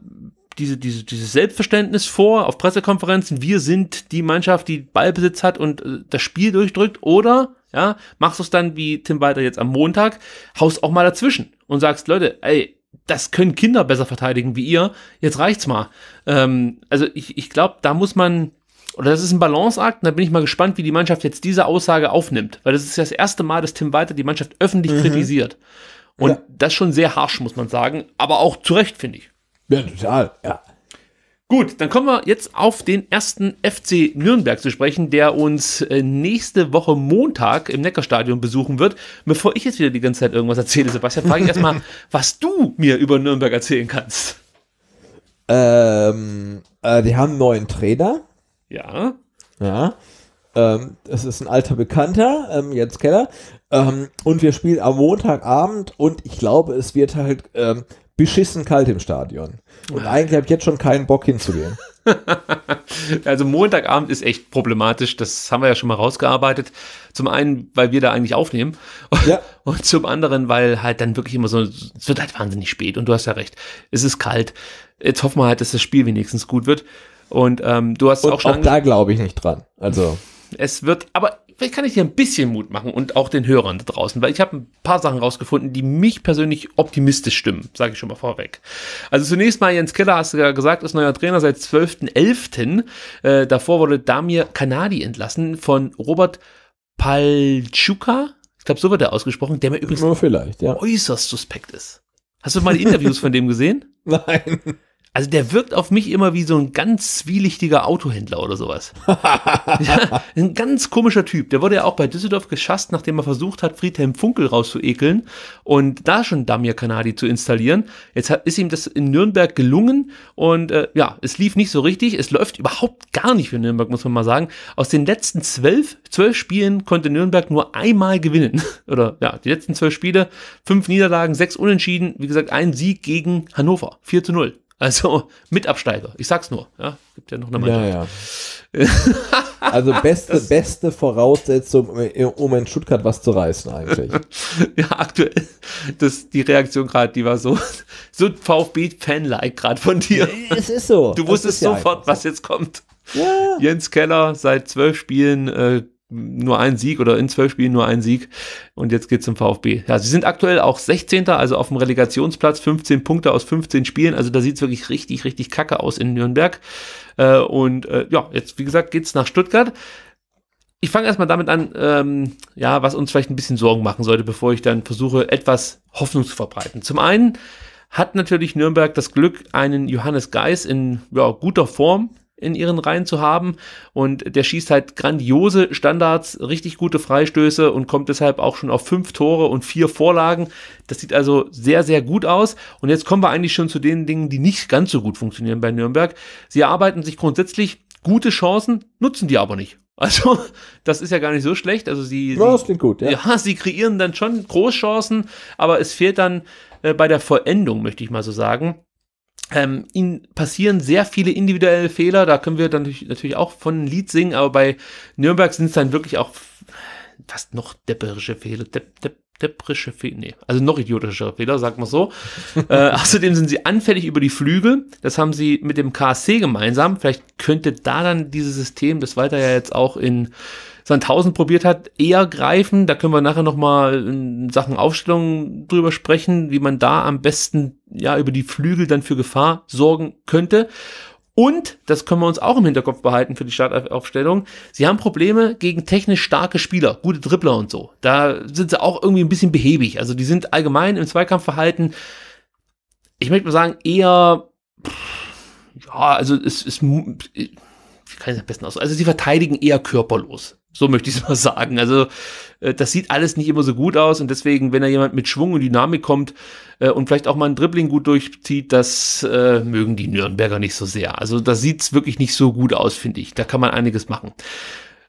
diese, diese, dieses Selbstverständnis vor auf Pressekonferenzen, wir sind die Mannschaft, die Ballbesitz hat und äh, das Spiel durchdrückt, oder ja, machst du es dann wie Tim Walter jetzt am Montag, haust auch mal dazwischen und sagst, Leute, ey, das können Kinder besser verteidigen wie ihr, jetzt reicht's mal. Ähm, also ich, ich glaube, da muss man, oder das ist ein Balanceakt, und da bin ich mal gespannt, wie die Mannschaft jetzt diese Aussage aufnimmt, weil das ist ja das erste Mal, dass Tim Walter die Mannschaft öffentlich mhm. kritisiert. Und ja. das schon sehr harsch, muss man sagen, aber auch zu Recht, finde ich. Ja, total, ja. Gut, dann kommen wir jetzt auf den ersten FC Nürnberg zu sprechen, der uns äh, nächste Woche Montag im Neckarstadion besuchen wird. Bevor ich jetzt wieder die ganze Zeit irgendwas erzähle, Sebastian, frage ich erstmal, was du mir über Nürnberg erzählen kannst. Ähm, äh, die haben einen neuen Trainer. Ja. Ja. Ähm, es ist ein alter Bekannter, ähm, Jens Keller. Ähm, und wir spielen am Montagabend und ich glaube, es wird halt ähm, beschissen kalt im Stadion. Und eigentlich habe ich jetzt schon keinen Bock hinzugehen. also Montagabend ist echt problematisch, das haben wir ja schon mal rausgearbeitet. Zum einen, weil wir da eigentlich aufnehmen ja. und zum anderen, weil halt dann wirklich immer so, es wird halt wahnsinnig spät und du hast ja recht, es ist kalt. Jetzt hoffen wir halt, dass das Spiel wenigstens gut wird. Und ähm, du hast und auch schon. Auch da glaube ich nicht dran. Also. Es wird, aber vielleicht kann ich dir ein bisschen Mut machen und auch den Hörern da draußen, weil ich habe ein paar Sachen rausgefunden, die mich persönlich optimistisch stimmen, sage ich schon mal vorweg. Also zunächst mal Jens Keller, hast du ja gesagt, ist neuer Trainer seit 12.11. Äh, davor wurde Damir Kanadi entlassen von Robert Palchuka. Ich glaube, so wird er ausgesprochen, der mir übrigens ja. äußerst suspekt ist. Hast du mal die Interviews von dem gesehen? Nein. Also der wirkt auf mich immer wie so ein ganz zwielichtiger Autohändler oder sowas. ja, ein ganz komischer Typ. Der wurde ja auch bei Düsseldorf geschasst, nachdem er versucht hat, Friedhelm Funkel rauszuekeln und da schon Damir Kanadi zu installieren. Jetzt ist ihm das in Nürnberg gelungen und äh, ja, es lief nicht so richtig. Es läuft überhaupt gar nicht für Nürnberg, muss man mal sagen. Aus den letzten zwölf, zwölf Spielen konnte Nürnberg nur einmal gewinnen. oder ja, die letzten zwölf Spiele, fünf Niederlagen, sechs Unentschieden, wie gesagt, ein Sieg gegen Hannover. 4 zu 0. Also Mitabsteiger, ich sag's nur. Ja, gibt ja noch eine Mannschaft. Ja, ja. also beste, das beste Voraussetzung, äh, um in Stuttgart was zu reißen eigentlich. ja, aktuell, das, die Reaktion gerade, die war so, so VfB-Fan-like gerade von dir. Es ist so. Du wusstest sofort, ja was jetzt kommt. Ja. Jens Keller seit zwölf Spielen äh, nur ein Sieg oder in zwölf Spielen nur ein Sieg. Und jetzt geht's zum VfB. Ja, sie sind aktuell auch 16. also auf dem Relegationsplatz, 15 Punkte aus 15 Spielen. Also da sieht's wirklich richtig, richtig kacke aus in Nürnberg. Äh, und äh, ja, jetzt, wie gesagt, geht's nach Stuttgart. Ich fange erstmal damit an, ähm, ja, was uns vielleicht ein bisschen Sorgen machen sollte, bevor ich dann versuche, etwas Hoffnung zu verbreiten. Zum einen hat natürlich Nürnberg das Glück, einen Johannes Geis in ja, guter Form in ihren Reihen zu haben. Und der schießt halt grandiose Standards, richtig gute Freistöße und kommt deshalb auch schon auf fünf Tore und vier Vorlagen. Das sieht also sehr, sehr gut aus. Und jetzt kommen wir eigentlich schon zu den Dingen, die nicht ganz so gut funktionieren bei Nürnberg. Sie erarbeiten sich grundsätzlich gute Chancen, nutzen die aber nicht. Also, das ist ja gar nicht so schlecht. Also sie, ja, sie, gut, ja. ja sie kreieren dann schon Großchancen, aber es fehlt dann äh, bei der Vollendung, möchte ich mal so sagen ähm, ihnen passieren sehr viele individuelle Fehler. Da können wir dann natürlich, auch von ein Lied singen, aber bei Nürnberg sind es dann wirklich auch fast noch depperische Fehler. Depp, depp, depperische Fehler, nee, also noch idiotische Fehler, sagt man so. äh, außerdem sind sie anfällig über die Flügel. Das haben sie mit dem KSC gemeinsam. Vielleicht könnte da dann dieses System, das weiter ja jetzt auch in sondern probiert hat, eher greifen. Da können wir nachher nochmal in Sachen Aufstellung drüber sprechen, wie man da am besten ja über die Flügel dann für Gefahr sorgen könnte. Und, das können wir uns auch im Hinterkopf behalten für die Startaufstellung, sie haben Probleme gegen technisch starke Spieler, gute Dribbler und so. Da sind sie auch irgendwie ein bisschen behäbig. Also die sind allgemein im Zweikampfverhalten, ich möchte mal sagen, eher, ja, also es ist, ich kann es am besten aus, also sie verteidigen eher körperlos. So möchte ich es mal sagen. Also äh, das sieht alles nicht immer so gut aus und deswegen, wenn da jemand mit Schwung und Dynamik kommt äh, und vielleicht auch mal ein Dribbling gut durchzieht, das äh, mögen die Nürnberger nicht so sehr. Also da sieht es wirklich nicht so gut aus, finde ich. Da kann man einiges machen.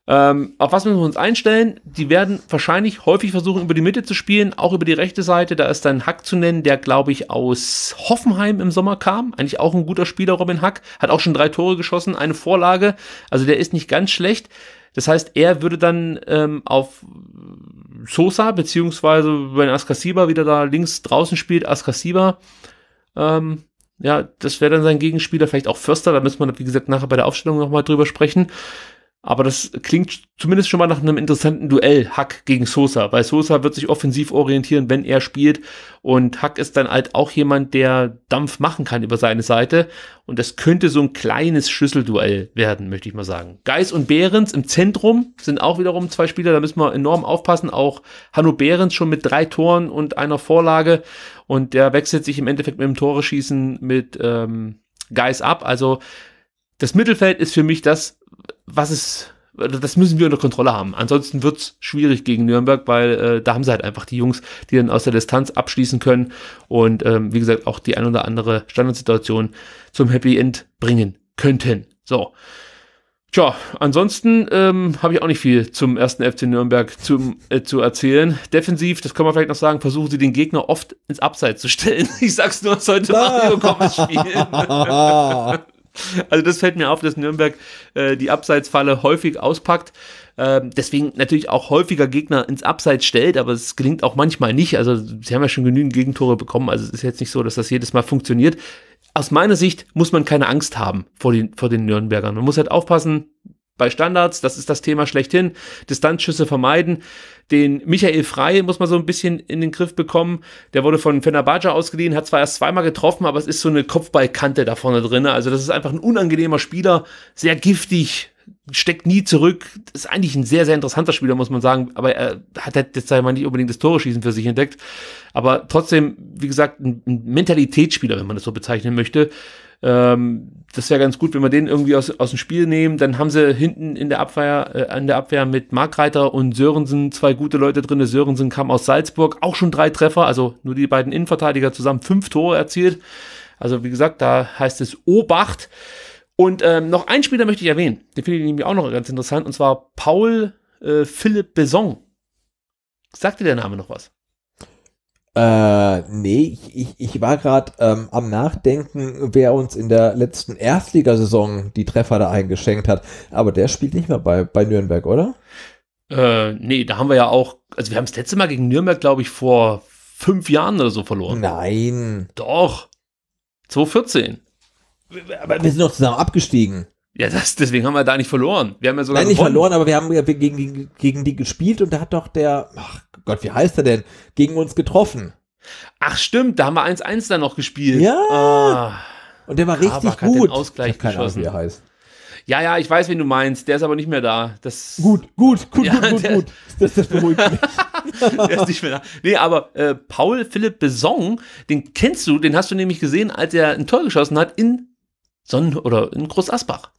Ähm, auf was müssen wir uns einstellen? Die werden wahrscheinlich häufig versuchen, über die Mitte zu spielen, auch über die rechte Seite. Da ist dann Hack zu nennen, der, glaube ich, aus Hoffenheim im Sommer kam. Eigentlich auch ein guter Spieler, Robin Hack. Hat auch schon drei Tore geschossen, eine Vorlage. Also der ist nicht ganz schlecht. Das heißt, er würde dann ähm, auf Sosa, beziehungsweise wenn Askasiba wieder da links draußen spielt, Askasiba, ähm, ja, das wäre dann sein Gegenspieler, vielleicht auch Förster, da müssen wir, wie gesagt, nachher bei der Aufstellung nochmal drüber sprechen. Aber das klingt zumindest schon mal nach einem interessanten Duell, Hack gegen Sosa, weil Sosa wird sich offensiv orientieren, wenn er spielt. Und Hack ist dann halt auch jemand, der Dampf machen kann über seine Seite. Und das könnte so ein kleines Schlüsselduell werden, möchte ich mal sagen. Geis und Behrens im Zentrum sind auch wiederum zwei Spieler, da müssen wir enorm aufpassen. Auch Hanno Behrens schon mit drei Toren und einer Vorlage. Und der wechselt sich im Endeffekt mit dem Tore schießen mit ähm, Geis ab. Also das Mittelfeld ist für mich das, was ist, also das müssen wir unter Kontrolle haben. Ansonsten wird es schwierig gegen Nürnberg, weil äh, da haben sie halt einfach die Jungs, die dann aus der Distanz abschließen können und ähm, wie gesagt auch die ein oder andere Standardsituation zum Happy End bringen könnten. So. Tja, ansonsten ähm, habe ich auch nicht viel zum ersten FC Nürnberg zum, äh, zu erzählen. Defensiv, das kann man vielleicht noch sagen, versuchen sie den Gegner oft ins Abseits zu stellen. Ich sag's nur, sollte ah. Mario Gomez spielen. Also das fällt mir auf, dass Nürnberg äh, die Abseitsfalle häufig auspackt. Ähm, deswegen natürlich auch häufiger Gegner ins Abseits stellt, aber es gelingt auch manchmal nicht. Also sie haben ja schon genügend Gegentore bekommen. Also es ist jetzt nicht so, dass das jedes Mal funktioniert. Aus meiner Sicht muss man keine Angst haben vor den, vor den Nürnbergern. Man muss halt aufpassen bei Standards, das ist das Thema schlechthin. Distanzschüsse vermeiden den Michael Frei muss man so ein bisschen in den Griff bekommen. Der wurde von Fenerbahce ausgeliehen, hat zwar erst zweimal getroffen, aber es ist so eine Kopfballkante da vorne drin. Also das ist einfach ein unangenehmer Spieler, sehr giftig, steckt nie zurück. Ist eigentlich ein sehr, sehr interessanter Spieler, muss man sagen. Aber er hat halt jetzt sei mal nicht unbedingt das Tore-Schießen für sich entdeckt. Aber trotzdem, wie gesagt, ein Mentalitätsspieler, wenn man das so bezeichnen möchte. Ähm, das wäre ganz gut, wenn wir den irgendwie aus, aus dem Spiel nehmen. Dann haben sie hinten in der Abwehr, äh, an der Abwehr mit Markreiter und Sörensen zwei gute Leute drin. Sörensen kam aus Salzburg, auch schon drei Treffer, also nur die beiden Innenverteidiger zusammen fünf Tore erzielt. Also wie gesagt, da heißt es Obacht. Und ähm, noch einen Spieler möchte ich erwähnen. Den finde ich nämlich auch noch ganz interessant. Und zwar Paul äh, Philipp Beson. Sagt dir der Name noch was? Äh, nee, ich, ich, ich war gerade ähm, am Nachdenken, wer uns in der letzten Erstligasaison die Treffer da eingeschenkt hat. Aber der spielt nicht mehr bei, bei Nürnberg, oder? Äh, nee, da haben wir ja auch, also wir haben das letzte Mal gegen Nürnberg, glaube ich, vor fünf Jahren oder so verloren. Nein. Doch. 2014. Aber wir sind doch zusammen abgestiegen. Ja, das, deswegen haben wir da nicht verloren. Wir haben ja sogar Nein, nicht verloren, aber wir haben ja gegen, gegen, gegen die gespielt und da hat doch der, ach Gott, wie heißt er denn? Gegen uns getroffen. Ach stimmt, da haben wir 1-1 dann noch gespielt. Ja. Ah. Und der war Kabak richtig gut. Hat den Ausgleich ich hab Keine Ahnung, wie er heißt. Ja, ja, ich weiß, wen du meinst. Der ist aber nicht mehr da. Das gut, gut, gut, ja, gut, gut, gut. Das, das beruhigt mich. der ist nicht mehr da. Nee, aber äh, Paul Philipp Besong, den kennst du, den hast du nämlich gesehen, als er ein Tor geschossen hat in Sonnen oder in Großasbach.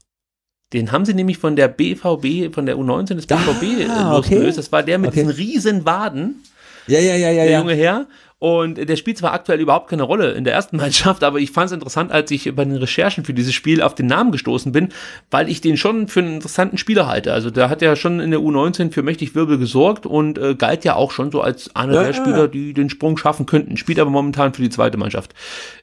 Den haben sie nämlich von der BVB, von der U19 des BVB ah, losgelöst. Okay. Das war der mit okay. diesen riesen Waden. Ja, ja, ja, ja. Der junge Herr. Und der spielt zwar aktuell überhaupt keine Rolle in der ersten Mannschaft, aber ich fand es interessant, als ich bei den Recherchen für dieses Spiel auf den Namen gestoßen bin, weil ich den schon für einen interessanten Spieler halte. Also da hat er ja schon in der U19 für mächtig Wirbel gesorgt und äh, galt ja auch schon so als einer ja, der Spieler, die den Sprung schaffen könnten. Spielt aber momentan für die zweite Mannschaft.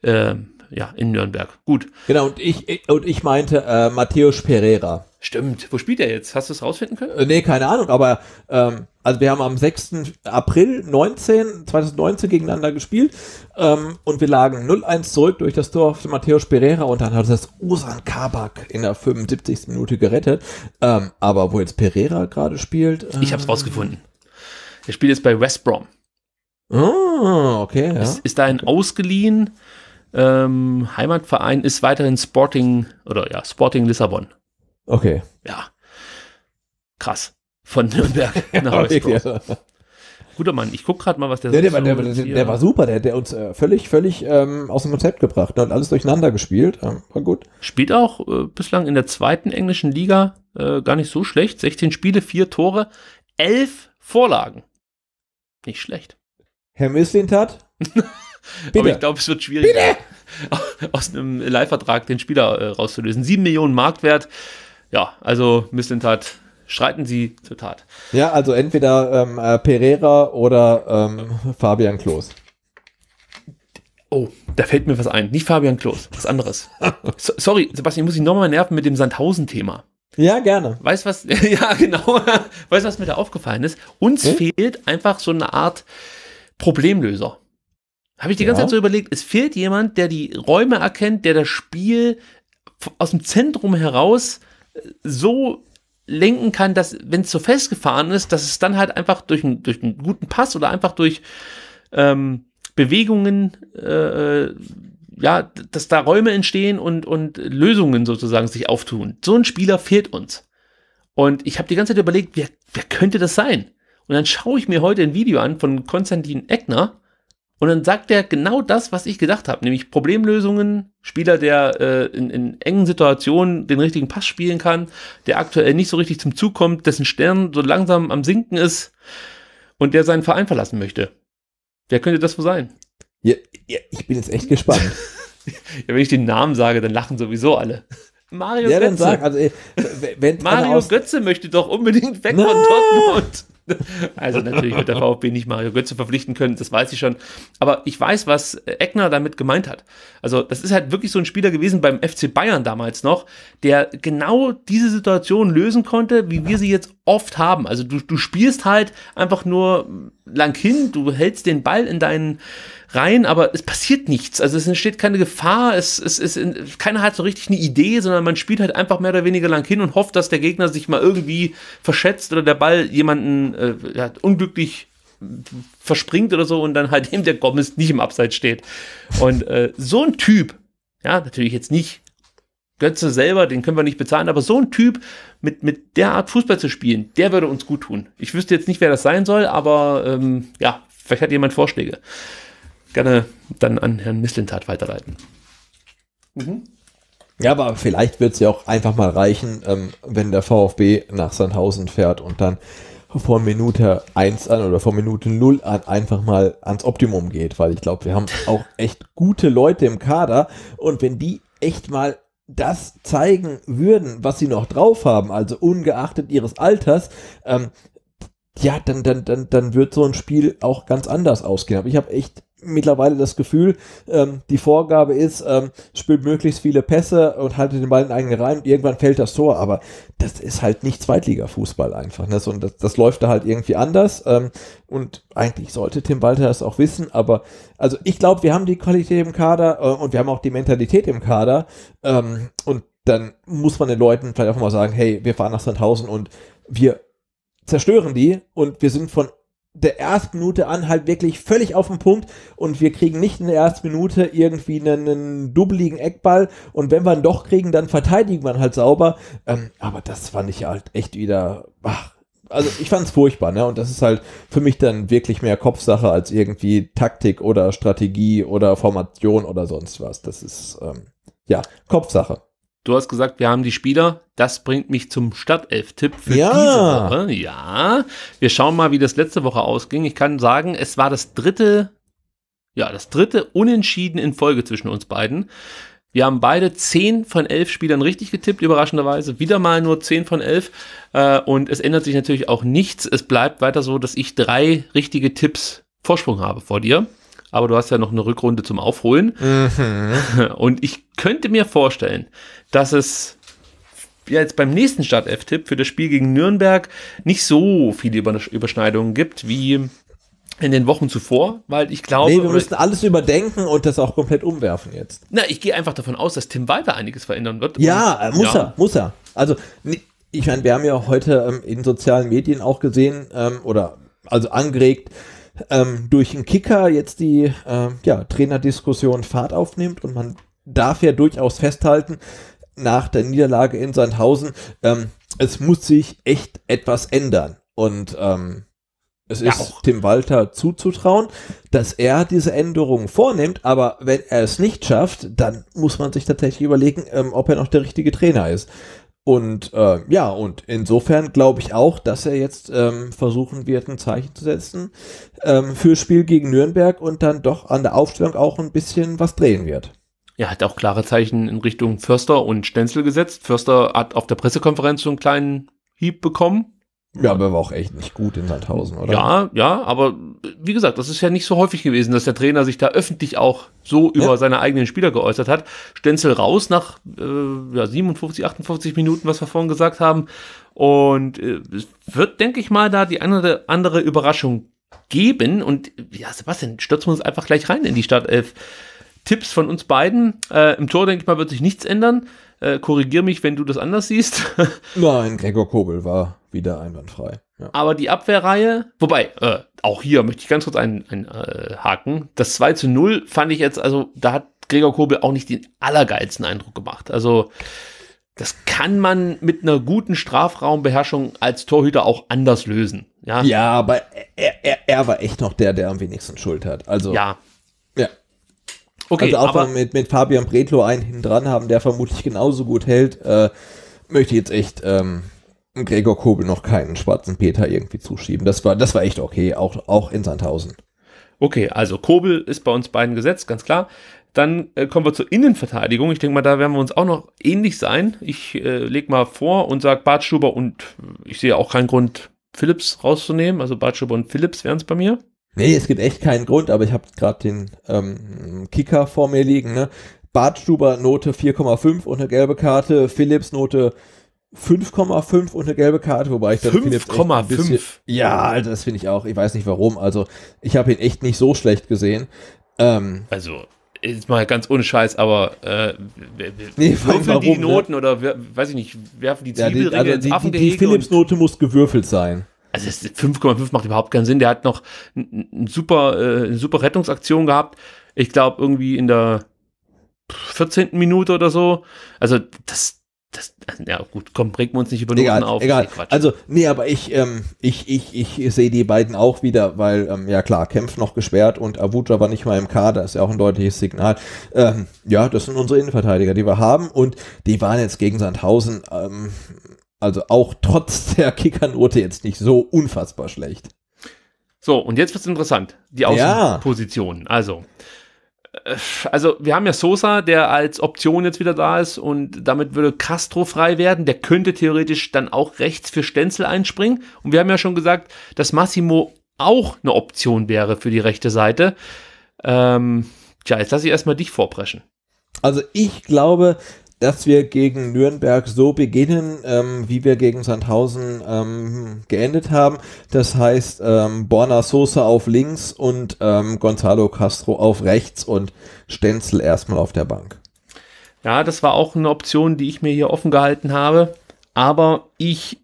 Äh, ja, in Nürnberg. Gut. Genau, und ich, und ich meinte äh, Matthäus Pereira. Stimmt. Wo spielt er jetzt? Hast du es rausfinden können? Äh, nee, keine Ahnung, aber ähm, also wir haben am 6. April 19, 2019 gegeneinander gespielt ähm, und wir lagen 0-1 zurück durch das Tor von Matthäus Pereira und dann hat es das Osan Kabak in der 75. Minute gerettet. Ähm, aber wo jetzt Pereira gerade spielt. Ähm ich habe es rausgefunden. Er spielt jetzt bei West Brom. oh, okay. Ja. Ist, ist dahin ausgeliehen ähm, Heimatverein ist weiterhin Sporting oder ja, Sporting Lissabon. Okay. Ja. Krass. Von Nürnberg nach Wolfsburg. ja, Guter Mann, ich gucke gerade mal, was der ja, so der, der, der, war super, der hat uns äh, völlig, völlig ähm, aus dem Konzept gebracht. Der hat alles durcheinander gespielt. Ähm, war gut. Spielt auch äh, bislang in der zweiten englischen Liga äh, gar nicht so schlecht. 16 Spiele, 4 Tore, 11 Vorlagen. Nicht schlecht. Herr Mislintat? Bitte. Aber ich glaube, es wird schwierig, Bitte. aus einem Leihvertrag den Spieler äh, rauszulösen. Sieben Millionen Marktwert. Ja, also Missentat schreiten Sie zur Tat. Ja, also entweder ähm, äh, Pereira oder ähm, Fabian Klos. Oh, da fällt mir was ein. Nicht Fabian Klos, was anderes. So, sorry, Sebastian, muss ich nochmal nerven mit dem Sandhausen-Thema. Ja, gerne. Weißt was? ja, genau. Weißt was mir da aufgefallen ist? Uns hm? fehlt einfach so eine Art Problemlöser. Habe ich die ja. ganze Zeit so überlegt, es fehlt jemand, der die Räume erkennt, der das Spiel aus dem Zentrum heraus äh, so lenken kann, dass, wenn es so festgefahren ist, dass es dann halt einfach durch, ein, durch einen guten Pass oder einfach durch ähm, Bewegungen, äh, äh ja, dass da Räume entstehen und, und Lösungen sozusagen sich auftun. So ein Spieler fehlt uns. Und ich habe die ganze Zeit überlegt, wer, wer könnte das sein? Und dann schaue ich mir heute ein Video an von Konstantin Eckner, und dann sagt er genau das, was ich gedacht habe, nämlich Problemlösungen, Spieler, der äh, in, in engen Situationen den richtigen Pass spielen kann, der aktuell nicht so richtig zum Zug kommt, dessen Stern so langsam am Sinken ist und der seinen Verein verlassen möchte. Wer könnte das wohl sein? Ja, ja, ich bin jetzt echt gespannt. ja, wenn ich den Namen sage, dann lachen sowieso alle. Mario ja, Götze. Sag, also, äh, wenn Mario Götze möchte doch unbedingt weg Na! von Dortmund. Also natürlich wird der VfB nicht Mario Götze verpflichten können, das weiß ich schon. Aber ich weiß, was Eckner damit gemeint hat. Also das ist halt wirklich so ein Spieler gewesen beim FC Bayern damals noch, der genau diese Situation lösen konnte, wie wir sie jetzt oft haben. Also du, du spielst halt einfach nur lang hin, du hältst den Ball in deinen rein, aber es passiert nichts. Also es entsteht keine Gefahr, es, ist es, es, keiner hat so richtig eine Idee, sondern man spielt halt einfach mehr oder weniger lang hin und hofft, dass der Gegner sich mal irgendwie verschätzt oder der Ball jemanden äh, unglücklich verspringt oder so und dann halt eben der Gomez nicht im Abseits steht. Und äh, so ein Typ, ja, natürlich jetzt nicht Götze selber, den können wir nicht bezahlen, aber so ein Typ mit, mit der Art Fußball zu spielen, der würde uns gut tun. Ich wüsste jetzt nicht, wer das sein soll, aber ähm, ja, vielleicht hat jemand Vorschläge gerne dann an Herrn Mislintat weiterleiten. Mhm. Ja, aber vielleicht wird es ja auch einfach mal reichen, ähm, wenn der VfB nach Sandhausen fährt und dann vor Minute 1 an oder vor Minute 0 an einfach mal ans Optimum geht, weil ich glaube, wir haben auch echt gute Leute im Kader und wenn die echt mal das zeigen würden, was sie noch drauf haben, also ungeachtet ihres Alters, ähm, ja, dann, dann, dann, dann wird so ein Spiel auch ganz anders ausgehen. Aber ich habe echt mittlerweile das Gefühl, ähm, die Vorgabe ist, ähm, spielt möglichst viele Pässe und haltet den Ball in eigenen Reihen und irgendwann fällt das Tor. Aber das ist halt nicht Zweitliga-Fußball einfach, ne? sondern das, das läuft da halt irgendwie anders. Ähm, und eigentlich sollte Tim Walter das auch wissen. Aber also ich glaube, wir haben die Qualität im Kader äh, und wir haben auch die Mentalität im Kader. Ähm, und dann muss man den Leuten vielleicht auch mal sagen, hey, wir fahren nach Sandhausen und wir zerstören die und wir sind von der ersten Minute an halt wirklich völlig auf den Punkt und wir kriegen nicht in der ersten Minute irgendwie einen, einen dubbeligen Eckball und wenn wir ihn doch kriegen, dann verteidigen wir ihn halt sauber. Ähm, aber das fand ich halt echt wieder, ach, also ich fand es furchtbar, ne? Und das ist halt für mich dann wirklich mehr Kopfsache als irgendwie Taktik oder Strategie oder Formation oder sonst was. Das ist, ähm, ja, Kopfsache. Du hast gesagt, wir haben die Spieler. Das bringt mich zum Startelf-Tipp für ja. diese Woche. Ja. Wir schauen mal, wie das letzte Woche ausging. Ich kann sagen, es war das dritte, ja, das dritte Unentschieden in Folge zwischen uns beiden. Wir haben beide 10 von 11 Spielern richtig getippt, überraschenderweise. Wieder mal nur 10 von 11. Äh, und es ändert sich natürlich auch nichts. Es bleibt weiter so, dass ich drei richtige Tipps Vorsprung habe vor dir aber du hast ja noch eine Rückrunde zum Aufholen. Mhm. Und ich könnte mir vorstellen, dass es ja jetzt beim nächsten Start-F-Tipp für das Spiel gegen Nürnberg nicht so viele Überschneidungen gibt wie in den Wochen zuvor, weil ich glaube. Nee, wir müssen alles überdenken und das auch komplett umwerfen jetzt. Na, ich gehe einfach davon aus, dass Tim Walter einiges verändern wird. Ja, und, äh, muss ja. er, muss er. Also, ich meine, wir haben ja heute ähm, in sozialen Medien auch gesehen ähm, oder also angeregt, ähm, durch einen Kicker jetzt die äh, ja, Trainerdiskussion Fahrt aufnimmt und man darf ja durchaus festhalten, nach der Niederlage in Sandhausen, ähm, es muss sich echt etwas ändern. Und ähm, es ja, ist auch. Tim Walter zuzutrauen, dass er diese Änderungen vornimmt, aber wenn er es nicht schafft, dann muss man sich tatsächlich überlegen, ähm, ob er noch der richtige Trainer ist. Und äh, ja, und insofern glaube ich auch, dass er jetzt ähm, versuchen wird, ein Zeichen zu setzen ähm, fürs Spiel gegen Nürnberg und dann doch an der Aufstellung auch ein bisschen was drehen wird. Er hat auch klare Zeichen in Richtung Förster und Stenzel gesetzt. Förster hat auf der Pressekonferenz so einen kleinen Hieb bekommen, ja, aber er war auch echt nicht gut in Sandhausen, oder? Ja, ja, aber wie gesagt, das ist ja nicht so häufig gewesen, dass der Trainer sich da öffentlich auch so über ja. seine eigenen Spieler geäußert hat. Stenzel raus nach äh, ja, 57, 58 Minuten, was wir vorhin gesagt haben. Und äh, es wird, denke ich mal, da die eine oder andere Überraschung geben. Und ja, Sebastian, stürzen wir uns einfach gleich rein in die Startelf. Tipps von uns beiden. Äh, Im Tor, denke ich mal, wird sich nichts ändern. Äh, korrigier mich, wenn du das anders siehst. Nein, Gregor Kobel war wieder einwandfrei. Ja. Aber die Abwehrreihe, wobei, äh, auch hier möchte ich ganz kurz einen, einen äh, haken. Das 2 zu 0 fand ich jetzt, also da hat Gregor Kobel auch nicht den allergeilsten Eindruck gemacht. Also das kann man mit einer guten Strafraumbeherrschung als Torhüter auch anders lösen. Ja, ja aber er, er, er war echt noch der, der am wenigsten Schuld hat. Also, ja. Ja. Okay, also auch aber, mit, mit Fabian Bretlo einen hinten dran haben, der vermutlich genauso gut hält, äh, möchte ich jetzt echt ähm, Gregor Kobel noch keinen schwarzen Peter irgendwie zuschieben. Das war, das war echt okay, auch, auch in Sandhausen. Okay, also Kobel ist bei uns beiden gesetzt, ganz klar. Dann äh, kommen wir zur Innenverteidigung. Ich denke mal, da werden wir uns auch noch ähnlich sein. Ich äh, lege mal vor und sage Bartstuber und ich sehe auch keinen Grund, Philips rauszunehmen. Also Bartstuber und Philips wären es bei mir. Nee, es gibt echt keinen Grund, aber ich habe gerade den ähm, Kicker vor mir liegen. Ne? Bartstuber Note 4,5 und eine gelbe Karte, Philips Note 5,5 und eine gelbe Karte, wobei ich das 5,5. Ja, das finde ich auch. Ich weiß nicht warum. Also ich habe ihn echt nicht so schlecht gesehen. Ähm, also jetzt mal ganz ohne Scheiß, aber äh, nee, warum, die ne? Noten ne? oder weiß ich nicht, werfen die Zwiebelringe ja, die, also ins Affengehege. Die, die Philips-Note muss gewürfelt sein. Also 5,5 macht überhaupt keinen Sinn. Der hat noch eine super, äh, eine super Rettungsaktion gehabt. Ich glaube irgendwie in der 14. Minute oder so. Also das, das, also, ja, gut, komm, wir uns nicht über Noten egal, auf. Egal. Nee, also, nee, aber ich, ähm, ich, ich, ich sehe die beiden auch wieder, weil, ähm, ja klar, Kempf noch gesperrt und Avuja war nicht mal im Kader, ist ja auch ein deutliches Signal. Ähm, ja, das sind unsere Innenverteidiger, die wir haben und die waren jetzt gegen Sandhausen, ähm, also auch trotz der Kickernote jetzt nicht so unfassbar schlecht. So, und jetzt wird's interessant. Die Außenpositionen. Ja. Also, äh, also wir haben ja Sosa, der als Option jetzt wieder da ist und damit würde Castro frei werden. Der könnte theoretisch dann auch rechts für Stenzel einspringen. Und wir haben ja schon gesagt, dass Massimo auch eine Option wäre für die rechte Seite. Ähm, tja, jetzt lasse ich erstmal dich vorpreschen. Also ich glaube, dass wir gegen Nürnberg so beginnen, ähm, wie wir gegen Sandhausen ähm, geendet haben. Das heißt, ähm, Borna Sosa auf links und ähm, Gonzalo Castro auf rechts und Stenzel erstmal auf der Bank. Ja, das war auch eine Option, die ich mir hier offen gehalten habe. Aber ich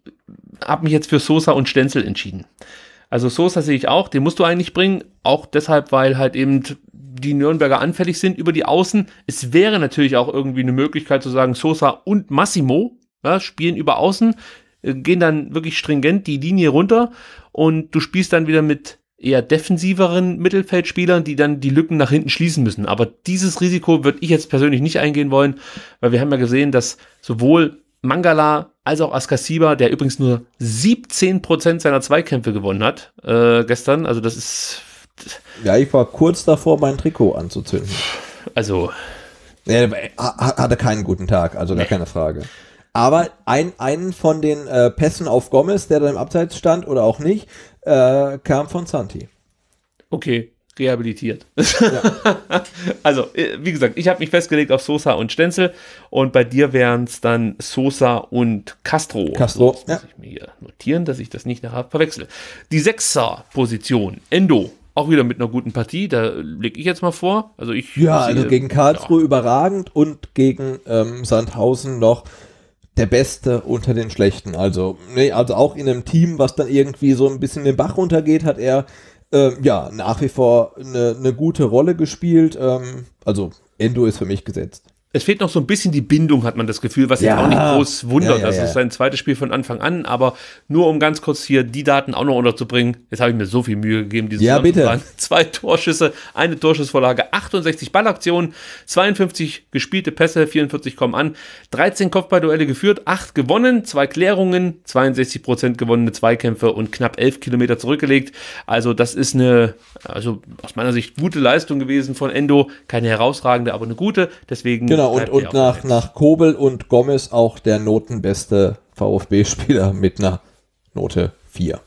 habe mich jetzt für Sosa und Stenzel entschieden. Also Sosa sehe ich auch, den musst du eigentlich bringen, auch deshalb, weil halt eben die Nürnberger anfällig sind über die Außen. Es wäre natürlich auch irgendwie eine Möglichkeit zu sagen, Sosa und Massimo ja, spielen über Außen, äh, gehen dann wirklich stringent die Linie runter und du spielst dann wieder mit eher defensiveren Mittelfeldspielern, die dann die Lücken nach hinten schließen müssen. Aber dieses Risiko würde ich jetzt persönlich nicht eingehen wollen, weil wir haben ja gesehen, dass sowohl Mangala als auch Askasiba, der übrigens nur 17% seiner Zweikämpfe gewonnen hat äh, gestern, also das ist ja, ich war kurz davor, mein Trikot anzuzünden. Also. Er hatte keinen guten Tag, also gar nee. keine Frage. Aber ein, einen von den äh, Pässen auf Gomez, der da im Abseits stand oder auch nicht, äh, kam von Santi. Okay, rehabilitiert. Ja. also, äh, wie gesagt, ich habe mich festgelegt auf Sosa und Stenzel und bei dir wären es dann Sosa und Castro. Castro, so, das ja. muss ich mir hier notieren, dass ich das nicht nachher verwechsel. Die Sechser-Position, Endo, auch wieder mit einer guten Partie, da lege ich jetzt mal vor. Also ich ja, sehe, also gegen Karlsruhe ja. überragend und gegen ähm, Sandhausen noch der Beste unter den Schlechten. Also, nee, also auch in einem Team, was dann irgendwie so ein bisschen den Bach runtergeht, hat er ähm, ja nach wie vor eine, eine gute Rolle gespielt. Ähm, also Endo ist für mich gesetzt es fehlt noch so ein bisschen die Bindung, hat man das Gefühl, was ja. jetzt auch nicht groß wundert. Ja, ja, das also ist sein zweites Spiel von Anfang an, aber nur um ganz kurz hier die Daten auch noch unterzubringen. Jetzt habe ich mir so viel Mühe gegeben, diese ja, bitte. Zwei Torschüsse, eine Torschussvorlage, 68 Ballaktionen, 52 gespielte Pässe, 44 kommen an, 13 Kopfballduelle geführt, 8 gewonnen, 2 Klärungen, 62 Prozent gewonnene Zweikämpfe und knapp 11 Kilometer zurückgelegt. Also das ist eine, also aus meiner Sicht gute Leistung gewesen von Endo. Keine herausragende, aber eine gute. Deswegen Genau, und, und nach, nach Kobel und Gomez auch der notenbeste VfB-Spieler mit einer Note 4.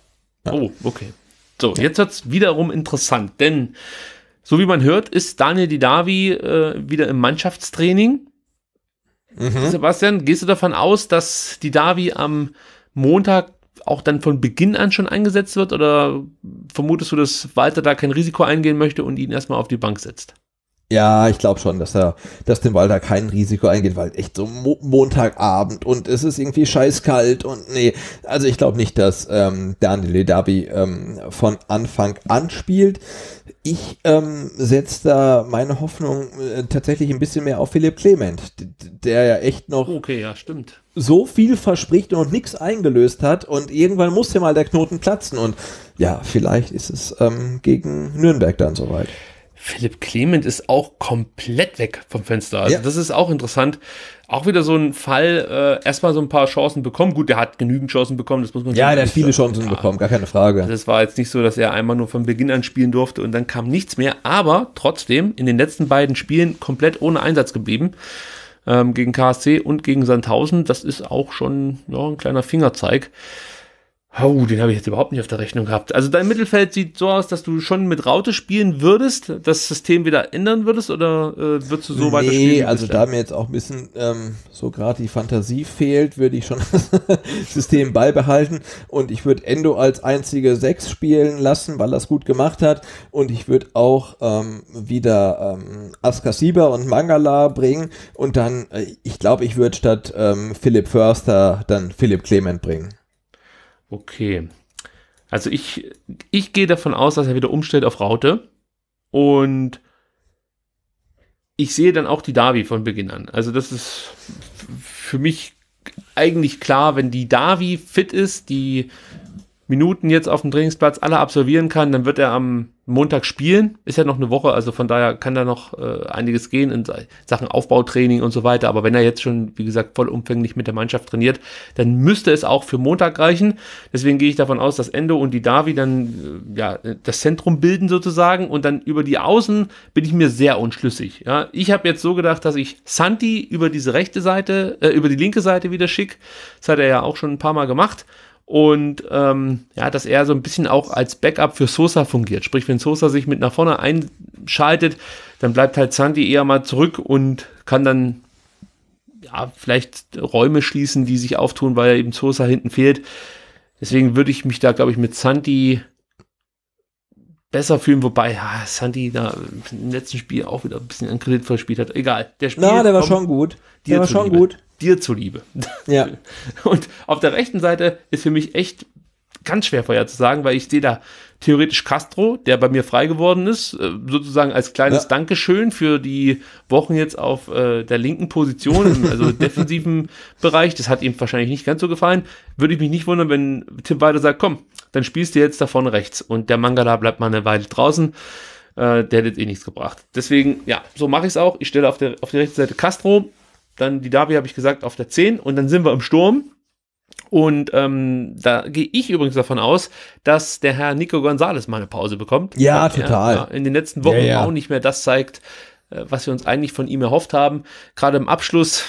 Ja. Oh, okay. So, jetzt wird es wiederum interessant, denn so wie man hört, ist Daniel Didavi äh, wieder im Mannschaftstraining. Mhm. Sebastian, gehst du davon aus, dass Didavi am Montag auch dann von Beginn an schon eingesetzt wird oder vermutest du, dass Walter da kein Risiko eingehen möchte und ihn erstmal auf die Bank setzt? Ja, ich glaube schon, dass er, dass dem Walter kein Risiko eingeht, weil echt so Mo Montagabend und es ist irgendwie scheißkalt und nee, also ich glaube nicht, dass ähm, Daniel Darby ähm, von Anfang an spielt. Ich ähm, setze da meine Hoffnung äh, tatsächlich ein bisschen mehr auf Philipp Clement, der ja echt noch okay, ja, stimmt. so viel verspricht und nichts eingelöst hat und irgendwann muss ja mal der Knoten platzen und ja, vielleicht ist es ähm, gegen Nürnberg dann soweit. Philipp Clement ist auch komplett weg vom Fenster. Also ja. das ist auch interessant. Auch wieder so ein Fall, äh, erstmal so ein paar Chancen bekommen. Gut, der hat genügend Chancen bekommen, das muss man sagen. Ja, der hat viele Chancen klar. bekommen, gar keine Frage. Also das war jetzt nicht so, dass er einmal nur von Beginn an spielen durfte und dann kam nichts mehr, aber trotzdem in den letzten beiden Spielen komplett ohne Einsatz geblieben. Ähm, gegen KSC und gegen Sandhausen. Das ist auch schon ja, ein kleiner Fingerzeig. Oh, den habe ich jetzt überhaupt nicht auf der Rechnung gehabt. Also dein Mittelfeld sieht so aus, dass du schon mit Raute spielen würdest, das System wieder ändern würdest oder äh, würdest du so nee, weiter spielen? Nee, also da mir jetzt auch ein bisschen ähm, so gerade die Fantasie fehlt, würde ich schon das System beibehalten und ich würde Endo als einzige Sechs spielen lassen, weil er es gut gemacht hat und ich würde auch ähm, wieder ähm, Askasiba und Mangala bringen und dann, äh, ich glaube, ich würde statt ähm, Philipp Förster dann Philipp Clement bringen. Okay. Also ich, ich gehe davon aus, dass er wieder umstellt auf Raute. Und ich sehe dann auch die Davi von Beginn an. Also das ist für mich eigentlich klar, wenn die Davi fit ist, die Minuten jetzt auf dem Trainingsplatz alle absolvieren kann, dann wird er am Montag spielen. Ist ja noch eine Woche, also von daher kann da noch äh, einiges gehen in Sachen Aufbautraining und so weiter. Aber wenn er jetzt schon, wie gesagt, vollumfänglich mit der Mannschaft trainiert, dann müsste es auch für Montag reichen. Deswegen gehe ich davon aus, dass Endo und die Davi dann äh, ja das Zentrum bilden sozusagen und dann über die Außen bin ich mir sehr unschlüssig. Ja, ich habe jetzt so gedacht, dass ich Santi über diese rechte Seite, äh, über die linke Seite wieder schick. Das hat er ja auch schon ein paar Mal gemacht und ähm, ja, dass er so ein bisschen auch als Backup für Sosa fungiert. Sprich, wenn Sosa sich mit nach vorne einschaltet, dann bleibt halt Santi eher mal zurück und kann dann ja, vielleicht Räume schließen, die sich auftun, weil eben Sosa hinten fehlt. Deswegen würde ich mich da, glaube ich, mit Santi besser fühlen, wobei ja, Santi da im letzten Spiel auch wieder ein bisschen an Kredit verspielt hat. Egal, der Spiel. Na, der war schon gut. Der war schon gut dir zuliebe. Ja. Und auf der rechten Seite ist für mich echt ganz schwer vorher zu sagen, weil ich sehe da theoretisch Castro, der bei mir frei geworden ist, äh, sozusagen als kleines ja. Dankeschön für die Wochen jetzt auf äh, der linken Position, also defensiven Bereich. Das hat ihm wahrscheinlich nicht ganz so gefallen. Würde ich mich nicht wundern, wenn Tim weiter sagt, komm, dann spielst du jetzt da vorne rechts und der Mangala bleibt mal eine Weile draußen. Äh, der hat jetzt eh nichts gebracht. Deswegen, ja, so mache ich es auch. Ich stelle auf, der, auf die rechte Seite Castro, dann die Derby habe ich gesagt auf der 10 und dann sind wir im Sturm. Und ähm, da gehe ich übrigens davon aus, dass der Herr Nico Gonzalez mal eine Pause bekommt. Ja, weil, total. Ja, in den letzten Wochen ja, ja. auch nicht mehr das zeigt, äh, was wir uns eigentlich von ihm erhofft haben. Gerade im Abschluss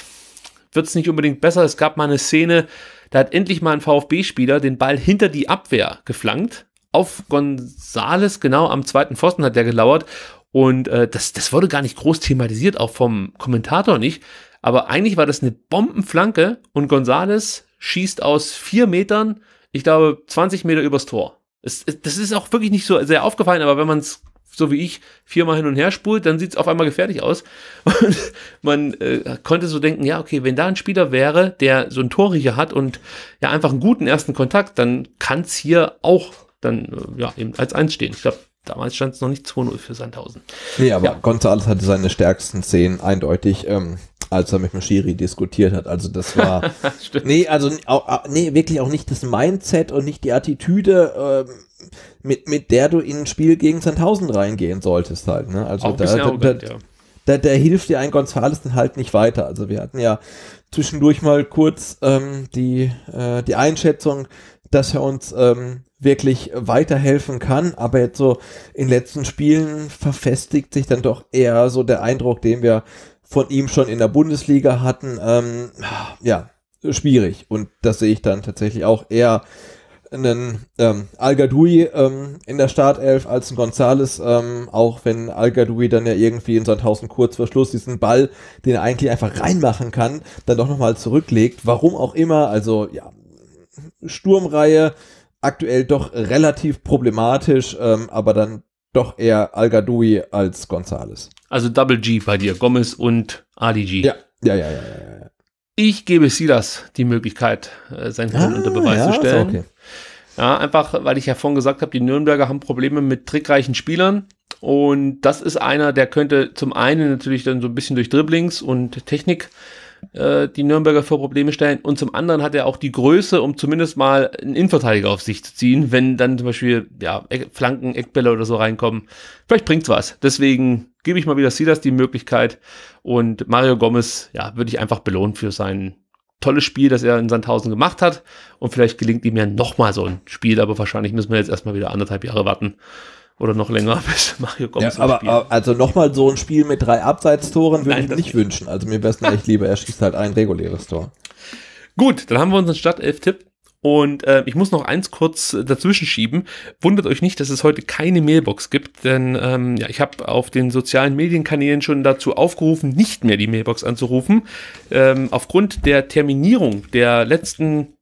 wird es nicht unbedingt besser. Es gab mal eine Szene, da hat endlich mal ein VfB-Spieler den Ball hinter die Abwehr geflankt. Auf Gonzales, genau am zweiten Pfosten hat der gelauert. Und äh, das, das wurde gar nicht groß thematisiert, auch vom Kommentator nicht. Aber eigentlich war das eine Bombenflanke und Gonzales schießt aus vier Metern, ich glaube, 20 Meter übers Tor. Es, es, das ist auch wirklich nicht so sehr aufgefallen, aber wenn man es so wie ich viermal hin und her spult, dann sieht es auf einmal gefährlich aus. Und man äh, konnte so denken, ja, okay, wenn da ein Spieler wäre, der so ein Tor hier hat und ja einfach einen guten ersten Kontakt, dann kann es hier auch dann ja eben als eins stehen. Ich glaube, damals stand es noch nicht 2-0 für Sandhausen. Nee, aber ja. Gonzales hatte seine stärksten Szenen eindeutig. Ähm, als er mit dem Schiri diskutiert hat. Also das war, nee, also auch, nee, wirklich auch nicht das Mindset und nicht die Attitüde, ähm, mit, mit der du in ein Spiel gegen Sandhausen reingehen solltest halt. Ne? Also auch da, da, arrogant, da, ja. da, der hilft dir ein Gonzales dann halt nicht weiter. Also wir hatten ja zwischendurch mal kurz ähm, die, äh, die Einschätzung, dass er uns ähm, wirklich weiterhelfen kann, aber jetzt so in den letzten Spielen verfestigt sich dann doch eher so der Eindruck, den wir von ihm schon in der Bundesliga hatten. Ähm, ja, schwierig. Und das sehe ich dann tatsächlich auch eher einen ähm, Algadoui ähm, in der Startelf als ein Gonzales, ähm, auch wenn Algadoui dann ja irgendwie in Sandhausen kurz vor Schluss diesen Ball, den er eigentlich einfach reinmachen kann, dann doch nochmal zurücklegt. Warum auch immer, also ja, Sturmreihe aktuell doch relativ problematisch, ähm, aber dann doch eher Al Gadoui als Gonzales. Also Double G bei dir, Gomez und Ali G. Ja, ja, ja, ja. ja, ja. Ich gebe Silas die Möglichkeit, äh, sein Hirn ah, unter Beweis ja, zu stellen. Okay. Ja, einfach, weil ich ja vorhin gesagt habe, die Nürnberger haben Probleme mit trickreichen Spielern. Und das ist einer, der könnte zum einen natürlich dann so ein bisschen durch Dribblings und Technik äh, die Nürnberger vor Probleme stellen. Und zum anderen hat er auch die Größe, um zumindest mal einen Innenverteidiger auf sich zu ziehen, wenn dann zum Beispiel ja, Flanken, Eckbälle oder so reinkommen. Vielleicht bringt's was. Deswegen gebe ich mal wieder Silas die Möglichkeit. Und Mario Gomez, ja, würde ich einfach belohnen für sein tolles Spiel, das er in Sandhausen gemacht hat. Und vielleicht gelingt ihm ja nochmal so ein Spiel, aber wahrscheinlich müssen wir jetzt erstmal wieder anderthalb Jahre warten, oder noch länger, bis Mario Gomez ja, aber, aber also nochmal so ein Spiel mit drei Abseitstoren würde ich mir nicht wünschen. Also mir wäre es echt lieber, er schießt halt ein reguläres Tor. Gut, dann haben wir unseren Stadtelf-Tipp. Und äh, ich muss noch eins kurz dazwischen schieben. Wundert euch nicht, dass es heute keine Mailbox gibt, denn ähm, ja, ich habe auf den sozialen Medienkanälen schon dazu aufgerufen, nicht mehr die Mailbox anzurufen. Ähm, aufgrund der Terminierung der letzten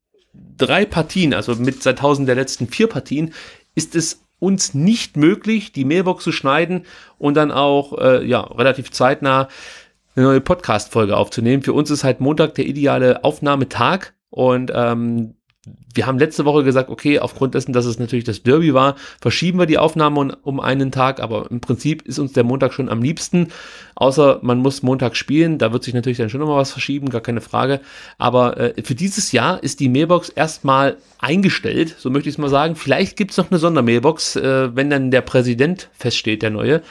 drei Partien, also mit 2000 der letzten vier Partien, ist es uns nicht möglich, die Mailbox zu schneiden und dann auch äh, ja, relativ zeitnah eine neue Podcast-Folge aufzunehmen. Für uns ist halt Montag der ideale Aufnahmetag und ähm, wir haben letzte Woche gesagt, okay, aufgrund dessen, dass es natürlich das Derby war, verschieben wir die Aufnahme um einen Tag, aber im Prinzip ist uns der Montag schon am liebsten, außer man muss Montag spielen, da wird sich natürlich dann schon nochmal was verschieben, gar keine Frage, aber äh, für dieses Jahr ist die Mailbox erstmal eingestellt, so möchte ich es mal sagen, vielleicht gibt es noch eine Sondermailbox, äh, wenn dann der Präsident feststeht, der neue,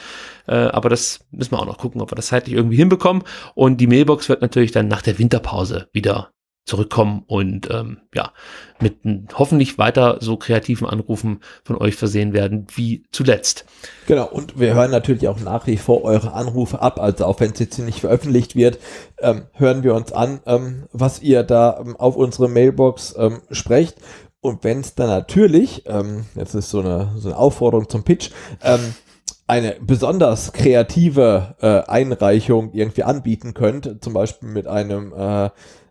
äh, aber das müssen wir auch noch gucken, ob wir das zeitlich irgendwie hinbekommen und die Mailbox wird natürlich dann nach der Winterpause wieder zurückkommen und ähm, ja, mit hoffentlich weiter so kreativen Anrufen von euch versehen werden wie zuletzt. Genau, und wir hören natürlich auch nach wie vor eure Anrufe ab, also auch wenn es jetzt nicht veröffentlicht wird, ähm, hören wir uns an, ähm, was ihr da ähm, auf unsere Mailbox ähm, sprecht. Und wenn es dann natürlich, ähm, jetzt ist so eine, so eine Aufforderung zum Pitch, eine besonders kreative äh, Einreichung irgendwie anbieten könnt, zum Beispiel mit einem äh,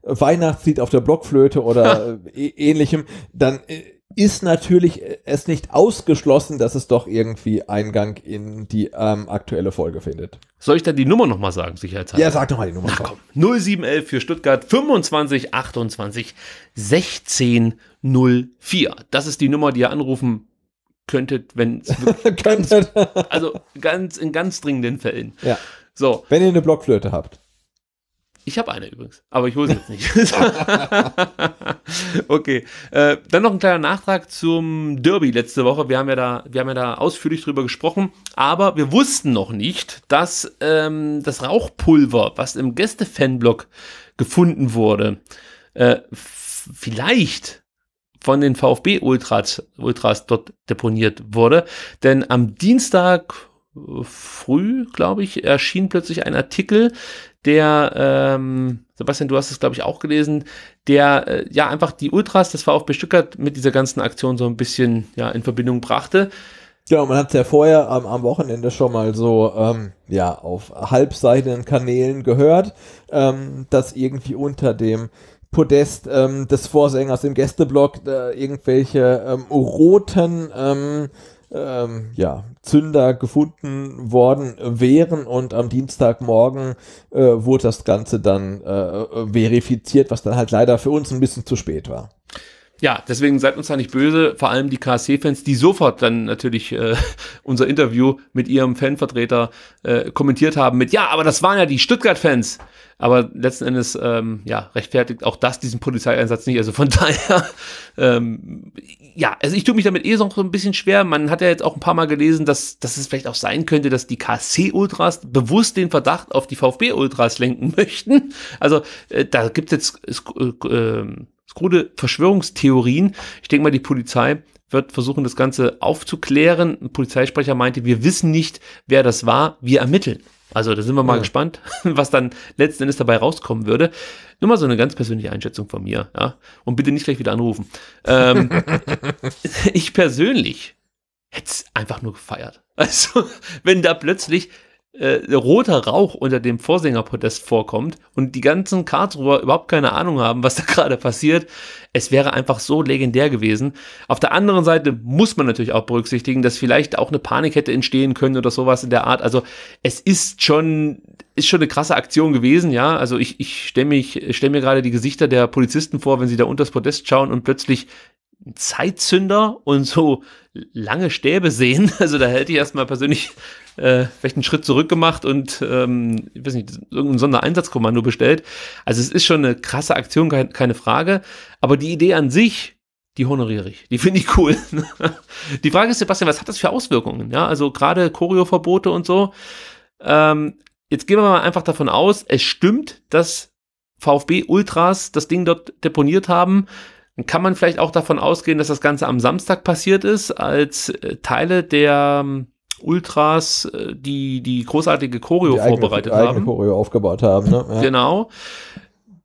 Weihnachtslied auf der Blockflöte oder äh, ähnlichem, dann äh, ist natürlich äh, es nicht ausgeschlossen, dass es doch irgendwie Eingang in die ähm, aktuelle Folge findet. Soll ich dann die Nummer nochmal sagen, sicherheitshalber? Ja, sag doch mal die Nummer. Na komm, 0711 für Stuttgart 25 28 16 04. Das ist die Nummer, die ihr anrufen könntet, wenn es könntet. also ganz, in ganz dringenden Fällen. Ja. So. Wenn ihr eine Blockflöte habt. Ich habe eine übrigens, aber ich hole sie jetzt nicht. okay, äh, dann noch ein kleiner Nachtrag zum Derby letzte Woche. Wir haben ja da, wir haben ja da ausführlich drüber gesprochen, aber wir wussten noch nicht, dass ähm, das Rauchpulver, was im Gäste-Fanblock gefunden wurde, äh, vielleicht von den VfB-Ultras Ultras dort deponiert wurde. Denn am Dienstag früh, glaube ich, erschien plötzlich ein Artikel, der, ähm, Sebastian, du hast es, glaube ich, auch gelesen, der äh, ja einfach die Ultras das war auch bestückert mit dieser ganzen Aktion so ein bisschen ja, in Verbindung brachte. Ja, man hat es ja vorher am, am, Wochenende schon mal so ähm, ja, auf halbseitigen Kanälen gehört, ähm, dass irgendwie unter dem Podest ähm, des Vorsängers im Gästeblock äh, irgendwelche ähm, roten ähm, ähm, ja, Zünder gefunden worden wären und am Dienstagmorgen äh, wurde das Ganze dann äh, verifiziert, was dann halt leider für uns ein bisschen zu spät war ja, deswegen seid uns da nicht böse, vor allem die KSC-Fans, die sofort dann natürlich äh, unser Interview mit ihrem Fanvertreter äh, kommentiert haben mit, ja, aber das waren ja die Stuttgart-Fans. Aber letzten Endes, ähm, ja, rechtfertigt auch das diesen Polizeieinsatz nicht. Also von daher, ähm, ja, also ich tue mich damit eh so ein bisschen schwer. Man hat ja jetzt auch ein paar Mal gelesen, dass, dass es vielleicht auch sein könnte, dass die ksc ultras bewusst den Verdacht auf die VfB-Ultras lenken möchten. Also äh, da gibt es jetzt äh, äh krude Verschwörungstheorien. Ich denke mal, die Polizei wird versuchen, das Ganze aufzuklären. Ein Polizeisprecher meinte, wir wissen nicht, wer das war, wir ermitteln. Also da sind wir mal ja. gespannt, was dann letzten Endes dabei rauskommen würde. Nur mal so eine ganz persönliche Einschätzung von mir. Ja? Und bitte nicht gleich wieder anrufen. Ähm, ich persönlich hätte es einfach nur gefeiert. Also wenn da plötzlich äh, roter Rauch unter dem Vorsängerprotest vorkommt und die ganzen Karlsruher überhaupt keine Ahnung haben, was da gerade passiert. Es wäre einfach so legendär gewesen. Auf der anderen Seite muss man natürlich auch berücksichtigen, dass vielleicht auch eine Panik hätte entstehen können oder sowas in der Art. Also es ist schon, ist schon eine krasse Aktion gewesen, ja. Also ich, ich stelle stell mir gerade die Gesichter der Polizisten vor, wenn sie da unter das Podest schauen und plötzlich einen Zeitzünder und so lange Stäbe sehen. Also da hätte ich erstmal persönlich äh, vielleicht einen Schritt zurück gemacht und, ähm, ich weiß nicht, irgendein Sondereinsatzkommando bestellt. Also es ist schon eine krasse Aktion, kein, keine Frage. Aber die Idee an sich, die honoriere ich. Die finde ich cool. die Frage ist, Sebastian, was hat das für Auswirkungen? Ja, also gerade Choreo-Verbote und so. Ähm, jetzt gehen wir mal einfach davon aus, es stimmt, dass VfB Ultras das Ding dort deponiert haben. Kann man vielleicht auch davon ausgehen, dass das Ganze am Samstag passiert ist, als äh, Teile der ähm, Ultras, äh, die die großartige Choreo die vorbereitet eigene, haben. Eigene Choreo aufgebaut haben. Ne? Ja. Genau.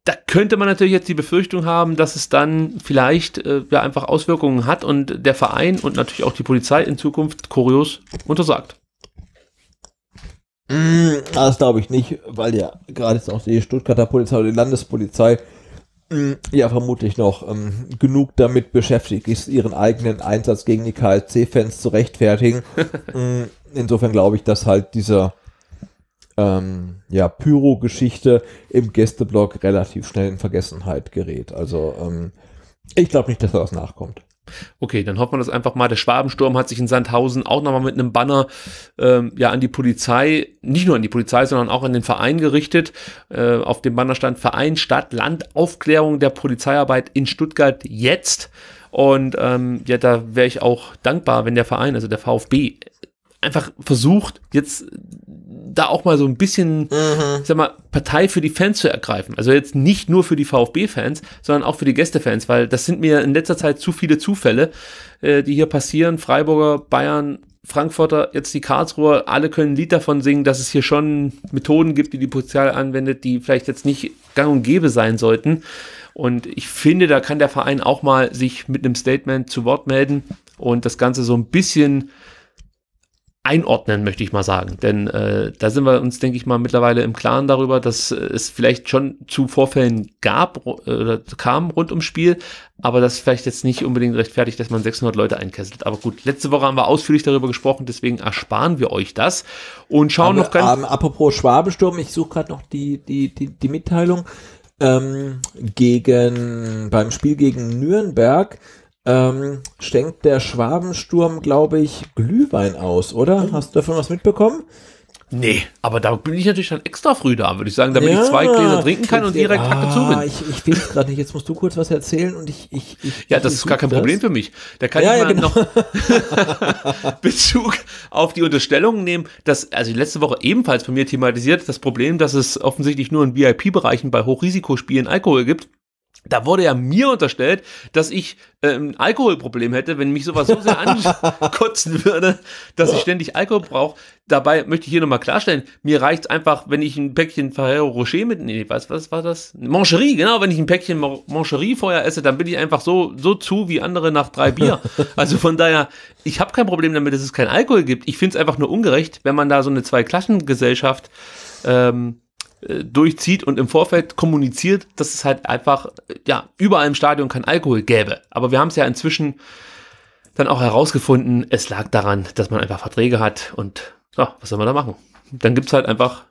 Da könnte man natürlich jetzt die Befürchtung haben, dass es dann vielleicht äh, ja, einfach Auswirkungen hat und der Verein und natürlich auch die Polizei in Zukunft Choreos untersagt. Mm, das glaube ich nicht, weil ja gerade jetzt auch die Stuttgarter Polizei oder die Landespolizei Mm, ja, vermutlich noch ähm, genug damit beschäftigt ist, ihren eigenen Einsatz gegen die KSC-Fans zu rechtfertigen. Mm, insofern glaube ich, dass halt dieser ähm, ja, Pyro-Geschichte im Gästeblock relativ schnell in Vergessenheit gerät. Also ähm, ich glaube nicht, dass da was nachkommt. Okay, dann hoffen wir das einfach mal. Der Schwabensturm hat sich in Sandhausen auch nochmal mit einem Banner ähm, ja an die Polizei, nicht nur an die Polizei, sondern auch an den Verein gerichtet. Äh, auf dem Banner stand Verein Stadt Land Aufklärung der Polizeiarbeit in Stuttgart jetzt. Und ähm, ja, da wäre ich auch dankbar, wenn der Verein, also der VfB, einfach versucht, jetzt da auch mal so ein bisschen, mhm. ich sag mal, Partei für die Fans zu ergreifen. Also jetzt nicht nur für die VfB-Fans, sondern auch für die Gästefans, weil das sind mir in letzter Zeit zu viele Zufälle, äh, die hier passieren. Freiburger, Bayern, Frankfurter, jetzt die Karlsruher, alle können ein Lied davon singen, dass es hier schon Methoden gibt, die die Polizei anwendet, die vielleicht jetzt nicht gang und gäbe sein sollten. Und ich finde, da kann der Verein auch mal sich mit einem Statement zu Wort melden und das Ganze so ein bisschen einordnen, möchte ich mal sagen. Denn äh, da sind wir uns, denke ich mal, mittlerweile im Klaren darüber, dass äh, es vielleicht schon zu Vorfällen gab oder äh, kam rund ums Spiel, aber das vielleicht jetzt nicht unbedingt rechtfertigt, dass man 600 Leute einkesselt. Aber gut, letzte Woche haben wir ausführlich darüber gesprochen, deswegen ersparen wir euch das und schauen aber, noch ganz... Ähm, apropos Schwabesturm, ich suche gerade noch die, die, die, die Mitteilung ähm, gegen, beim Spiel gegen Nürnberg ähm, schenkt der Schwabensturm, glaube ich, Glühwein aus, oder? Mhm. Hast du davon was mitbekommen? Nee, aber da bin ich natürlich dann extra früh da, würde ich sagen, damit ja, ich zwei Gläser trinken kann und direkt ah, zu bin. Ah, ich, ich will es gerade nicht, jetzt musst du kurz was erzählen und ich. ich, ich ja, das ich ist gar kein das. Problem für mich. Da kann ja, ich ja, mal genau. noch Bezug auf die Unterstellungen nehmen, dass, also letzte Woche ebenfalls von mir thematisiert, das Problem, dass es offensichtlich nur in VIP-Bereichen bei Hochrisikospielen Alkohol gibt. Da wurde ja mir unterstellt, dass ich äh, ein Alkoholproblem hätte, wenn mich sowas so sehr ankotzen würde, dass ich ständig Alkohol brauche. Dabei möchte ich hier nochmal klarstellen, mir reicht einfach, wenn ich ein Päckchen Ferrero Rocher mit, nee, was, was war das? Mancherie, genau, wenn ich ein Päckchen Mancherie vorher esse, dann bin ich einfach so, so zu wie andere nach drei Bier. Also von daher, ich habe kein Problem damit, dass es keinen Alkohol gibt. Ich finde es einfach nur ungerecht, wenn man da so eine Zweiklassengesellschaft ähm, äh, durchzieht und im Vorfeld kommuniziert, dass es halt einfach, äh, ja, überall im Stadion kein Alkohol gäbe. Aber wir haben es ja inzwischen dann auch herausgefunden, es lag daran, dass man einfach Verträge hat und ja, was soll man da machen? Dann gibt's halt einfach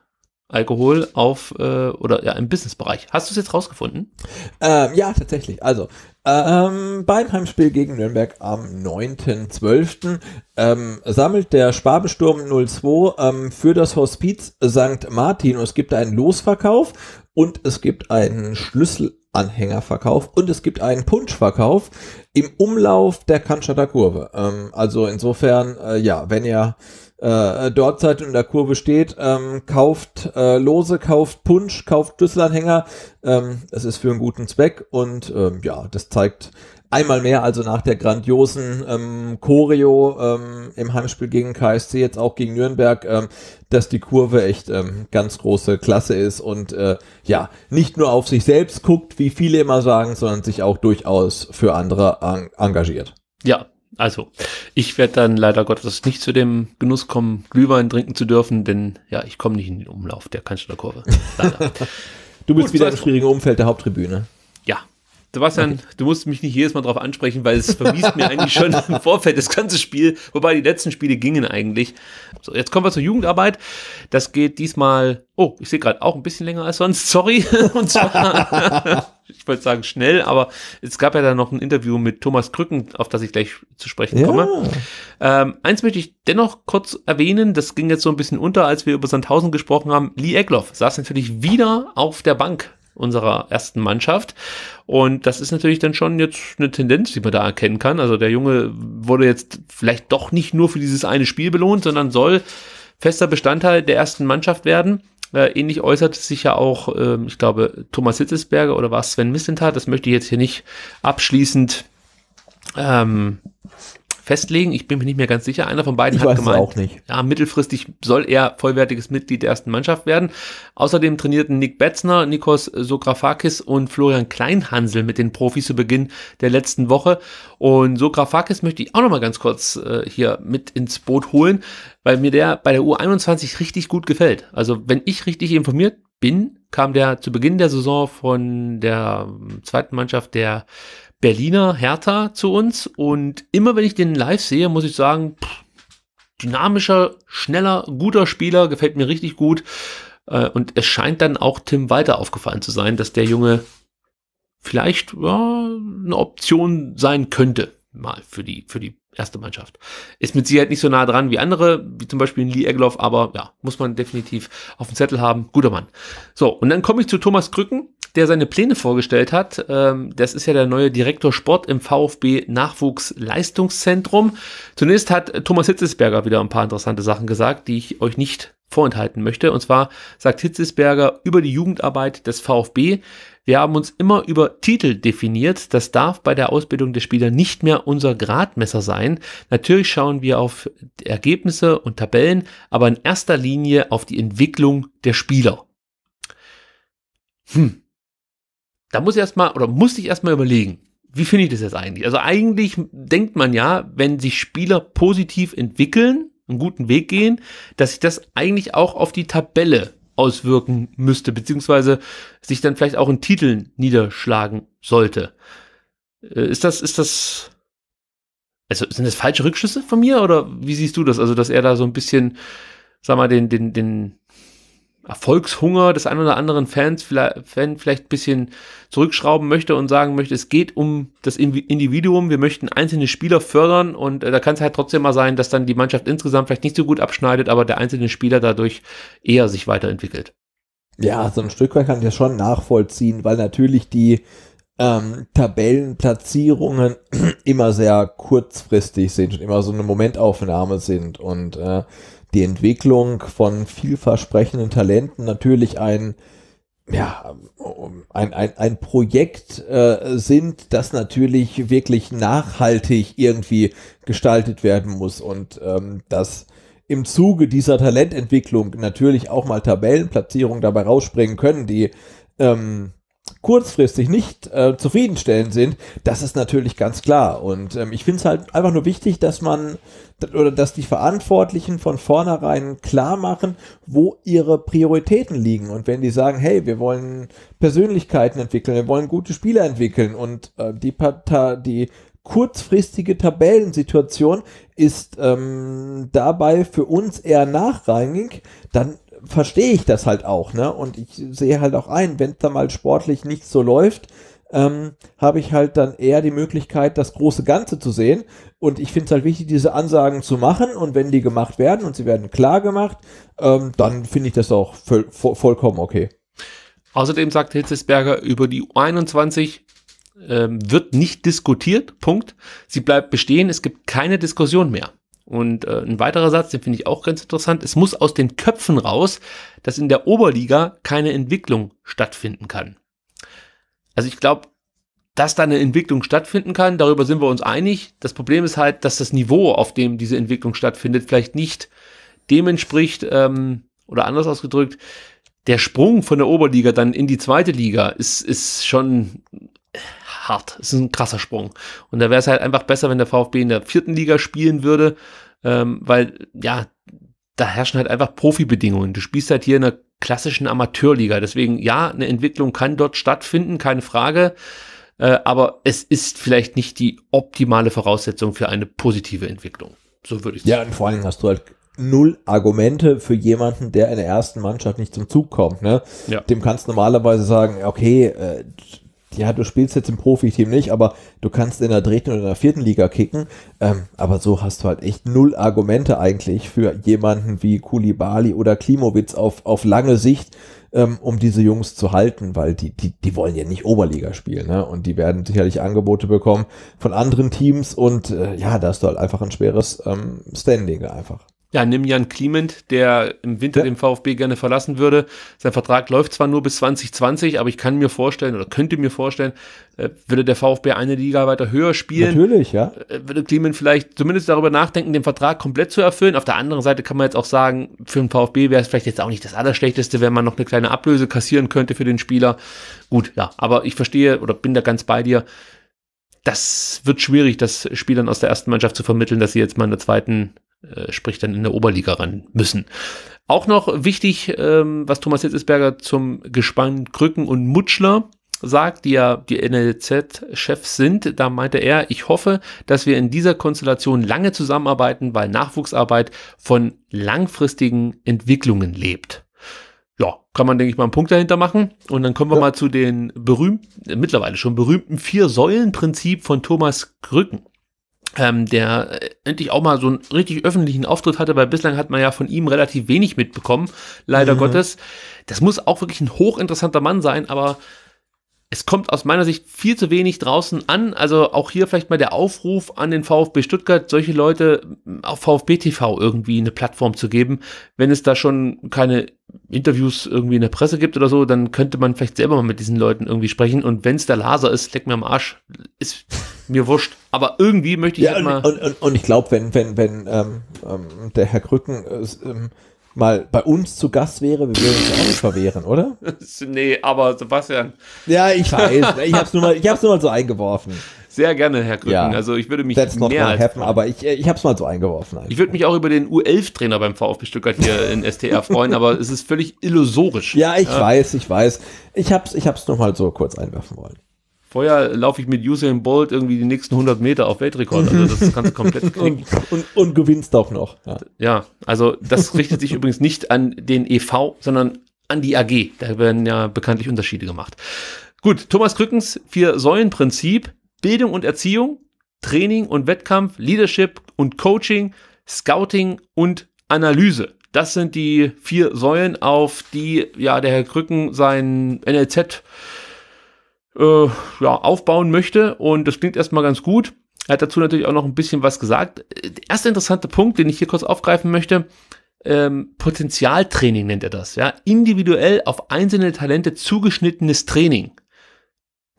Alkohol auf äh, oder ja im Businessbereich. Hast du es jetzt rausgefunden? Ähm, ja, tatsächlich. Also ähm, beim Heimspiel gegen Nürnberg am 9.12. Ähm, sammelt der Schwabensturm 02 ähm, für das Hospiz St. Martin. Und es gibt einen Losverkauf und es gibt einen Schlüsselanhängerverkauf und es gibt einen Punschverkauf im Umlauf der Cannstatter Kurve. Ähm, also insofern, äh, ja, wenn ihr äh, Dortmund in der Kurve steht, ähm, kauft äh, Lose, kauft Punsch, kauft Schlüsselanhänger. Ähm, es ist für einen guten Zweck und ähm, ja, das zeigt einmal mehr, also nach der grandiosen ähm, Choreo ähm, im Heimspiel gegen KSC, jetzt auch gegen Nürnberg, ähm, dass die Kurve echt ähm, ganz große Klasse ist und äh, ja, nicht nur auf sich selbst guckt, wie viele immer sagen, sondern sich auch durchaus für andere engagiert. Ja, also, ich werde dann leider Gottes nicht zu dem Genuss kommen, Glühwein trinken zu dürfen, denn ja, ich komme nicht in den Umlauf der Kanzlerkurve. du bist Gut, wieder im also. schwierigen Umfeld der Haupttribüne. Ja, Sebastian, okay. du musst mich nicht jedes Mal darauf ansprechen, weil es verwies mir eigentlich schon im Vorfeld das ganze Spiel, wobei die letzten Spiele gingen eigentlich. So, jetzt kommen wir zur Jugendarbeit. Das geht diesmal, oh, ich sehe gerade auch ein bisschen länger als sonst, sorry. Und zwar ich wollte sagen schnell, aber es gab ja dann noch ein Interview mit Thomas Krücken, auf das ich gleich zu sprechen komme. Ja. Ähm, eins möchte ich dennoch kurz erwähnen, das ging jetzt so ein bisschen unter, als wir über Sandhausen gesprochen haben. Lee Eckloff saß natürlich wieder auf der Bank unserer ersten Mannschaft. Und das ist natürlich dann schon jetzt eine Tendenz, die man da erkennen kann. Also der Junge wurde jetzt vielleicht doch nicht nur für dieses eine Spiel belohnt, sondern soll fester Bestandteil der ersten Mannschaft werden. Äh, ähnlich äußerte sich ja auch, ähm, ich glaube, Thomas Hitzesberger oder was Sven Mistentat, das möchte ich jetzt hier nicht abschließend ähm, festlegen. Ich bin mir nicht mehr ganz sicher. Einer von beiden ich hat gemeint, ja, mittelfristig soll er vollwertiges Mitglied der ersten Mannschaft werden. Außerdem trainierten Nick Betzner, Nikos Sokrafakis und Florian Kleinhansel mit den Profis zu Beginn der letzten Woche. Und Sokrafakis möchte ich auch nochmal ganz kurz äh, hier mit ins Boot holen, weil mir der bei der U21 richtig gut gefällt. Also wenn ich richtig informiert bin, kam der zu Beginn der Saison von der ähm, zweiten Mannschaft der Berliner Hertha zu uns und immer wenn ich den live sehe, muss ich sagen, pff, dynamischer, schneller, guter Spieler, gefällt mir richtig gut. Äh, und es scheint dann auch Tim weiter aufgefallen zu sein, dass der Junge vielleicht ja, eine Option sein könnte, mal für die, für die erste Mannschaft. Ist mit Sicherheit nicht so nah dran wie andere, wie zum Beispiel Lee Egloff, aber ja, muss man definitiv auf dem Zettel haben. Guter Mann. So, und dann komme ich zu Thomas Krücken, der seine Pläne vorgestellt hat. Ähm, das ist ja der neue Direktor Sport im VfB Nachwuchsleistungszentrum. Zunächst hat Thomas Hitzesberger wieder ein paar interessante Sachen gesagt, die ich euch nicht vorenthalten möchte. Und zwar sagt Hitzesberger über die Jugendarbeit des VfB, wir haben uns immer über Titel definiert. Das darf bei der Ausbildung der Spieler nicht mehr unser Gradmesser sein. Natürlich schauen wir auf Ergebnisse und Tabellen, aber in erster Linie auf die Entwicklung der Spieler. Hm da muss ich erstmal oder muss ich erstmal überlegen, wie finde ich das jetzt eigentlich? Also eigentlich denkt man ja, wenn sich Spieler positiv entwickeln, einen guten Weg gehen, dass sich das eigentlich auch auf die Tabelle auswirken müsste, beziehungsweise sich dann vielleicht auch in Titeln niederschlagen sollte. Äh, ist das, ist das, also sind das falsche Rückschlüsse von mir oder wie siehst du das? Also, dass er da so ein bisschen, sag mal, den, den, den Erfolgshunger des einen oder anderen Fans vielleicht, vielleicht ein bisschen zurückschrauben möchte und sagen möchte, es geht um das Individuum, wir möchten einzelne Spieler fördern und äh, da kann es halt trotzdem mal sein, dass dann die Mannschaft insgesamt vielleicht nicht so gut abschneidet, aber der einzelne Spieler dadurch eher sich weiterentwickelt. Ja, so ein Stück weit kann ich das schon nachvollziehen, weil natürlich die ähm, Tabellenplatzierungen immer sehr kurzfristig sind und immer so eine Momentaufnahme sind und äh, die Entwicklung von vielversprechenden Talenten natürlich ein ja, ein, ein, ein Projekt äh, sind, das natürlich wirklich nachhaltig irgendwie gestaltet werden muss und ähm, das im Zuge dieser Talententwicklung natürlich auch mal Tabellenplatzierungen dabei rausspringen können, die ähm, kurzfristig nicht äh, zufriedenstellend sind, das ist natürlich ganz klar. Und ähm, ich finde es halt einfach nur wichtig, dass man oder dass die Verantwortlichen von vornherein klar machen, wo ihre Prioritäten liegen. Und wenn die sagen, hey, wir wollen Persönlichkeiten entwickeln, wir wollen gute Spieler entwickeln und äh, die Partei, die kurzfristige Tabellensituation ist ähm, dabei für uns eher nachrangig, dann verstehe ich das halt auch, ne? Und ich sehe halt auch ein, wenn es da mal sportlich nicht so läuft, ähm, habe ich halt dann eher die Möglichkeit, das große Ganze zu sehen. Und ich finde es halt wichtig, diese Ansagen zu machen. Und wenn die gemacht werden und sie werden klar gemacht, ähm, dann finde ich das auch voll, voll, vollkommen okay. Außerdem sagt Hitzesberger über die U21 ähm, wird nicht diskutiert. Punkt. Sie bleibt bestehen. Es gibt keine Diskussion mehr. Und äh, ein weiterer Satz, den finde ich auch ganz interessant, es muss aus den Köpfen raus, dass in der Oberliga keine Entwicklung stattfinden kann. Also ich glaube, dass da eine Entwicklung stattfinden kann, darüber sind wir uns einig. Das Problem ist halt, dass das Niveau, auf dem diese Entwicklung stattfindet, vielleicht nicht dem entspricht, ähm, oder anders ausgedrückt, der Sprung von der Oberliga dann in die zweite Liga ist, ist schon hart. Es ist ein krasser Sprung. Und da wäre es halt einfach besser, wenn der VfB in der vierten Liga spielen würde, ähm, weil ja, da herrschen halt einfach Profibedingungen. Du spielst halt hier in einer klassischen Amateurliga. Deswegen, ja, eine Entwicklung kann dort stattfinden, keine Frage. Äh, aber es ist vielleicht nicht die optimale Voraussetzung für eine positive Entwicklung. So würde ich sagen. Ja, und vor allen Dingen hast du halt null Argumente für jemanden, der in der ersten Mannschaft nicht zum Zug kommt. Ne? Ja. Dem kannst du normalerweise sagen, okay, äh, ja, du spielst jetzt im Profiteam nicht, aber du kannst in der dritten oder der vierten Liga kicken. Ähm, aber so hast du halt echt null Argumente eigentlich für jemanden wie Kulibali oder Klimowitz auf, auf lange Sicht, ähm, um diese Jungs zu halten, weil die, die, die wollen ja nicht Oberliga spielen. Ne? Und die werden sicherlich Angebote bekommen von anderen Teams und äh, ja, da hast du halt einfach ein schweres ähm, Standing einfach ja, nimm Jan Kliment, der im Winter ja. den VfB gerne verlassen würde. Sein Vertrag läuft zwar nur bis 2020, aber ich kann mir vorstellen oder könnte mir vorstellen, äh, würde der VfB eine Liga weiter höher spielen. Natürlich, ja. Äh, würde Kliment vielleicht zumindest darüber nachdenken, den Vertrag komplett zu erfüllen. Auf der anderen Seite kann man jetzt auch sagen, für den VfB wäre es vielleicht jetzt auch nicht das Allerschlechteste, wenn man noch eine kleine Ablöse kassieren könnte für den Spieler. Gut, ja, aber ich verstehe oder bin da ganz bei dir. Das wird schwierig, das Spielern aus der ersten Mannschaft zu vermitteln, dass sie jetzt mal in der zweiten äh, sprich dann in der Oberliga ran müssen. Auch noch wichtig, ähm, was Thomas Hitzesberger zum Gespann Krücken und Mutschler sagt, die ja die NLZ-Chefs sind, da meinte er, ich hoffe, dass wir in dieser Konstellation lange zusammenarbeiten, weil Nachwuchsarbeit von langfristigen Entwicklungen lebt. Ja, kann man, denke ich, mal einen Punkt dahinter machen. Und dann kommen wir ja. mal zu den berühmten, mittlerweile schon berühmten Vier-Säulen-Prinzip von Thomas Krücken ähm, der äh, endlich auch mal so einen richtig öffentlichen Auftritt hatte, weil bislang hat man ja von ihm relativ wenig mitbekommen, leider mhm. Gottes. Das muss auch wirklich ein hochinteressanter Mann sein, aber es kommt aus meiner Sicht viel zu wenig draußen an. Also auch hier vielleicht mal der Aufruf an den VfB Stuttgart, solche Leute auf VfB TV irgendwie eine Plattform zu geben. Wenn es da schon keine Interviews irgendwie in der Presse gibt oder so, dann könnte man vielleicht selber mal mit diesen Leuten irgendwie sprechen. Und wenn es der Laser ist, leck mir am Arsch, ist mir wurscht. Aber irgendwie möchte ich ja, halt mal. Und, und, und ich glaube, wenn, wenn, wenn ähm, ähm, der Herr Krücken äh, ähm, mal bei uns zu Gast wäre, wir würden uns auch nicht verwehren, oder? nee, aber Sebastian. Ja, ich weiß. ich habe es nur, mal, ich hab's nur mal so eingeworfen. Sehr gerne, Herr Krücken. Ja, also ich würde mich That's not mehr als happen, aber ich, ich habe es mal so eingeworfen. Einfach. Ich würde mich auch über den U11-Trainer beim VfB Stuttgart hier in STR freuen, aber es ist völlig illusorisch. Ja, ich ja. weiß, ich weiß. Ich habe es ich hab's nur mal so kurz einwerfen wollen vorher laufe ich mit Usain Bolt irgendwie die nächsten 100 Meter auf Weltrekord. Also das kannst du komplett kriegen. und, und, und, gewinnst auch noch. Ja. ja, also das richtet sich übrigens nicht an den EV, sondern an die AG. Da werden ja bekanntlich Unterschiede gemacht. Gut, Thomas Krückens Vier-Säulen-Prinzip, Bildung und Erziehung, Training und Wettkampf, Leadership und Coaching, Scouting und Analyse. Das sind die vier Säulen, auf die ja der Herr Krücken sein NLZ äh, ja, aufbauen möchte. Und das klingt erstmal ganz gut. Er hat dazu natürlich auch noch ein bisschen was gesagt. Der erste interessante Punkt, den ich hier kurz aufgreifen möchte, ähm, Potenzialtraining nennt er das, ja. Individuell auf einzelne Talente zugeschnittenes Training.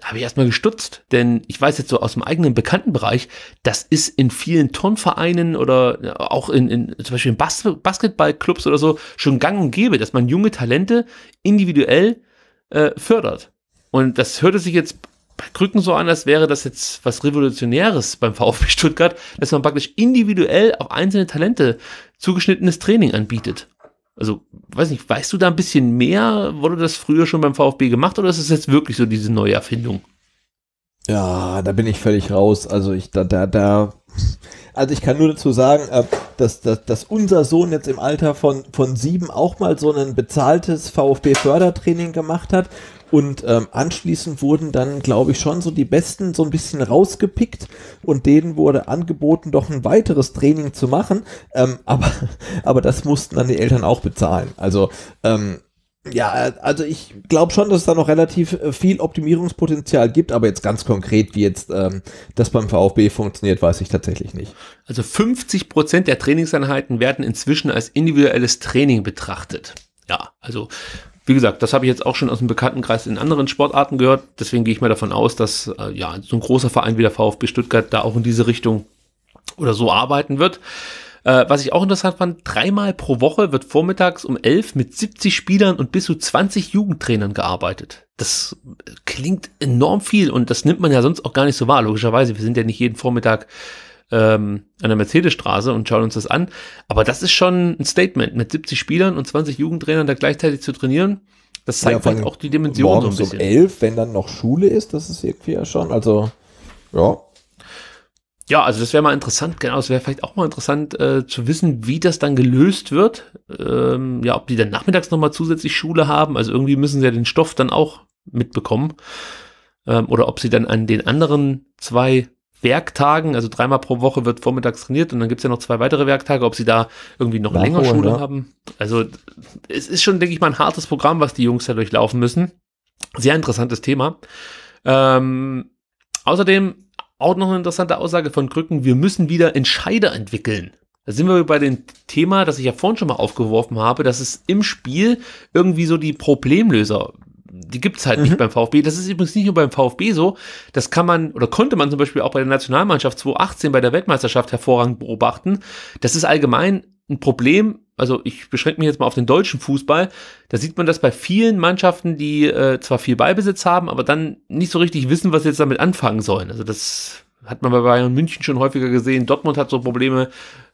Habe ich erstmal gestutzt, denn ich weiß jetzt so aus dem eigenen Bekanntenbereich, das ist in vielen Turnvereinen oder auch in, in zum Beispiel in Bas Basketballclubs oder so schon gang und gäbe, dass man junge Talente individuell äh, fördert. Und das hörte sich jetzt bei Krücken so an, als wäre das jetzt was Revolutionäres beim VfB Stuttgart, dass man praktisch individuell auf einzelne Talente zugeschnittenes Training anbietet. Also, weiß nicht, weißt du da ein bisschen mehr? Wurde das früher schon beim VfB gemacht oder ist es jetzt wirklich so diese neue Erfindung? Ja, da bin ich völlig raus. Also ich da da da. Also ich kann nur dazu sagen, äh, dass, dass, dass unser Sohn jetzt im Alter von, von sieben auch mal so ein bezahltes VfB-Fördertraining gemacht hat und ähm, anschließend wurden dann, glaube ich, schon so die Besten so ein bisschen rausgepickt und denen wurde angeboten, doch ein weiteres Training zu machen. Ähm, aber, aber das mussten dann die Eltern auch bezahlen. Also ähm, ja, also ich glaube schon, dass es da noch relativ äh, viel Optimierungspotenzial gibt, aber jetzt ganz konkret, wie jetzt ähm, das beim VfB funktioniert, weiß ich tatsächlich nicht. Also 50 Prozent der Trainingseinheiten werden inzwischen als individuelles Training betrachtet. Ja, also wie gesagt, das habe ich jetzt auch schon aus dem Bekanntenkreis in anderen Sportarten gehört. Deswegen gehe ich mal davon aus, dass äh, ja so ein großer Verein wie der VfB Stuttgart da auch in diese Richtung oder so arbeiten wird. Äh, was ich auch interessant fand, dreimal pro Woche wird vormittags um elf mit 70 Spielern und bis zu 20 Jugendtrainern gearbeitet. Das klingt enorm viel und das nimmt man ja sonst auch gar nicht so wahr. Logischerweise, wir sind ja nicht jeden Vormittag ähm, an der Mercedesstraße und schauen uns das an. Aber das ist schon ein Statement, mit 70 Spielern und 20 Jugendtrainern da gleichzeitig zu trainieren. Das zeigt ja, halt auch die Dimension so ein bisschen. um elf, wenn dann noch Schule ist, das ist irgendwie ja schon, also ja. Ja, also das wäre mal interessant, genau, es wäre vielleicht auch mal interessant äh, zu wissen, wie das dann gelöst wird. Ähm, ja, ob die dann nachmittags nochmal zusätzlich Schule haben, also irgendwie müssen sie ja den Stoff dann auch mitbekommen. Ähm, oder ob sie dann an den anderen zwei Werktagen, also dreimal pro Woche wird vormittags trainiert und dann gibt es ja noch zwei weitere Werktage, ob sie da irgendwie noch länger Schule ja. haben. Also es ist schon, denke ich mal, ein hartes Programm, was die Jungs da durchlaufen müssen. Sehr interessantes Thema. Ähm, außerdem auch noch eine interessante Aussage von Krücken, wir müssen wieder Entscheider entwickeln. Da sind wir bei dem Thema, das ich ja vorhin schon mal aufgeworfen habe, dass es im Spiel irgendwie so die Problemlöser die gibt's halt mhm. nicht beim VfB. Das ist übrigens nicht nur beim VfB so. Das kann man oder konnte man zum Beispiel auch bei der Nationalmannschaft 2018 bei der Weltmeisterschaft hervorragend beobachten. Das ist allgemein ein Problem. Also ich beschränke mich jetzt mal auf den deutschen Fußball. Da sieht man das bei vielen Mannschaften, die äh, zwar viel Beibesitz haben, aber dann nicht so richtig wissen, was sie jetzt damit anfangen sollen. Also das hat man bei Bayern München schon häufiger gesehen. Dortmund hat so Probleme.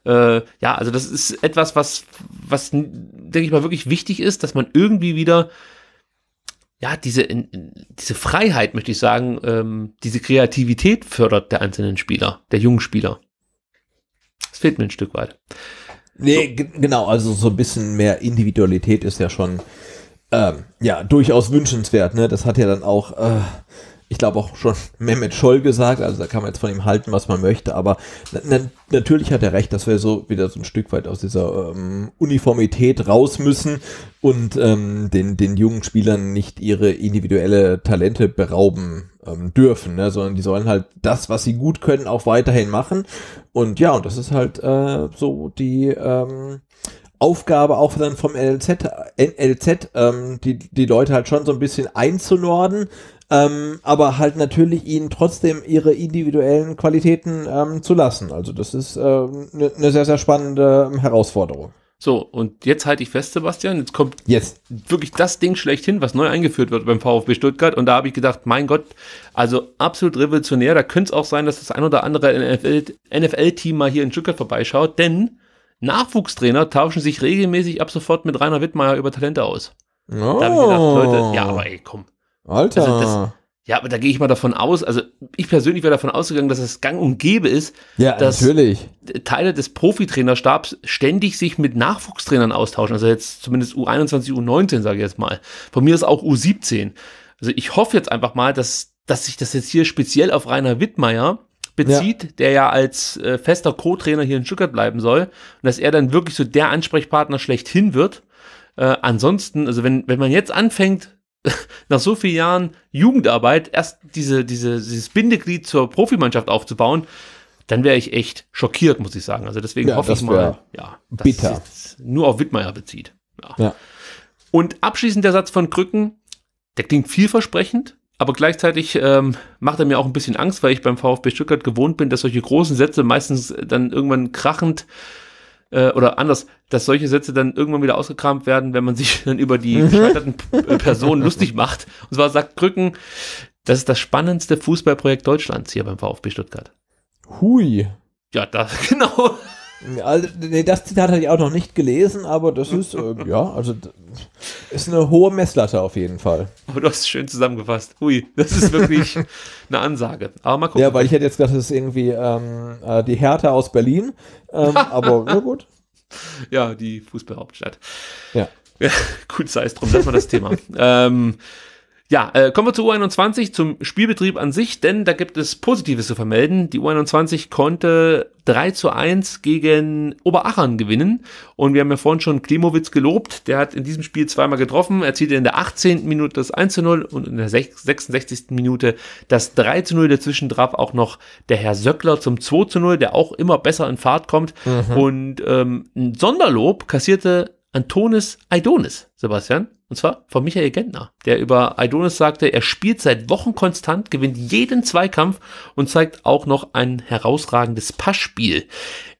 Äh, ja, also das ist etwas, was, was denke ich mal wirklich wichtig ist, dass man irgendwie wieder ja, diese, in, diese Freiheit, möchte ich sagen, ähm, diese Kreativität fördert der einzelnen Spieler, der jungen Spieler. Das fehlt mir ein Stück weit. Nee, so. genau, also so ein bisschen mehr Individualität ist ja schon ähm, ja, durchaus wünschenswert. Ne? Das hat ja dann auch äh, ich glaube auch schon Mehmet Scholl gesagt, also da kann man jetzt von ihm halten, was man möchte, aber na, natürlich hat er recht, dass wir so wieder so ein Stück weit aus dieser ähm, Uniformität raus müssen und ähm, den, den jungen Spielern nicht ihre individuelle Talente berauben ähm, dürfen, ne? sondern die sollen halt das, was sie gut können, auch weiterhin machen. Und ja, und das ist halt äh, so die ähm, Aufgabe auch dann vom LZ, NLZ, ähm, die, die Leute halt schon so ein bisschen einzunorden, ähm, aber halt natürlich ihnen trotzdem ihre individuellen Qualitäten ähm, zu lassen. Also das ist eine ähm, ne, ne sehr, sehr spannende ähm, Herausforderung. So, und jetzt halte ich fest, Sebastian, jetzt kommt yes. wirklich das Ding schlechthin, was neu eingeführt wird beim VfB Stuttgart. Und da habe ich gedacht, mein Gott, also absolut revolutionär. Da könnte es auch sein, dass das ein oder andere NFL-Team mal hier in Stuttgart vorbeischaut, denn Nachwuchstrainer tauschen sich regelmäßig ab sofort mit Rainer Wittmeier über Talente aus. Oh. Da habe ich gedacht, Leute, ja, aber ey, komm, Alter. Also das, ja, aber da gehe ich mal davon aus, also ich persönlich wäre davon ausgegangen, dass es gang und gäbe ist, ja, dass natürlich. Teile des Profitrainerstabs ständig sich mit Nachwuchstrainern austauschen. Also jetzt zumindest U21, U19, sage ich jetzt mal. Von mir ist auch U17. Also ich hoffe jetzt einfach mal, dass, dass sich das jetzt hier speziell auf Rainer Wittmeier bezieht, ja. der ja als äh, fester Co-Trainer hier in Stuttgart bleiben soll. Und dass er dann wirklich so der Ansprechpartner schlechthin wird. Äh, ansonsten, also wenn, wenn man jetzt anfängt, nach so vielen Jahren Jugendarbeit erst diese, diese, dieses Bindeglied zur Profimannschaft aufzubauen, dann wäre ich echt schockiert, muss ich sagen. Also deswegen ja, hoffe ich mal, ja, dass bitter. es nur auf Wittmeier bezieht. Ja. ja. Und abschließend der Satz von Krücken, der klingt vielversprechend, aber gleichzeitig ähm, macht er mir auch ein bisschen Angst, weil ich beim VfB Stuttgart gewohnt bin, dass solche großen Sätze meistens dann irgendwann krachend äh, oder anders, dass solche Sätze dann irgendwann wieder ausgekramt werden, wenn man sich dann über die mhm. gescheiterten äh, Personen lustig macht. Und zwar sagt Krücken, das ist das spannendste Fußballprojekt Deutschlands hier beim VfB Stuttgart. Hui. Ja, da, genau. Also, nee, das Zitat hatte ich auch noch nicht gelesen, aber das ist, äh, ja, also ist eine hohe Messlatte auf jeden Fall. Aber du hast es schön zusammengefasst. Hui, das ist wirklich eine Ansage. Aber mal gucken. Ja, weil ich hätte jetzt gedacht, das ist irgendwie ähm, äh, die Härte aus Berlin. Ähm, aber na gut. Ja, die Fußballhauptstadt. Ja. ja. Gut, sei es drum, das war das Thema. ähm, ja, äh, kommen wir zu U21, zum Spielbetrieb an sich, denn da gibt es Positives zu vermelden. Die U21 konnte 3 zu 1 gegen Oberachern gewinnen. Und wir haben ja vorhin schon Klimowitz gelobt. Der hat in diesem Spiel zweimal getroffen, erzielte in der 18. Minute das 1 zu 0 und in der 66. Minute das 3 zu 0. Dazwischen traf auch noch der Herr Söckler zum 2 zu 0, der auch immer besser in Fahrt kommt. Mhm. Und ähm, ein Sonderlob kassierte Antonis Aidonis, Sebastian. Und zwar von Michael Gentner, der über Idonis sagte, er spielt seit Wochen konstant, gewinnt jeden Zweikampf und zeigt auch noch ein herausragendes Passspiel.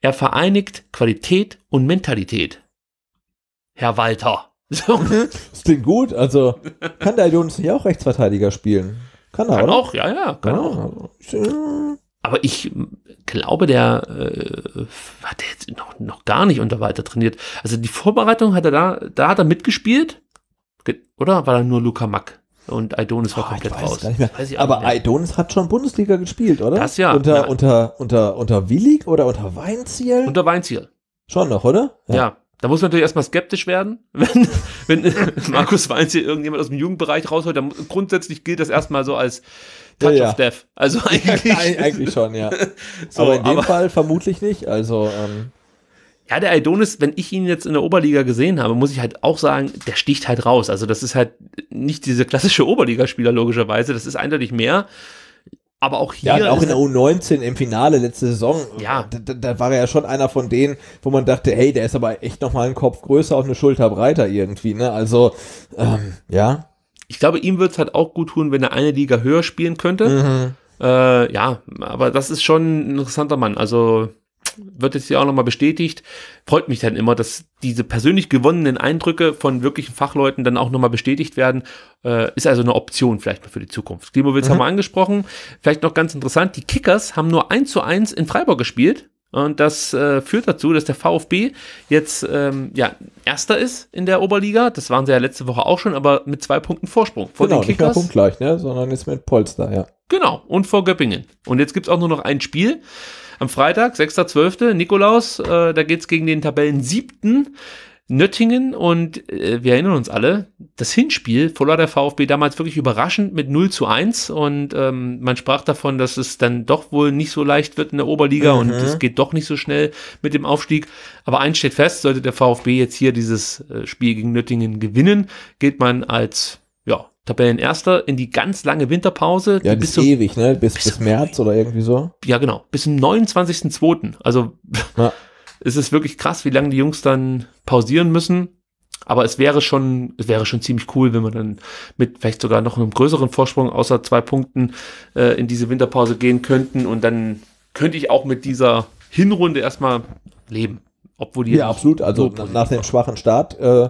Er vereinigt Qualität und Mentalität. Herr Walter. So. Mhm. Das klingt gut. Also kann der Idonis nicht auch Rechtsverteidiger spielen? Kann er, kann oder? auch, ja, ja, kann ja. auch. Also, äh, Aber ich äh, glaube, der äh, hat jetzt noch, noch gar nicht unter Walter trainiert. Also die Vorbereitung hat er da, da hat er mitgespielt. Oder war da nur Luca Mack? Und Aidonis war oh, komplett raus. Aber Aidonis hat schon Bundesliga gespielt, oder? Das ja. Unter, ja. unter, unter, unter Willig oder unter Weinziel? Unter Weinziel. Schon noch, oder? ja. ja. Da muss man natürlich erstmal skeptisch werden, wenn, wenn Markus Weinziel irgendjemand aus dem Jugendbereich rausholt. Dann grundsätzlich gilt das erstmal so als Touch ja, of Death. Also eigentlich. Ja, eigentlich schon, ja. so, aber in dem aber, Fall vermutlich nicht. Also, ähm, ja, der Aidonis, wenn ich ihn jetzt in der Oberliga gesehen habe, muss ich halt auch sagen, der sticht halt raus. Also das ist halt nicht diese klassische Oberligaspieler logischerweise, das ist eindeutig mehr. Aber auch hier. Ja, auch in der U19 im Finale letzte Saison. Ja. Da, da, war er ja schon einer von denen, wo man dachte, hey, der ist aber echt nochmal einen Kopf größer und eine Schulter breiter irgendwie, ne? Also, ähm, ja. Ich glaube, ihm wird's halt auch gut tun, wenn er eine Liga höher spielen könnte. Mhm. Äh, ja, aber das ist schon ein interessanter Mann. Also, wird jetzt hier auch nochmal bestätigt. Freut mich dann immer, dass diese persönlich gewonnenen Eindrücke von wirklichen Fachleuten dann auch nochmal bestätigt werden. Äh, ist also eine Option vielleicht mal für die Zukunft. Klimowitz mhm. haben wir mhm. angesprochen. Vielleicht noch ganz interessant, die Kickers haben nur 1 zu 1 in Freiburg gespielt. Und das äh, führt dazu, dass der VfB jetzt ähm, ja, Erster ist in der Oberliga. Das waren sie ja letzte Woche auch schon, aber mit zwei Punkten Vorsprung. Vor genau, den Kickers. nicht mehr punktgleich, ne? sondern jetzt mit Polster, ja. Genau, und vor Göppingen. Und jetzt gibt es auch nur noch ein Spiel. Am Freitag, 6.12., Nikolaus, äh, da geht's gegen den Tabellen siebten. Nöttingen und äh, wir erinnern uns alle, das Hinspiel verlor der VfB damals wirklich überraschend mit 0 zu 1 und ähm, man sprach davon, dass es dann doch wohl nicht so leicht wird in der Oberliga mhm. und es geht doch nicht so schnell mit dem Aufstieg. Aber eins steht fest, sollte der VfB jetzt hier dieses äh, Spiel gegen Nöttingen gewinnen, geht man als Tabellenerster in die ganz lange Winterpause. Ja, bis ewig, ne? Bis, bis, bis März oder irgendwie so. Ja, genau. Bis zum 29.02. Also ja. es ist wirklich krass, wie lange die Jungs dann pausieren müssen. Aber es wäre schon, es wäre schon ziemlich cool, wenn man dann mit vielleicht sogar noch einem größeren Vorsprung außer zwei Punkten äh, in diese Winterpause gehen könnten. Und dann könnte ich auch mit dieser Hinrunde erstmal leben. Obwohl die ja, absolut. Also nach, nach dem schwachen Start äh,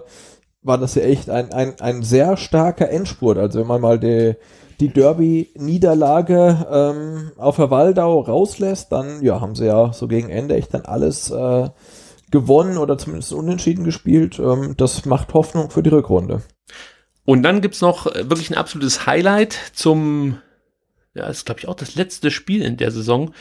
war das ja echt ein, ein, ein sehr starker Endspurt. Also wenn man mal die, die Derby-Niederlage ähm, auf der Waldau rauslässt, dann ja, haben sie ja so gegen Ende echt dann alles äh, gewonnen oder zumindest unentschieden gespielt. Ähm, das macht Hoffnung für die Rückrunde. Und dann gibt es noch äh, wirklich ein absolutes Highlight zum, ja, ist glaube ich auch das letzte Spiel in der Saison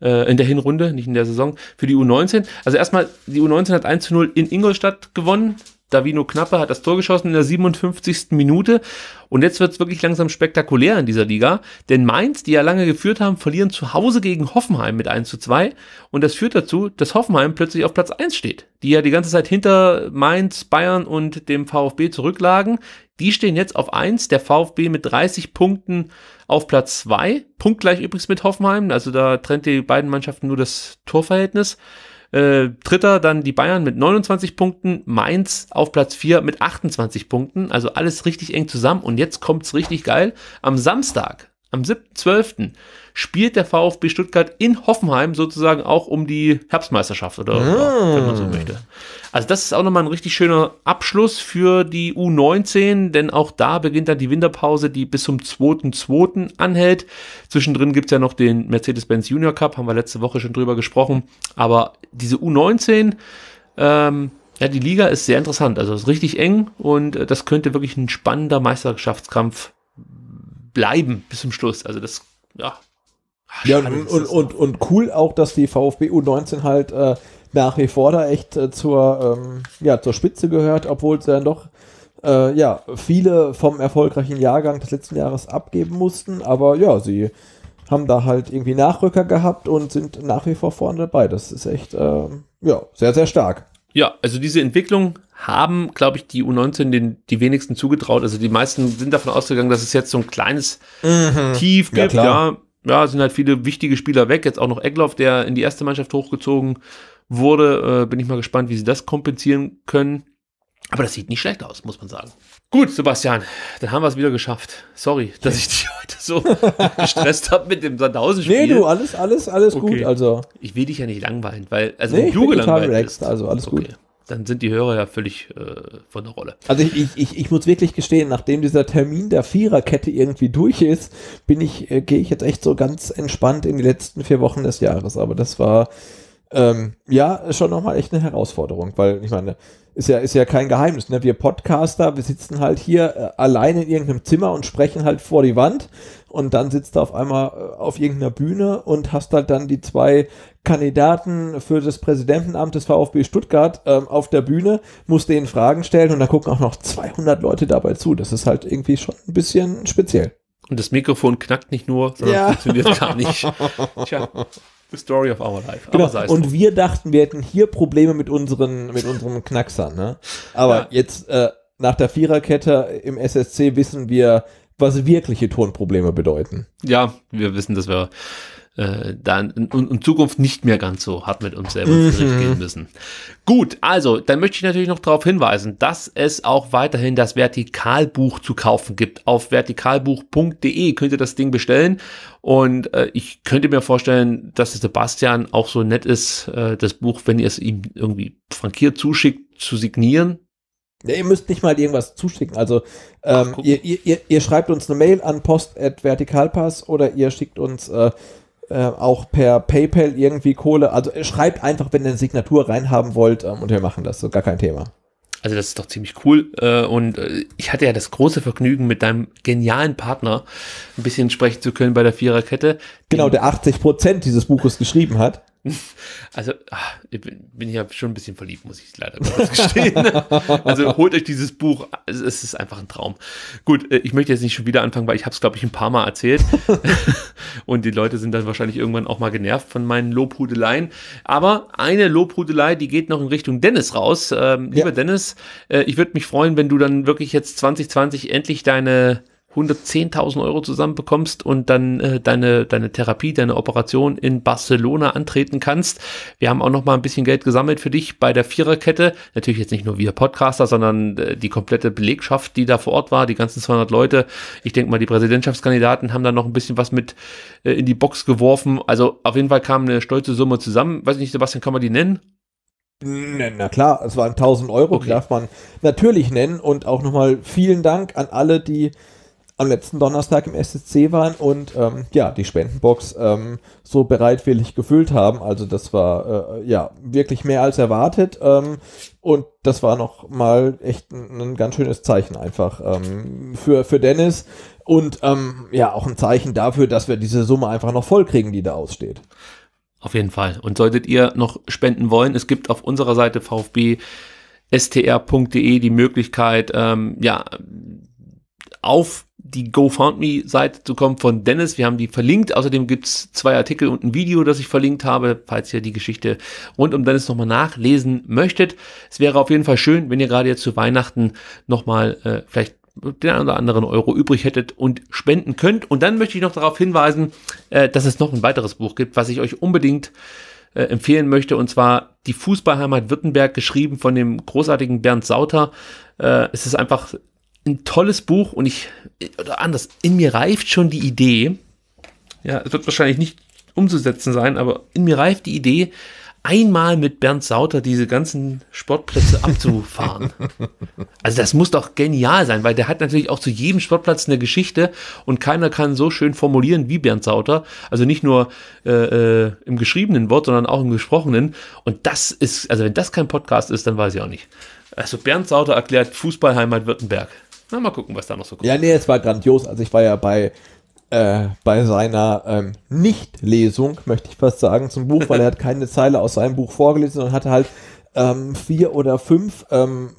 äh, in der Hinrunde, nicht in der Saison, für die U19. Also erstmal, die U19 hat 1 zu 0 in Ingolstadt gewonnen. Davino Knappe hat das Tor geschossen in der 57. Minute. Und jetzt wird es wirklich langsam spektakulär in dieser Liga. Denn Mainz, die ja lange geführt haben, verlieren zu Hause gegen Hoffenheim mit 1 zu 2. Und das führt dazu, dass Hoffenheim plötzlich auf Platz 1 steht. Die ja die ganze Zeit hinter Mainz, Bayern und dem VfB zurücklagen. Die stehen jetzt auf 1, der VfB mit 30 Punkten auf Platz 2. Punktgleich übrigens mit Hoffenheim. Also da trennt die beiden Mannschaften nur das Torverhältnis. Äh, Dritter dann die Bayern mit 29 Punkten, Mainz auf Platz 4 mit 28 Punkten. Also alles richtig eng zusammen. Und jetzt kommt's richtig geil. Am Samstag am 7.12. spielt der VfB Stuttgart in Hoffenheim sozusagen auch um die Herbstmeisterschaft oder, ah. wenn man so möchte. Also das ist auch nochmal ein richtig schöner Abschluss für die U19, denn auch da beginnt dann die Winterpause, die bis zum 2.2. anhält. Zwischendrin gibt's ja noch den Mercedes-Benz Junior Cup, haben wir letzte Woche schon drüber gesprochen. Aber diese U19, ähm, ja, die Liga ist sehr interessant, also ist richtig eng und äh, das könnte wirklich ein spannender Meisterschaftskampf bleiben bis zum Schluss. Also das, ja. Ach, ja, und, und, und, und, cool auch, dass die VfB U19 halt äh, nach wie vor da echt äh, zur, ähm, ja, zur Spitze gehört, obwohl sie dann doch äh, ja, viele vom erfolgreichen Jahrgang des letzten Jahres abgeben mussten. Aber ja, sie haben da halt irgendwie Nachrücker gehabt und sind nach wie vor vorne dabei. Das ist echt, ähm, ja, sehr, sehr stark. Ja, also diese Entwicklung haben, glaube ich, die U19 den, die wenigsten zugetraut. Also die meisten sind davon ausgegangen, dass es jetzt so ein kleines mhm. Tief gibt. Ja, ja, ja, sind halt viele wichtige Spieler weg. Jetzt auch noch Egloff, der in die erste Mannschaft hochgezogen wurde. Äh, bin ich mal gespannt, wie sie das kompensieren können. Aber das sieht nicht schlecht aus, muss man sagen. Gut, Sebastian, dann haben wir es wieder geschafft. Sorry, dass ich dich heute so gestresst habe mit dem Sandhausen-Spiel. Nee, du, alles, alles, alles okay. gut. Also. Ich will dich ja nicht langweilen, weil, also nee, wenn du gelangweilt relaxed, also alles okay. gut. Dann sind die Hörer ja völlig äh, von der Rolle. Also ich, ich, ich, ich muss wirklich gestehen, nachdem dieser Termin der Viererkette irgendwie durch ist, bin ich, äh, gehe ich jetzt echt so ganz entspannt in die letzten vier Wochen des Jahres. Aber das war, ähm, ja, schon nochmal echt eine Herausforderung, weil ich meine, ist ja, ist ja kein Geheimnis. Ne? Wir Podcaster, wir sitzen halt hier äh, alleine in irgendeinem Zimmer und sprechen halt vor die Wand und dann sitzt du auf einmal äh, auf irgendeiner Bühne und hast halt dann die zwei Kandidaten für das Präsidentenamt des VfB Stuttgart ähm, auf der Bühne, musst denen Fragen stellen und dann gucken auch noch 200 Leute dabei zu. Das ist halt irgendwie schon ein bisschen speziell. Und das Mikrofon knackt nicht nur, sondern ja. funktioniert gar nicht. Tja. The Story of Our Life. Genau. und drum. wir dachten, wir hätten hier Probleme mit unseren, mit unseren Knacksern. Ne? Aber ja. jetzt äh, nach der Viererkette im SSC wissen wir, was wirkliche Tonprobleme bedeuten. Ja, wir wissen, dass wir äh, dann in, in, Zukunft nicht mehr ganz so hart mit uns selber ins Gericht gehen mhm. müssen. Gut, also dann möchte ich natürlich noch darauf hinweisen, dass es auch weiterhin das Vertikalbuch zu kaufen gibt. Auf vertikalbuch.de könnt ihr das Ding bestellen. Und äh, ich könnte mir vorstellen, dass Sebastian auch so nett ist, äh, das Buch, wenn ihr es ihm irgendwie frankiert zuschickt, zu signieren. Ja, ihr müsst nicht mal irgendwas zuschicken. Also ähm, Ach, ihr, ihr, ihr, ihr, schreibt uns eine Mail an post.vertikalpass oder ihr schickt uns äh, äh, auch per PayPal irgendwie Kohle. Also äh, schreibt einfach, wenn ihr eine Signatur reinhaben wollt ähm, und wir machen das. So gar kein Thema. Also das ist doch ziemlich cool. Äh, und ich hatte ja das große Vergnügen, mit deinem genialen Partner ein bisschen sprechen zu können bei der Viererkette. Genau, der 80 Prozent dieses Buches geschrieben hat. Also ach, ah, bin ich ja schon ein bisschen verliebt, muss ich leider gestehen. also holt euch dieses Buch, es ist einfach ein Traum. Gut, äh, ich möchte jetzt nicht schon wieder anfangen, weil ich habe es, glaube ich, ein paar Mal erzählt. Und die Leute sind dann wahrscheinlich irgendwann auch mal genervt von meinen Lobhudeleien. Aber eine Lobhudelei, die geht noch in Richtung Dennis raus. Ähm, ja. Lieber Dennis, äh, ich würde mich freuen, wenn du dann wirklich jetzt 2020 endlich deine 110.000 Euro zusammenbekommst und dann äh, deine, deine Therapie, deine Operation in Barcelona antreten kannst. Wir haben auch noch mal ein bisschen Geld gesammelt für dich bei der Viererkette. Natürlich jetzt nicht nur wir Podcaster, sondern äh, die komplette Belegschaft, die da vor Ort war, die ganzen 200 Leute. Ich denke mal, die Präsidentschaftskandidaten haben da noch ein bisschen was mit äh, in die Box geworfen. Also auf jeden Fall kam eine stolze Summe zusammen. Weiß nicht, Sebastian, kann man die nennen? Na klar, es waren 1000 Euro, okay. darf man natürlich nennen. Und auch nochmal vielen Dank an alle, die am letzten Donnerstag im SSC waren und ähm, ja, die Spendenbox ähm, so bereitwillig gefüllt haben. Also das war äh, ja wirklich mehr als erwartet ähm, und das war noch mal echt ein, ein ganz schönes Zeichen einfach ähm, für, für Dennis und ähm, ja auch ein Zeichen dafür, dass wir diese Summe einfach noch voll kriegen, die da aussteht. Auf jeden Fall. Und solltet ihr noch spenden wollen, es gibt auf unserer Seite VfB str.de die Möglichkeit, ähm, ja, auf die GoFundMe-Seite zu kommen von Dennis. Wir haben die verlinkt. Außerdem gibt's zwei Artikel und ein Video, das ich verlinkt habe, falls ihr die Geschichte rund um Dennis nochmal nachlesen möchtet. Es wäre auf jeden Fall schön, wenn ihr gerade jetzt zu Weihnachten nochmal äh, vielleicht den einen oder anderen Euro übrig hättet und spenden könnt. Und dann möchte ich noch darauf hinweisen, äh, dass es noch ein weiteres Buch gibt, was ich euch unbedingt äh, empfehlen möchte, und zwar die Fußballheimat Württemberg, geschrieben von dem großartigen Bernd Sauter. Äh, es ist einfach ein tolles Buch und ich, oder anders, in mir reift schon die Idee, ja, es wird wahrscheinlich nicht umzusetzen sein, aber in mir reift die Idee, einmal mit Bernd Sauter diese ganzen Sportplätze abzufahren. also das muss doch genial sein, weil der hat natürlich auch zu jedem Sportplatz eine Geschichte und keiner kann so schön formulieren wie Bernd Sauter. Also nicht nur äh, äh, im geschriebenen Wort, sondern auch im gesprochenen. Und das ist, also wenn das kein Podcast ist, dann weiß ich auch nicht. Also Bernd Sauter erklärt Fußballheimat Württemberg. Na, mal gucken, was da noch so kommt. Ja, nee, es war grandios. Also ich war ja bei, äh, bei seiner ähm, nicht möchte ich fast sagen, zum Buch, weil er hat keine Zeile aus seinem Buch vorgelesen und hatte halt ähm, vier oder fünf ähm,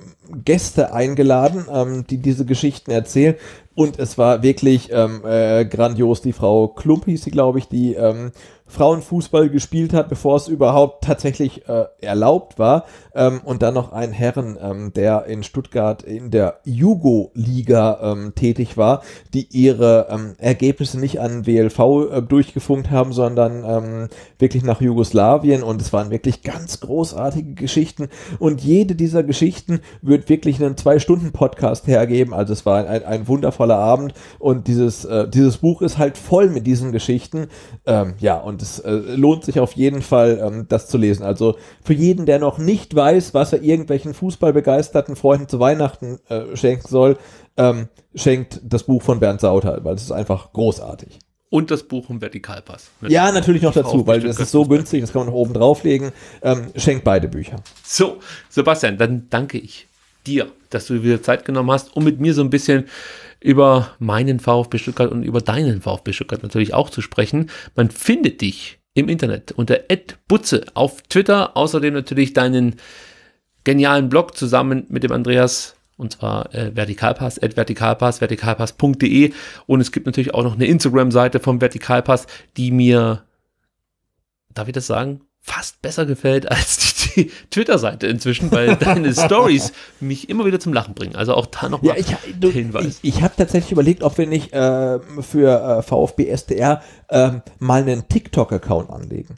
Gäste eingeladen, ähm, die diese Geschichten erzählen. Und es war wirklich ähm, äh, grandios. Die Frau Klump hieß sie, glaube ich, die ähm, Frauenfußball gespielt hat, bevor es überhaupt tatsächlich äh, erlaubt war. Ähm, und dann noch ein Herren, ähm, der in Stuttgart in der Jugo-Liga ähm, tätig war, die ihre ähm, Ergebnisse nicht an WLV äh, durchgefunkt haben, sondern ähm, wirklich nach Jugoslawien. Und es waren wirklich ganz großartige Geschichten. Und jede dieser Geschichten wird wirklich einen Zwei-Stunden-Podcast hergeben. Also es war ein, ein, ein wundervoller Abend. Und dieses, äh, dieses Buch ist halt voll mit diesen Geschichten. Ähm, ja, und das äh, lohnt sich auf jeden Fall, ähm, das zu lesen. Also für jeden, der noch nicht weiß, was er irgendwelchen fußballbegeisterten Freunden zu Weihnachten äh, schenken soll, ähm, schenkt das Buch von Bernd Sauter, weil es ist einfach großartig. Und das Buch um Vertikalpass. Ja, natürlich noch dazu, weil es ist so günstig, das kann man noch oben drauflegen. Ähm, schenkt beide Bücher. So, Sebastian, dann danke ich dir, dass du wieder Zeit genommen hast, um mit mir so ein bisschen über meinen VfB Stuttgart und über deinen VfB Stuttgart natürlich auch zu sprechen. Man findet dich im Internet unter @butze auf Twitter, außerdem natürlich deinen genialen Blog zusammen mit dem Andreas und zwar äh, Vertikalpass, at Vertikalpass, vertikalpass.de und es gibt natürlich auch noch eine Instagram-Seite vom Vertikalpass, die mir, darf ich das sagen, fast besser gefällt als die die Twitter-Seite inzwischen, weil deine Stories mich immer wieder zum Lachen bringen. Also auch da nochmal ja, der Hinweis. Ich, ich habe tatsächlich überlegt, ob wir nicht äh, für äh, VfB SDR äh, mal einen TikTok-Account anlegen.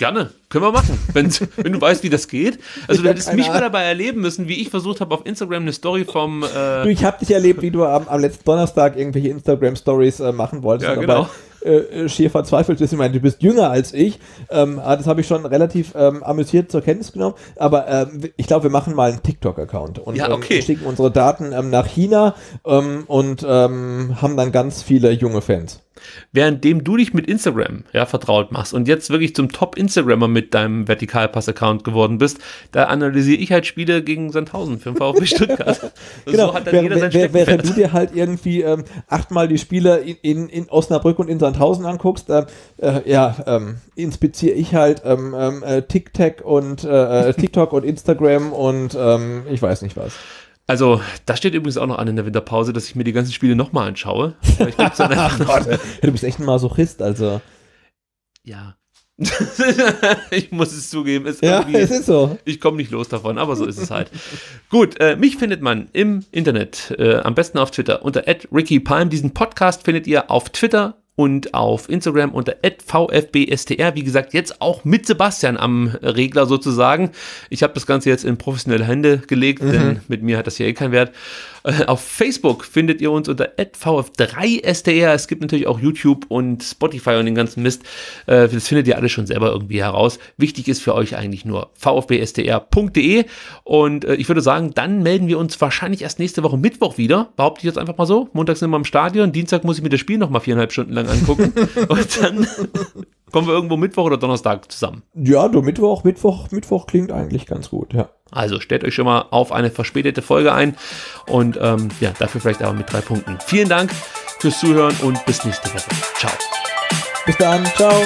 Gerne, können wir machen, wenn, wenn du weißt, wie das geht. Also, ich du hättest mich Ahnung. mal dabei erleben müssen, wie ich versucht habe, auf Instagram eine Story vom. Äh du, ich habe dich erlebt, wie du am, am letzten Donnerstag irgendwelche Instagram-Stories äh, machen wolltest. Ja, genau. Dabei, äh, äh, schier verzweifelt bist. Ich meine, du bist jünger als ich. Ähm, ah, das habe ich schon relativ ähm, amüsiert zur Kenntnis genommen. Aber ähm, ich glaube, wir machen mal einen TikTok-Account und ja, ähm, okay. schicken unsere Daten ähm, nach China ähm, und haben dann ganz viele junge Fans. Währenddem du dich mit Instagram ja, vertraut machst und jetzt wirklich zum Top-Instagrammer mit deinem Vertikalpass-Account geworden bist, da analysiere ich halt Spiele gegen Sandhausen für den VfB Stuttgart. Also genau. So hat dann jeder sein Während du dir halt irgendwie ähm, achtmal die Spiele in, in, in, Osnabrück und in Sandhausen anguckst, äh, äh, ja, ähm, inspiziere ich halt ähm, ähm äh, TikTok und äh, äh, TikTok und Instagram und ähm, ich weiß nicht was. Also, das steht übrigens auch noch an in der Winterpause, dass ich mir die ganzen Spiele nochmal anschaue. du bist echt ein Masochist, also. Ja. ich muss es zugeben, ist ja, es ist so. Ich komme nicht los davon, aber so ist es halt. Gut, äh, mich findet man im Internet, äh, am besten auf Twitter unter @rickypalm. Diesen Podcast findet ihr auf Twitter, und auf Instagram unter @vfbstr. Wie gesagt, jetzt auch mit Sebastian am Regler sozusagen. Ich habe das Ganze jetzt in professionelle Hände gelegt, mhm. denn mit mir hat das hier eh keinen Wert. Äh, auf Facebook findet ihr uns unter vf3str. Es gibt natürlich auch YouTube und Spotify und den ganzen Mist. Äh, das findet ihr alle schon selber irgendwie heraus. Wichtig ist für euch eigentlich nur vfbstr.de. Und äh, ich würde sagen, dann melden wir uns wahrscheinlich erst nächste Woche Mittwoch wieder. Behaupte ich jetzt einfach mal so. Montags sind wir im Stadion. Dienstag muss ich mir das Spiel nochmal viereinhalb Stunden lang angucken. und dann. Kommen wir irgendwo Mittwoch oder Donnerstag zusammen? Ja, du Mittwoch, Mittwoch, Mittwoch klingt eigentlich ganz gut, ja. Also stellt euch schon mal auf eine verspätete Folge ein und ähm, ja, dafür vielleicht aber mit drei Punkten. Vielen Dank fürs Zuhören und bis nächste Woche. Ciao. Bis dann, ciao.